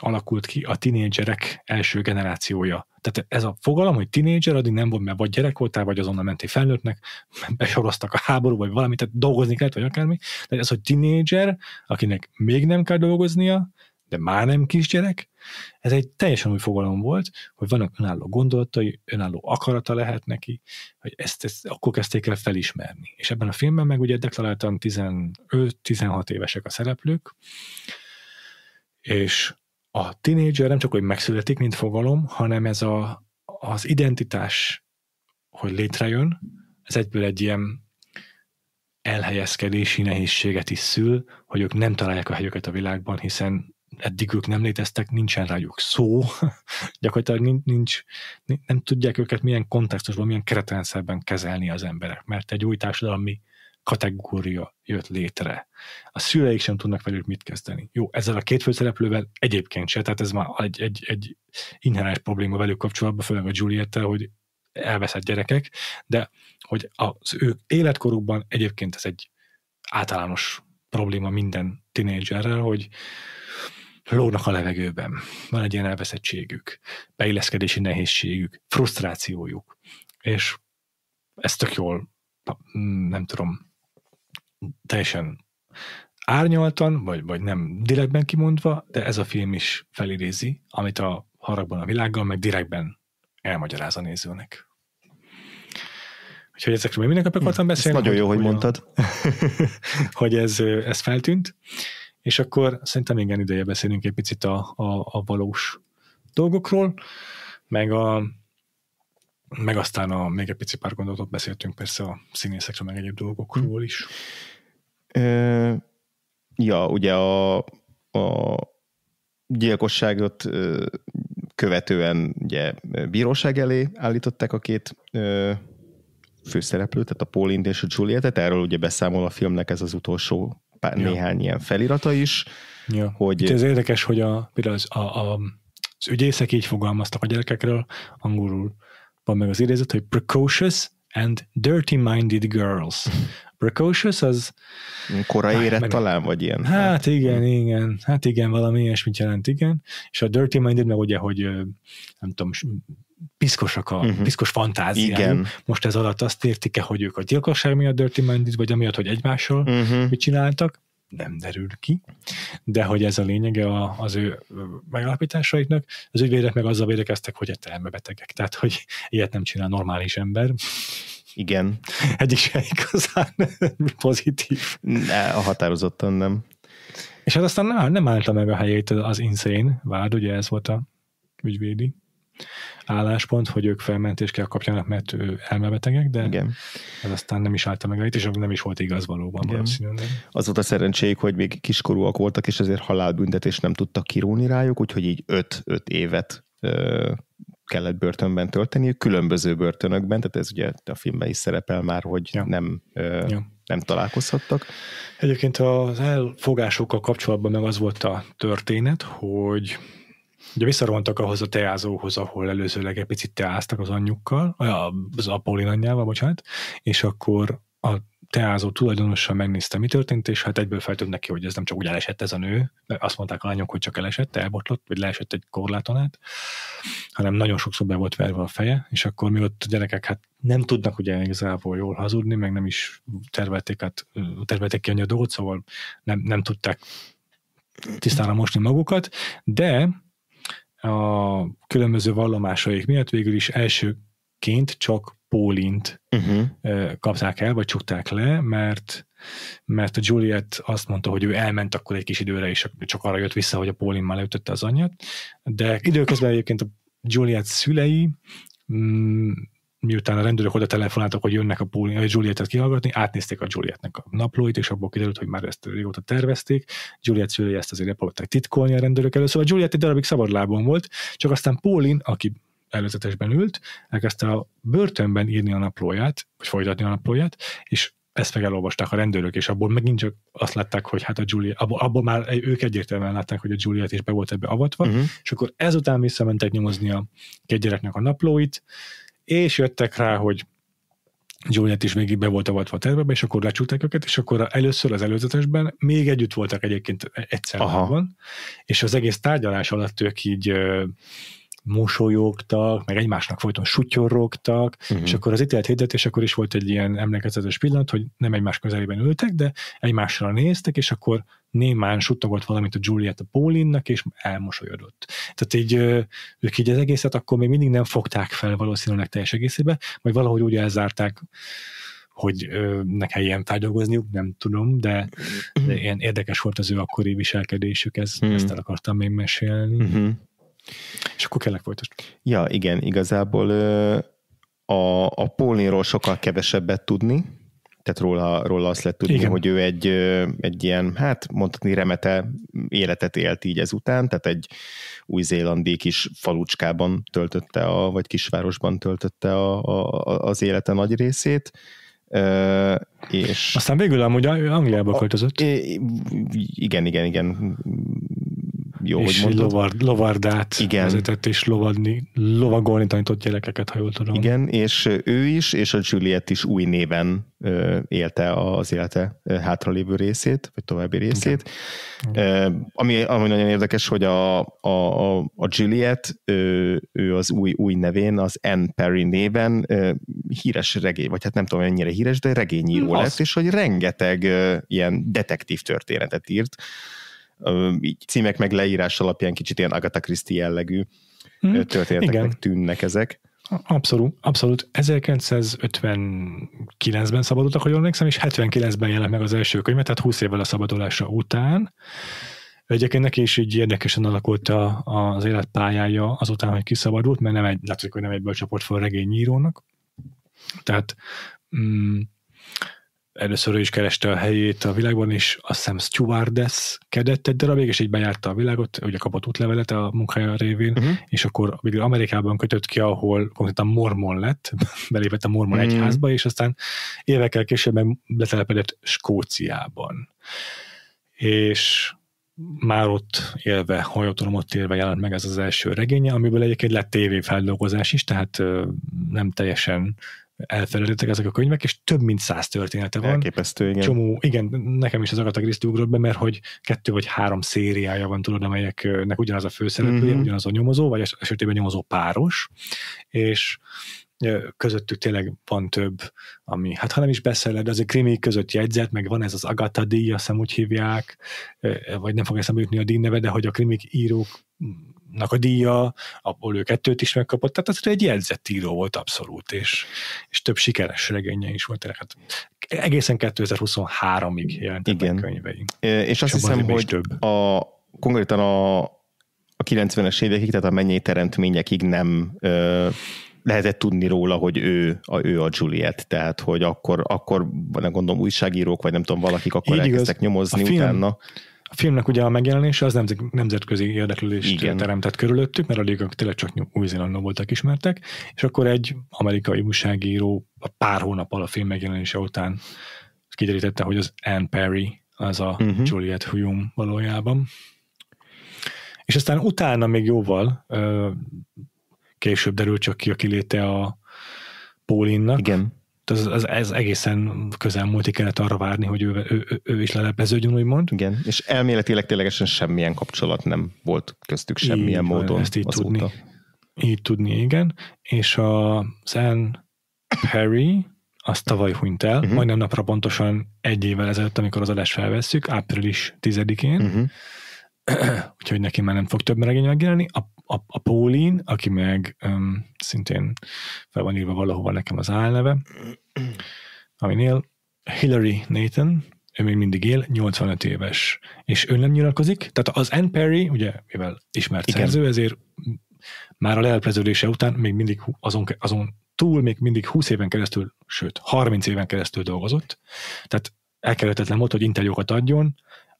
alakult ki a tinédzserek első generációja. Tehát ez a fogalom, hogy tinédzser, addig nem volt, mert vagy gyerek voltál, vagy azonnal mentél felnőttnek, besoroztak a háború, vagy valamit, tehát dolgozni kellett, vagy akármi. De ez, hogy tinédzser, akinek még nem kell dolgoznia, de már nem kisgyerek, ez egy teljesen új fogalom volt, hogy vannak önálló gondolatai, önálló akarata lehet neki, hogy ezt, ezt akkor kezdték el felismerni. És ebben a filmben meg ugye deklaráltan 15-16 évesek a szereplők, és a tínédzser nem csak, hogy megszületik, mint fogalom, hanem ez a, az identitás, hogy létrejön, ez egyből egy ilyen elhelyezkedési nehézséget is szül, hogy ők nem találják a helyüket a világban, hiszen eddig ők nem léteztek, nincsen rájuk szó, gyakorlatilag nincs, nincs, nem tudják őket milyen kontextusban, milyen keretrendszerben kezelni az emberek, mert egy új társadalmi kategória jött létre. A szüleik sem tudnak velük mit kezdeni. Jó, ezzel a két főszereplővel egyébként se, tehát ez már egy, egy, egy inherens probléma velük kapcsolatban, főleg a Julietta, hogy elveszett gyerekek, de hogy az ő életkorukban egyébként ez egy általános probléma minden tinédzserrel, hogy lónak a levegőben. Van egy ilyen elveszettségük, beilleszkedési nehézségük, frusztrációjuk, és ez tök jól, nem tudom, teljesen árnyaltan, vagy, vagy nem direktben kimondva, de ez a film is felidézi, amit a haragban a világgal, meg direktben elmagyaráz a nézőnek. Úgyhogy ezekről még mindenképp akartam hm, beszélni. nagyon jó, hogy, mondtad. A, hogy ez, ez feltűnt. És akkor szerintem igen ideje beszélünk egy picit a, a, a valós dolgokról, meg a meg aztán a, még egy pici pár gondolatot beszéltünk persze a színészekről, meg egyéb dolgokról hm. is. Ö, ja, ugye a, a gyilkosságot követően ugye bíróság elé állították a két ö, főszereplőt, tehát a Pauline és a Juliettet, erről ugye beszámol a filmnek ez az utolsó pár, ja. néhány ilyen felirata is. Ja. Hogy... Itt ez érdekes, hogy a, az, a, a, az ügyészek így fogalmaztak a gyerekekről, angolul van meg az idézet, hogy precocious and dirty-minded girls. Precocious az... Mm, korai érett talán, vagy ilyen. Hát, hát igen, hát. igen. Hát igen, valami ilyesmit jelent, igen. És a Dirty Minded meg ugye, hogy nem tudom, piszkosak a, uh-huh. piszkos fantáziájuk. Igen. Most ez alatt azt értik-e, hogy ők a gyilkosság miatt Dirty Minded, vagy amiatt, hogy egymással uh-huh. mit csináltak nem derül ki, de hogy ez a lényege a, az ő megalapításaiknak, Az ügyvédek meg azzal védekeztek, hogy hát elmebetegek, tehát hogy ilyet nem csinál normális ember. Igen. Egyik se igazán pozitív. Ne, határozottan nem. És hát aztán nem, állta meg a helyét az insane vád, ugye ez volt a ügyvédi álláspont, hogy ők felmentés kell kapjanak, mert ő elmebetegek, de Igen. ez aztán nem is állta meg a és nem is volt igaz valóban Igen. valószínűleg. Az volt a szerencséjük, hogy még kiskorúak voltak, és ezért halálbüntetést nem tudtak kirúni rájuk, úgyhogy így 5-5 évet kellett börtönben tölteni, különböző börtönökben, tehát ez ugye a filmben is szerepel már, hogy ja. nem ö, ja. nem találkozhattak. Egyébként az elfogásokkal kapcsolatban meg az volt a történet, hogy Ugye visszarontak ahhoz a teázóhoz, ahol előzőleg egy picit teáztak az anyjukkal, az Apolin anyjával, bocsánat, és akkor a teázó tulajdonossal megnézte, mi történt, és hát egyből feltűnt neki, hogy ez nem csak úgy elesett ez a nő, mert azt mondták a lányok, hogy csak elesett, elbotlott, vagy leesett egy korláton át, hanem nagyon sokszor be volt verve a feje, és akkor mi ott a gyerekek hát nem tudnak ugye igazából jól hazudni, meg nem is tervelték, hát tervelték ki annyi a dolgot, szóval nem, nem tudták tisztára mosni magukat, de a különböző vallomásaik miatt végül is első ként csak Pólint uh-huh. kapták el, vagy csukták le, mert mert a Juliet azt mondta, hogy ő elment akkor egy kis időre, és csak arra jött vissza, hogy a Pólin már leütötte az anyját, de időközben egyébként a Juliet szülei mm, miután a rendőrök oda telefonáltak, hogy jönnek a, Paulin, a Julietet kihallgatni, átnézték a Julietnek a naplóit, és abból kiderült, hogy már ezt régóta tervezték. Juliet szülei ezt azért próbálták titkolni a rendőrök előtt. szóval Juliet egy darabig szabadlábon volt, csak aztán Paulin, aki előzetesben ült, elkezdte a börtönben írni a naplóját, vagy folytatni a naplóját, és ezt meg elolvasták a rendőrök, és abból megint csak azt látták, hogy hát a Julia, abból, abból már ők egyértelműen látták, hogy a Juliet is be volt ebbe avatva, uh-huh. és akkor ezután visszamentek nyomozni a két gyereknek a naplóit, és jöttek rá, hogy Juliet is még be volt avatva a tervebe, és akkor lecsúták őket, és akkor először az előzetesben még együtt voltak egyébként egyszer van, és az egész tárgyalás alatt ők így mosolyogtak, meg egymásnak folyton sutyorogtak, uh-huh. és akkor az ítélet hirdetés, akkor is volt egy ilyen emlékezetes pillanat, hogy nem egymás közelében ültek, de egymásra néztek, és akkor némán suttogott valamit a Juliet a Paulinnak, és elmosolyodott. Tehát így ők így az egészet akkor még mindig nem fogták fel valószínűleg teljes egészébe, vagy valahogy úgy elzárták, hogy ö, ne kelljen feldolgozniuk, nem tudom, de, de mhm. ilyen érdekes volt az ő akkori viselkedésük, ez, mm. ezt el akartam még mesélni. Mm-hmm. És akkor kellek folytasd. Ja, igen, igazából a, a Pólinról sokkal kevesebbet tudni, tehát róla, róla azt lehet tudni, Igen. hogy ő egy, egy ilyen, hát mondhatni remete életet élt így ezután, tehát egy új-zélandi kis falucskában töltötte, a, vagy kisvárosban töltötte a, a, az élete nagy részét, Uh, és Aztán végül amúgy Angliába a, költözött. Igen, igen, igen jó, és hogy Lovard, lovardát Igen. vezetett, és lovadni, lovagolni tanított gyerekeket, ha jól tudom. Igen, és ő is, és a Juliet is új néven ö, élte az élete hátralévő részét, vagy további részét. Igen. Ö, ami, ami nagyon érdekes, hogy a, a, a Juliet, ö, ő az új, új nevén, az N Perry néven ö, híres regény, vagy hát nem tudom, mennyire híres, de regényíró hmm, az. lett, és hogy rengeteg ö, ilyen detektív történetet írt, így címek meg leírás alapján kicsit ilyen Agatha Christie jellegű hmm. történeteknek Igen. tűnnek ezek. Abszolút, abszolút. 1959-ben szabadultak, ha jól emlékszem, és 79-ben jelent meg az első könyve, tehát 20 évvel a szabadulása után. Egyébként neki is így érdekesen alakult a, az életpályája azután, hogy kiszabadult, mert nem egy, látszik, hogy nem egyből csapott fel regényírónak. Tehát mm, először ő is kereste a helyét a világban, és azt hiszem stewardess kedett egy darabig, és így bejárta a világot, ugye kapott útlevelet a munkája révén, uh-huh. és akkor végül Amerikában kötött ki, ahol konkrétan mormon lett, belépett a mormon uh-huh. egyházba, és aztán évekkel később meg letelepedett Skóciában. És már ott élve, hajótolomot élve jelent meg ez az első regénye, amiből egyébként lett tévéfeldolgozás is, tehát nem teljesen elterjedtek ezek a könyvek, és több mint száz története van. Elképesztő, igen. Csomó, igen, nekem is az Agatha Christie ugrott be, mert hogy kettő vagy három szériája van, tudod, amelyeknek ugyanaz a főszereplője, mm-hmm. ugyanaz a nyomozó, vagy esetében nyomozó páros, és közöttük tényleg van több, ami, hát ha nem is beszél, de azért krimi között jegyzet, meg van ez az Agatha díj, azt hiszem úgy hívják, vagy nem fog eszembe jutni a díj neve, de hogy a krimik írók nak a díja, abból ő kettőt is megkapott, tehát az egy jegyzett író volt abszolút, és, és több sikeres regénye is volt. Hát egészen 2023-ig jelentett Igen. könyvei. É, és, és azt hiszem, hogy több. a, konkrétan a, a 90-es évekig, tehát a mennyi teremtményekig nem ö, lehetett tudni róla, hogy ő a, ő a Juliet, tehát hogy akkor, akkor nem gondolom újságírók, vagy nem tudom, valakik akkor Így elkezdtek igaz. nyomozni a film, a filmnek ugye a megjelenése az nemzetközi érdeklődést Igen. teremtett körülöttük, mert a tényleg csak Új-Zélandon voltak ismertek, és akkor egy amerikai újságíró a pár hónap alatt a film megjelenése után kiderítette, hogy az Anne Perry az a uh-huh. Mhm. Juliet Hume valójában. És aztán utána még jóval később derült csak ki a kiléte a Paulinnak. Igen az, az, ez egészen közelmúlti kellett arra várni, hogy ő, ő, ő is lelepeződjön, úgymond. Igen, és elméletileg ténylegesen semmilyen kapcsolat nem volt köztük semmilyen így, módon ezt így Tudni. Így tudni, igen. És a zen Perry az tavaly hunyt el, uh-huh. majdnem napra pontosan egy évvel ezelőtt, amikor az adást felvesszük, április 10-én, uh-huh. Mhm. úgyhogy neki már nem fog több regény megjelenni. A a, a Pólin, aki meg um, szintén fel van írva valahova nekem az álneve, aminél Hillary Nathan, ő még mindig él, 85 éves, és ő nem nyilatkozik, tehát az Anne Perry, ugye, mivel ismert Igen. szerző, ezért már a lelepleződése után még mindig azon, azon túl még mindig 20 éven keresztül, sőt, 30 éven keresztül dolgozott, tehát elkerülhetetlen volt, hogy interjúkat adjon,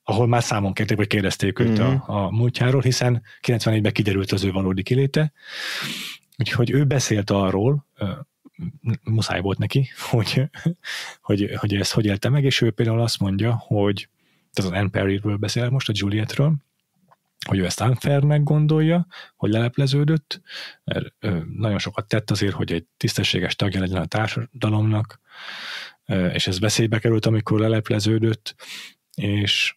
ahol már számon kérték, vagy kérdezték őt mm-hmm. a, mhm. a múltjáról, hiszen 94 ben kiderült az ő valódi kiléte. Úgyhogy ő beszélt arról, muszáj volt neki, hogy, hogy, hogy ezt hogy élte meg, és ő például azt mondja, hogy ez az Anne Perry-ről beszél most, a Julietről, hogy ő ezt unfairnek gondolja, hogy lelepleződött, mert nagyon sokat tett azért, hogy egy tisztességes tagja legyen a társadalomnak, és ez veszélybe került, amikor lelepleződött, és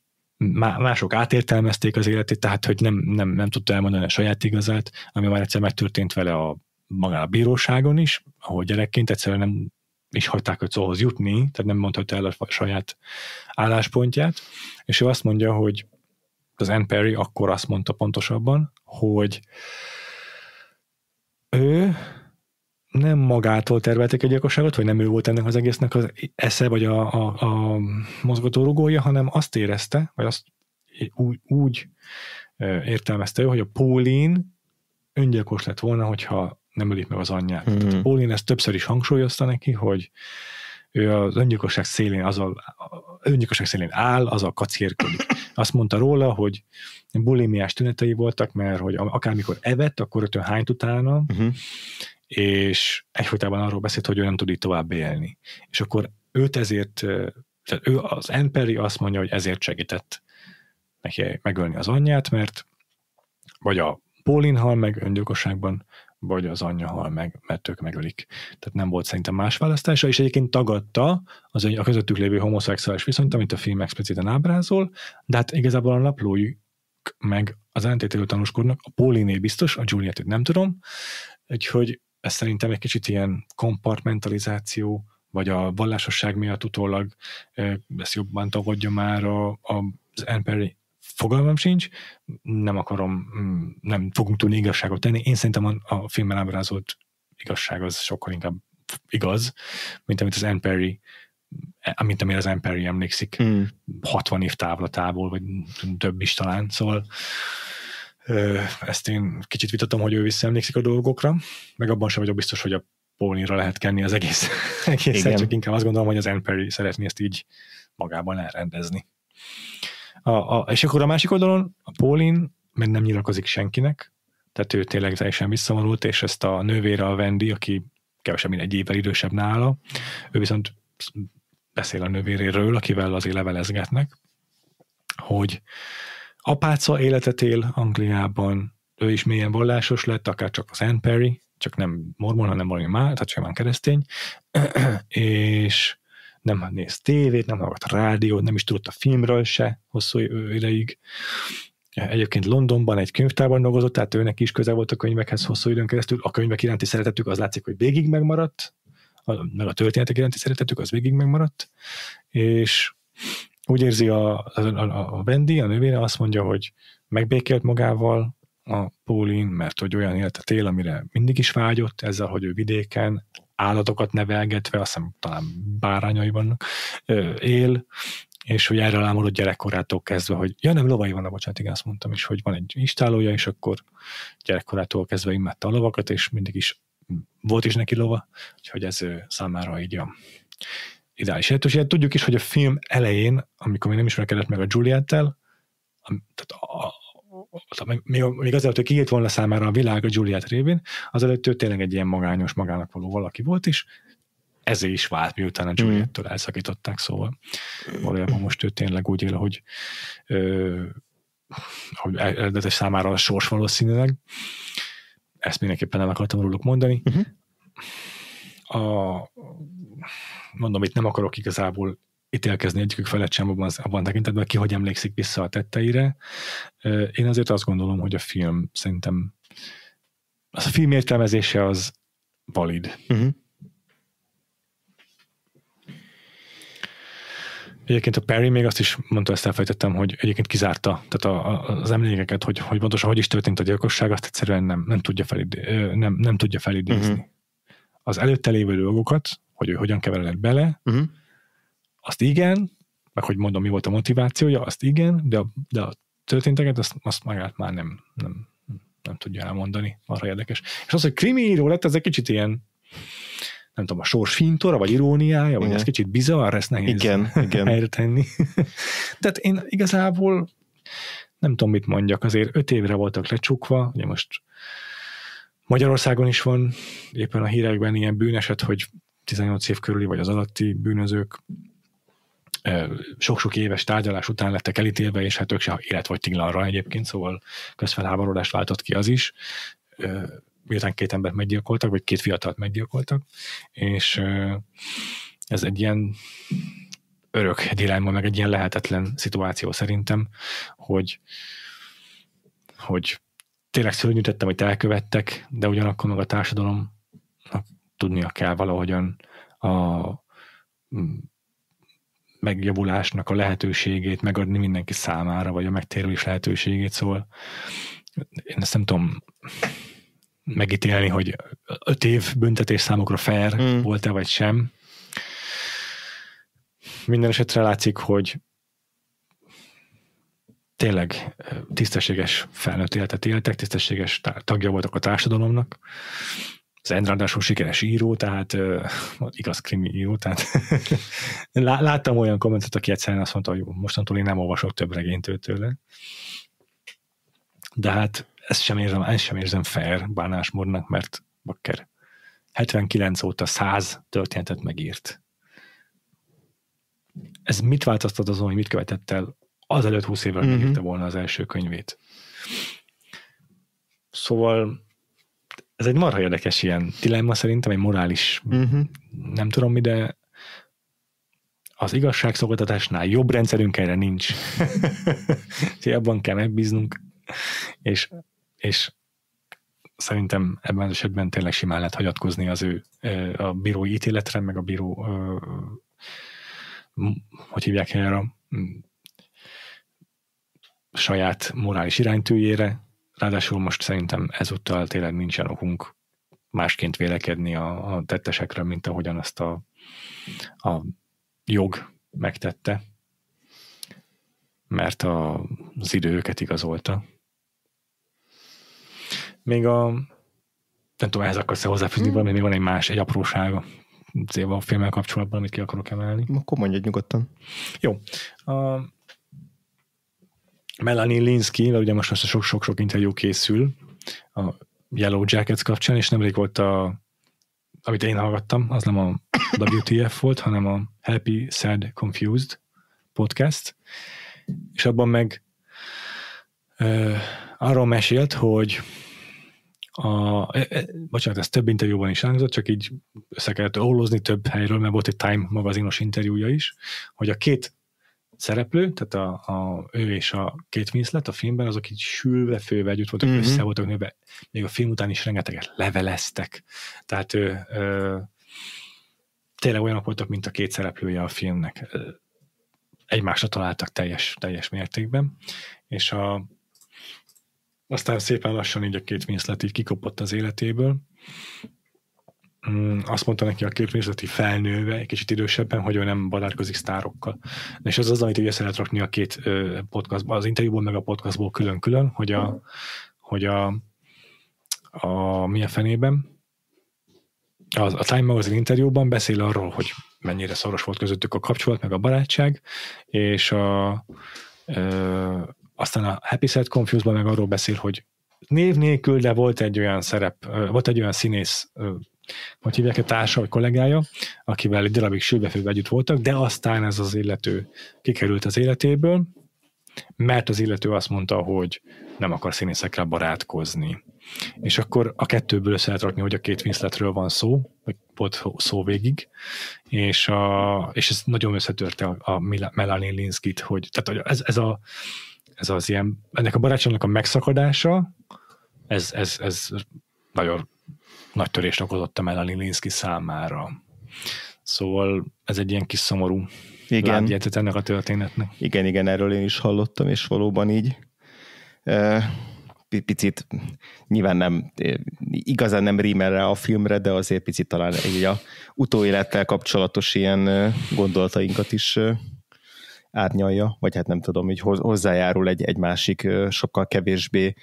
mások átértelmezték az életét, tehát hogy nem, nem, nem tudta elmondani a saját igazát, ami már egyszer megtörtént vele a magán a bíróságon is, ahol gyerekként egyszerűen nem is hagyták őt szóhoz jutni, tehát nem mondhatta el a saját álláspontját, és ő azt mondja, hogy az Anne Perry akkor azt mondta pontosabban, hogy ő nem magától terveltek egy gyilkosságot, vagy nem ő volt ennek az egésznek az esze, vagy a, a, a mozgatórugója, hanem azt érezte, vagy azt úgy, úgy értelmezte ő, hogy a Pólin öngyilkos lett volna, hogyha nem ölik meg az anyját. Mm-hmm. Tehát hmm. Pólin ezt többször is hangsúlyozta neki, hogy ő az öngyilkosság szélén, az a, öngyilkosság szélén áll, az a kacérkodik. Azt mondta róla, hogy bulimiás tünetei voltak, mert hogy akármikor evett, akkor rögtön hányt utána, uh-huh. és egyfolytában arról beszélt, hogy ő nem tud így tovább élni. És akkor őt ezért, tehát ő az Emperi azt mondja, hogy ezért segített neki megölni az anyját, mert vagy a hal meg öngyilkosságban vagy az anyja hal meg, mert ők megölik. Tehát nem volt szerintem más választása, és egyébként tagadta az egy a közöttük lévő homoszexuális viszonyt, amit a film expliciten ábrázol, de hát igazából a naplójuk meg az ellentétéről tanúskodnak, a Pauliné biztos, a juliet nem tudom, úgyhogy ez szerintem egy kicsit ilyen kompartmentalizáció, vagy a vallásosság miatt utólag ezt jobban tagadja már a, a, az emberi fogalmam sincs, nem akarom, mm, nem fogunk tudni igazságot tenni. Én szerintem a, a filmben ábrázolt igazság az sokkal inkább igaz, mint amit az Anne Perry mint amire az Anne Perry emlékszik mm. 60 év távlatából, vagy több is talán, szóval ezt én kicsit vitatom, hogy ő visszaemlékszik a dolgokra, meg abban sem vagyok biztos, hogy a Paulinra lehet kenni az egész, egészen, csak inkább azt gondolom, hogy az Anne Perry szeretné ezt így magában elrendezni. A, a, és akkor a másik oldalon, a Paulin mert nem nyilatkozik senkinek, tehát ő tényleg teljesen visszavonult, és ezt a nővére a Vendi, aki kevesebb, mint egy évvel idősebb nála, ő viszont beszél a nővéréről, akivel azért levelezgetnek, hogy apáca életet él Angliában, ő is mélyen vallásos lett, akár csak az Anne Perry, csak nem mormon, hanem valami már, tehát simán keresztény, és nem néz tévét, nem hallgat rádiót, nem is tudott a filmről se hosszú ideig. Egyébként Londonban egy könyvtárban dolgozott, tehát őnek is közel volt a könyvekhez hosszú időn keresztül. A könyvek iránti szeretetük az látszik, hogy végig megmaradt, meg a történetek iránti szeretetük az végig megmaradt, és úgy érzi a, a, a, a Wendy, a nővére, azt mondja, hogy megbékélt magával a Paulin, mert hogy olyan a tél, amire mindig is vágyott, ezzel, hogy ő vidéken állatokat nevelgetve, azt hiszem talán bárányaiban él, és hogy erre lámolod gyerekkorától kezdve, hogy ja nem, lovai vannak, bocsánat, igen, azt mondtam is, hogy van egy istálója, és akkor gyerekkorától kezdve imádta a lovakat, és mindig is volt is neki lova, úgyhogy ez számára így a ideális lehetőség. Tudjuk is, hogy a film elején, amikor még nem ismerkedett meg a Juliettel, tehát a, még, még azelőtt, hogy kiírt volna számára a világ a Juliet révén, azelőtt ő tényleg egy ilyen magányos, magának való valaki volt is, ezé is vált, miután a hmm. Juliettől elszakították, szóval valójában most ő tényleg úgy él, hogy ö, hogy eredetes számára a sors valószínűleg. Ezt mindenképpen el akartam róluk mondani. Uh-huh. A, mondom, itt nem akarok igazából ítélkezni egyikük felett sem abban, abban tekintetben, ki hogy emlékszik vissza a tetteire. Én azért azt gondolom, hogy a film szerintem az a film értelmezése az valid. Uh-huh. Egyébként a Perry még azt is mondta, ezt elfejtettem, hogy egyébként kizárta tehát a, a, az emlékeket, hogy, hogy pontosan hogy is történt a gyilkosság, azt egyszerűen nem, nem, tudja, felidézni. nem, nem tudja felidézni. Uh-huh. Az előtte lévő dolgokat, hogy ő hogyan keveredett bele, uh-huh azt igen, meg hogy mondom, mi volt a motivációja, azt igen, de a, de a történteket, azt, azt magát már nem, nem, nem tudja elmondani, arra érdekes. És az, hogy krimi író lett, ez egy kicsit ilyen, nem tudom, a sors fintora, vagy iróniája, igen. vagy ez kicsit bizarr, ezt nehéz igen, igen. helyre tenni. Tehát én igazából nem tudom, mit mondjak, azért öt évre voltak lecsukva, ugye most Magyarországon is van éppen a hírekben ilyen bűneset, hogy 18 év körüli vagy az alatti bűnözők sok-sok éves tárgyalás után lettek elítélve, és hát ők se élet vagy tinglanra egyébként, szóval közfelháborodást váltott ki az is, miután két embert meggyilkoltak, vagy két fiatalt meggyilkoltak, és ez egy ilyen örök dilemma, meg egy ilyen lehetetlen szituáció szerintem, hogy, hogy tényleg szörnyű tettem, hogy elkövettek, de ugyanakkor meg a társadalomnak tudnia kell valahogyan a megjavulásnak a lehetőségét megadni mindenki számára, vagy a megtérülés lehetőségét, szóval én ezt nem tudom megítélni, hogy öt év büntetés számukra fair mm. volt-e, vagy sem. Minden esetre látszik, hogy tényleg tisztességes felnőtt életet éltek, tisztességes tagja voltak a társadalomnak, az Endrandásom sikeres író, tehát igaz krimi író, tehát láttam olyan kommentet, aki egyszerűen azt mondta, hogy mostantól én nem olvasok több regényt tőle. De hát ezt sem érzem, ezt sem érzem fair bánásmódnak, mert bakker 79 óta 100 történetet megírt. Ez mit változtat azon, hogy mit követett el azelőtt 20 évvel mm-hmm. megírta mhm. volna az első könyvét? Szóval ez egy marha érdekes ilyen dilemma szerintem, egy morális, uh-huh. nem tudom mi, de az igazságszolgáltatásnál jobb rendszerünk erre nincs. Úgyhogy abban kell megbíznunk, és, és szerintem ebben az esetben tényleg simán lehet hagyatkozni az ő a bírói ítéletre, meg a bíró hogy hívják erre saját morális iránytűjére, Ráadásul most szerintem ezúttal tényleg nincsen okunk másként vélekedni a, a tettesekre, mint ahogyan azt a, a jog megtette, mert a, az idő őket igazolta. Még a nem tudom, ehhez akarsz-e hozzáfűzni hmm. van egy más, egy aprósága a filmmel kapcsolatban, amit ki akarok emelni. Akkor mondjad nyugodtan. Jó. A, Melanie Linsky, ugye most most sok-sok-sok interjú készül a Yellow Jackets kapcsán, és nemrég volt a amit én hallgattam, az nem a WTF volt, hanem a Happy, Sad, Confused podcast, és abban meg ö, arról mesélt, hogy a, e, e, bocsánat, ez több interjúban is elhangzott, csak így össze kellett több helyről, mert volt egy Time magazinos interjúja is, hogy a két szereplő, tehát a, a, ő és a két Winslet a filmben, azok így sülve, főve együtt voltak, mm-hmm. össze voltak nőve, még a film után is rengeteget leveleztek. Tehát ő, ö, tényleg olyanok voltak, mint a két szereplője a filmnek. Egymásra találtak teljes, teljes mértékben, és a, aztán szépen lassan így a két Winslet így kikopott az életéből, Mm, azt mondta neki a képművészeti felnőve, egy kicsit idősebben, hogy ő nem barátkozik sztárokkal. És az az, amit ugye szeret rakni a két podcastból, az interjúból meg a podcastból külön-külön, hogy a, hogy a, a milyen a fenében, az, a Time Magazine interjúban beszél arról, hogy mennyire szoros volt közöttük a kapcsolat, meg a barátság, és a, ö, aztán a Happy Set Confused-ban meg arról beszél, hogy név nélkül, de volt egy olyan szerep, volt egy olyan színész hogy hívják, a társa vagy kollégája, akivel egy darabig sülbefőbe együtt voltak, de aztán ez az illető kikerült az életéből, mert az illető azt mondta, hogy nem akar színészekkel barátkozni. És akkor a kettőből össze lehet rakni, hogy a két vinszletről van szó, vagy volt szó végig, és, a, és ez nagyon összetörte a, a Melanie Linskit, hogy tehát ez, ez, a, ez az ilyen, ennek a barátságnak a megszakadása, ez, ez, ez nagyon nagy törést okozott a Lilinski számára. Szóval ez egy ilyen kis szomorú igen. lábjegyzet ennek a történetnek. Igen, igen, erről én is hallottam, és valóban így E picit nyilván nem, igazán nem rímel rá a filmre, de azért picit talán egy a utóélettel kapcsolatos ilyen gondolatainkat is árnyalja, vagy hát nem tudom, hogy hozzájárul egy, egy másik sokkal kevésbé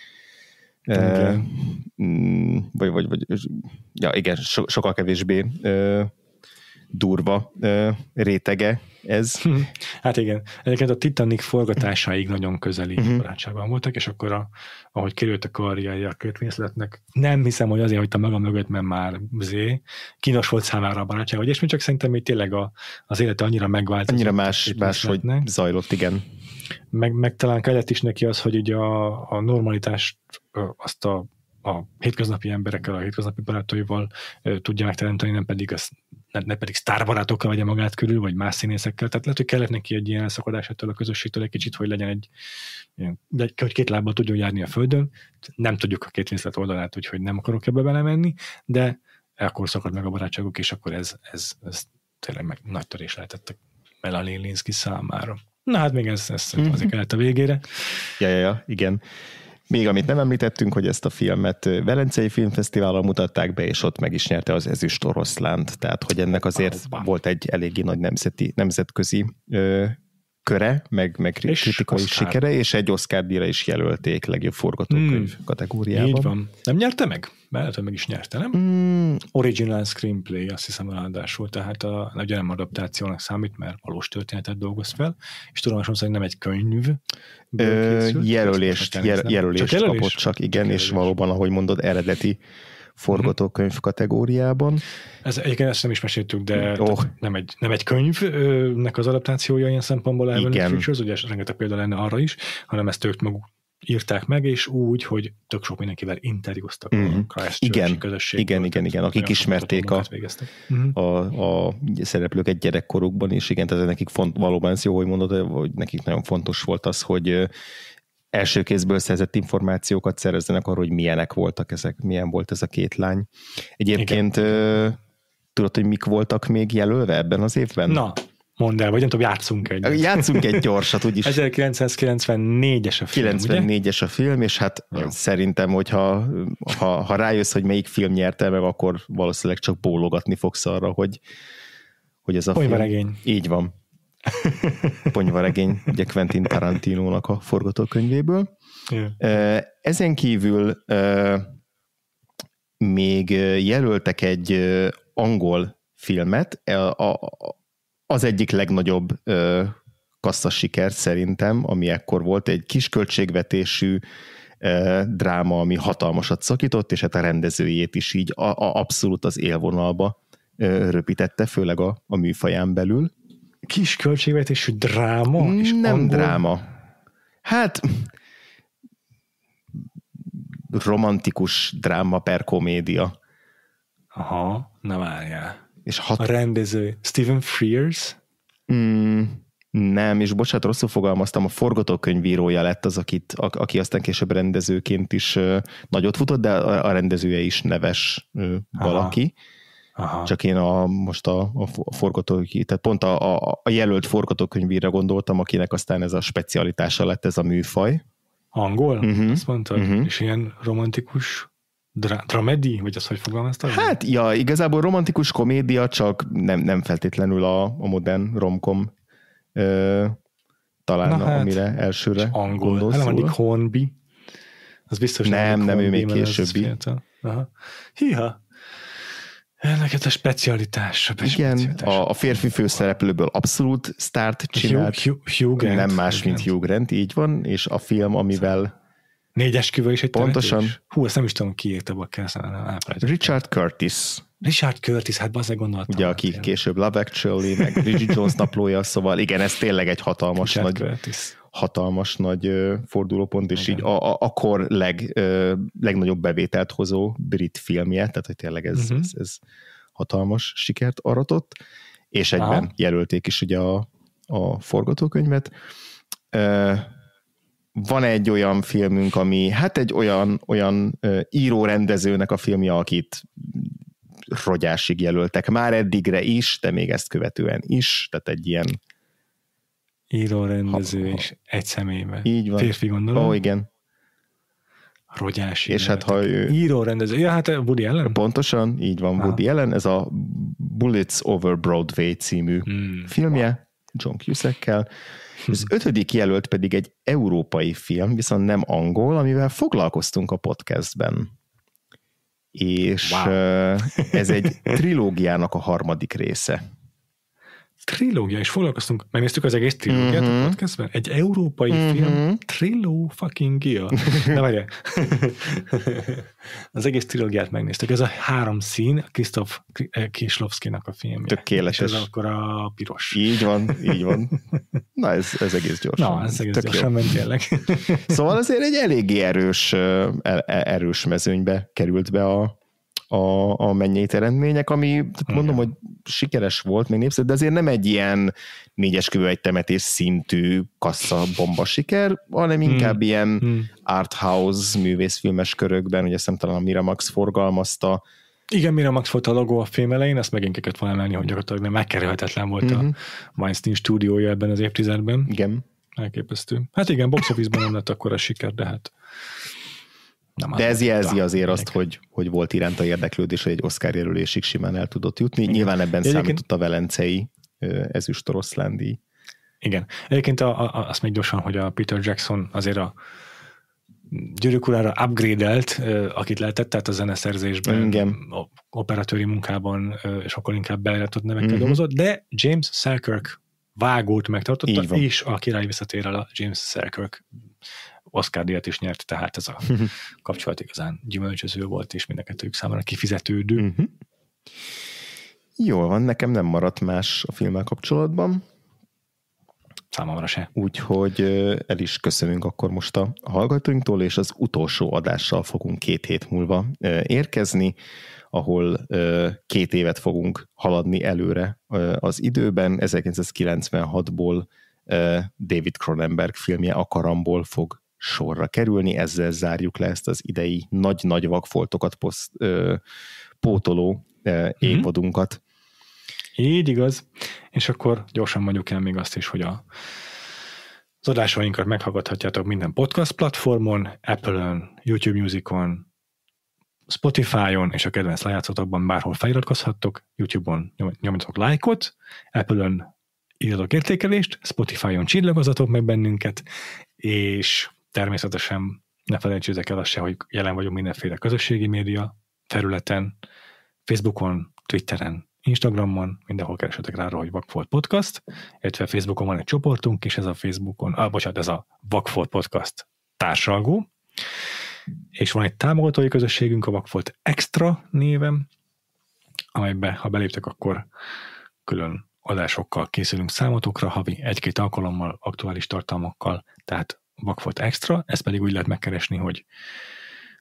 Okay. Mm, vagy, vagy, vagy, ja igen, so, sokkal kevésbé durva rétege ez. Hm. Hát igen, egyébként a Titanic forgatásáig nagyon közeli uh-huh. barátságban voltak, és akkor a, ahogy került a karrierje a kötvészletnek, nem hiszem, hogy azért hagyta meg a mögött, mert már zé, kínos volt számára a barátság, vagy és csak szerintem még tényleg a, az élete annyira megváltozott. Annyira más, más hogy zajlott, igen. Meg, meg talán kellett is neki az, hogy ugye a, a normalitást azt a, a hétköznapi emberekkel, a hétköznapi barátaival tudja megteremteni, nem pedig, az, ne, ne pedig sztárbarátokkal vegye magát körül, vagy más színészekkel. Tehát lehet, hogy kellett neki egy ilyen elszakadás ettől a közösségtől egy kicsit, hogy legyen egy, de hogy két lábbal tudjon járni a földön. Nem tudjuk a két részlet oldalát, úgyhogy nem akarok ebbe belemenni, de akkor szakad meg a barátságok és akkor ez, ez, ez tényleg meg nagy törés lehetett Melanie Linsky számára. Na hát még ez, ez mhm. azért kellett a végére. Ja, ja, ja, igen. Még amit nem említettünk, hogy ezt a filmet Velencei Filmfesztiválon mutatták be, és ott meg is nyerte az Ezüst Oroszlánt, tehát hogy ennek azért volt egy eléggé nagy nemzeti, nemzetközi köre, meg, meg kritikai és sikere, és egy Oscar díjra is jelölték legjobb forgatókönyv hmm. kategóriában. Így van. Nem nyerte meg? Mert meg is nyerte, nem? Hmm. Original Screenplay, azt hiszem ráadásul, tehát a, ugye nem adaptációnak számít, mert valós történetet dolgoz fel, és tudomásom szerint nem egy könyv. Ö, jelölést, jelölést, jelölést kapott csak, igen, csak és valóban, ahogy mondod, eredeti forgatókönyv kategóriában. Ez egyébként ezt nem is meséltük, de oh. nem, egy, nem egy könyvnek az adaptációja ilyen szempontból elvenni Futures, ugye rengeteg példa lenne arra is, hanem ezt ők maguk írták meg, és úgy, hogy tök sok mindenkivel interjúztak mm. a mhm. Christchurch igen, közösség. Igen, volt, igen, igen, akik ismerték mhm. a, a, a, a szereplőket gyerekkorukban, és igen, tehát nekik font, valóban ez jó, hogy mondod, hogy nekik nagyon fontos volt az, hogy első kézből szerzett információkat szerezzenek arról, hogy milyenek voltak ezek, milyen volt ez a két lány. Egyébként ö, tudod, hogy mik voltak még jelölve ebben az évben? Na, mondd el, vagy nem tudom, játszunk egy. Játszunk egy gyorsat, úgyis. 1994-es a film, 94-es a film, és hát Jó. szerintem, hogyha ha, ha rájössz, hogy melyik film nyerte meg, akkor valószínűleg csak bólogatni fogsz arra, hogy, hogy ez a Olyan film. regény. Így van ponyvaregény, ugye Quentin tarantino a forgatókönyvéből. Yeah. Ezen kívül még jelöltek egy angol filmet, az egyik legnagyobb kasszas siker szerintem, ami ekkor volt, egy kis költségvetésű dráma, ami hatalmasat szakított, és hát a rendezőjét is így a, a abszolút az élvonalba röpítette, főleg a, a műfaján belül kis költségvetésű dráma? És nem angol? dráma. Hát romantikus dráma per komédia. Aha, na várjál. És hat... A rendező Stephen Frears? Mm, nem, és bocsánat, rosszul fogalmaztam, a forgatókönyvírója lett az, akit, a, aki aztán később rendezőként is ö, nagyot futott, de a, a rendezője is neves ö, valaki. Aha. Aha. Csak én a, most a, a forgatókönyv, tehát pont a, a, a jelölt forgatókönyvére gondoltam, akinek aztán ez a specialitása lett ez a műfaj. Angol? Uh-huh. Azt mondtad? Uh-huh. És ilyen romantikus dra- dramedi? Vagy az, hogy fogalmaztad? Hát, ja, igazából romantikus komédia, csak nem, nem feltétlenül a, a modern romkom ö, talán, Na, na hát, amire elsőre angol. gondolsz. Hát angol, Hornby. Az biztos nem, nem, nem ő még későbbi. Hiha. Ennek a specialitás. A igen, a, a férfi főszereplőből abszolút sztárt csinált. Hugh, Hugh, Hugh Grant, nem más, Hugh mint Hugh Grant, így van, és a film, amivel... Négy esküvő is egy Pontosan. Temetés. Hú, ezt nem is tudom, ki írta a kell, Richard Curtis. Richard Curtis, hát bazdmeg gondoltam. Ugye, aki hát később Love Actually, meg Bridget Jones naplója, szóval igen, ez tényleg egy hatalmas Richard nagy... Curtis hatalmas nagy fordulópont, és Igen. így a, a, akkor leg, legnagyobb bevételt hozó brit filmje, tehát hogy tényleg ez, uh-huh. ez, ez hatalmas sikert aratott, és egyben Aha. jelölték is ugye a, a forgatókönyvet. Van egy olyan filmünk, ami hát egy olyan, olyan író-rendezőnek a filmje, akit rogyásig jelöltek már eddigre is, de még ezt követően is, tehát egy ilyen író, rendező ha, és egy személyben. Így van. Férfi gondolom. Ó, oh, igen. Rogyási. És hát ha ő... Író, rendező. Ja, hát eh, Woody Allen? Pontosan, így van Aha. Woody Allen. Ez a Bullets Over Broadway című hmm. filmje. Van. John Cusack-kel. Hm. Az ötödik jelölt pedig egy európai film, viszont nem angol, amivel foglalkoztunk a podcastben. És wow. Eh, ez egy trilógiának a harmadik része trilógia, és foglalkoztunk, megnéztük az egész trilógiát mm-hmm. a mhm. podcastben. Egy európai mm-hmm. film triló fucking gia. Na várjál. az egész trilógiát megnéztük. Ez a három szín Krisztof eh, Kislovszkinak a filmje. Tökéletes. És ez akkor a piros. Így van, így van. Na ez, ez egész gyors. Na, ez egész Tök gyorsan jó. ment tényleg. szóval azért egy eléggé erős, eh, e- erős mezőnybe került be a, a, a mennyét eredmények, ami tehát mondom, hogy sikeres volt, még népszerű, de azért nem egy ilyen négyes kövő egy temetés szintű kassza bomba siker, hanem hmm. inkább hmm. ilyen hmm. house művészfilmes körökben, ugye szemtelen talán a Miramax forgalmazta, igen, Miramax volt a logó a film elején, ezt megint kellett volna emelni, hogy gyakorlatilag nem megkerülhetetlen volt mm-hmm. a mhm. Weinstein stúdiója ebben az évtizedben. Igen. Elképesztő. Hát igen, box office-ban nem lett akkor a siker, de hát nem De ez jelzi azért azt, hogy, hogy volt iránta érdeklődés, hogy egy Oscar jelölésig simán el tudott jutni. Igen. Nyilván ebben Egyébként... számított a velencei ezüst oroszlándi. Igen. Egyébként a, a, azt még gyorsan, hogy a Peter Jackson azért a Györök urára upgrade-elt, akit lehetett, tehát a zeneszerzésben, Igen. A operatőri munkában sokkal inkább beállított nevekkel mm-hmm. dolgozott, de James Selkirk vágót megtartotta, és a király visszatér el a James Selkirk Oscar-díjat is nyert, tehát ez a mhm. kapcsolat igazán gyümölcsöző volt, és mind a számára kifizetődő. Uh-huh. Jól van, nekem nem maradt más a filmmel kapcsolatban. Számomra se. Úgyhogy el is köszönünk akkor most a hallgatóinktól, és az utolsó adással fogunk két hét múlva érkezni, ahol két évet fogunk haladni előre az időben. 1996-ból David Cronenberg filmje A fog sorra kerülni, ezzel zárjuk le ezt az idei nagy-nagy vakfoltokat poszt, ö, pótoló ö, mhm. évadunkat. Így igaz. És akkor gyorsan mondjuk el még azt is, hogy a az adásainkat meghallgathatjátok minden podcast platformon, Apple-ön, YouTube Music-on, Spotify-on és a kedvenc lejátszatokban bárhol feliratkozhattok, YouTube-on nyomjatok lájkot, Apple-ön írjatok értékelést, Spotify-on csillagozatok meg bennünket, és Természetesen ne felejtsétek el azt se, hogy jelen vagyunk mindenféle közösségi média területen, Facebookon, Twitteren, Instagramon, mindenhol keresetek rá, hogy Vakfolt Podcast, illetve Facebookon van egy csoportunk, és ez a Facebookon, ah, bocsánat, ez a Vakfolt Podcast társalgó, és van egy támogatói közösségünk, a Vakfolt Extra névem, amelybe, ha beléptek, akkor külön adásokkal készülünk számotokra, havi egy-két alkalommal, aktuális tartalmakkal, tehát Vakfolt Extra, ezt pedig úgy lehet megkeresni, hogy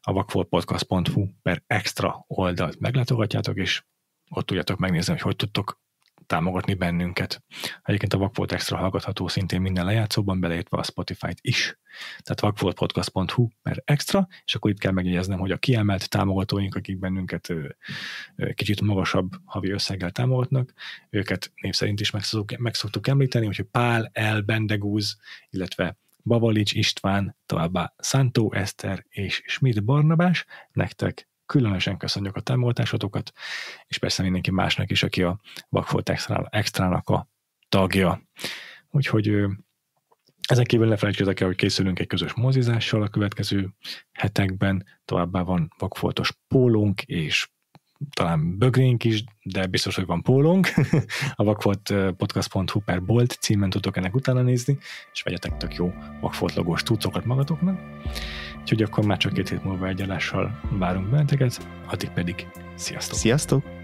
a vakfoltpodcast.hu per extra oldalt meglátogatjátok, és ott tudjátok megnézni, hogy hogy tudtok támogatni bennünket. Egyébként a Vakfolt Extra hallgatható szintén minden lejátszóban, beleértve a Spotify-t is. Tehát vakfoltpodcast.hu per extra, és akkor itt kell megjegyeznem, hogy a kiemelt támogatóink, akik bennünket ö, ö, kicsit magasabb havi összeggel támogatnak, őket név szerint is meg szoktuk, említeni, hogy Pál El, Bendegúz, illetve Bavalics István, továbbá Szántó Eszter és Schmidt Barnabás. Nektek különösen köszönjük a támogatásotokat, és persze mindenki másnak is, aki a Vakfolt Extrának a tagja. Úgyhogy ezen kívül ne felejtsétek el, hogy készülünk egy közös mozizással a következő hetekben, továbbá van vakfoltos pólónk és talán bögrénk is, de biztos, hogy van pólónk. a podcast.hu per bolt címen tudtok ennek utána nézni, és vegyetek tök jó vakfolt logós tudszokat magatoknak. Úgyhogy akkor már csak két hét múlva egy várom benneteket, addig pedig sziasztok! Sziasztok!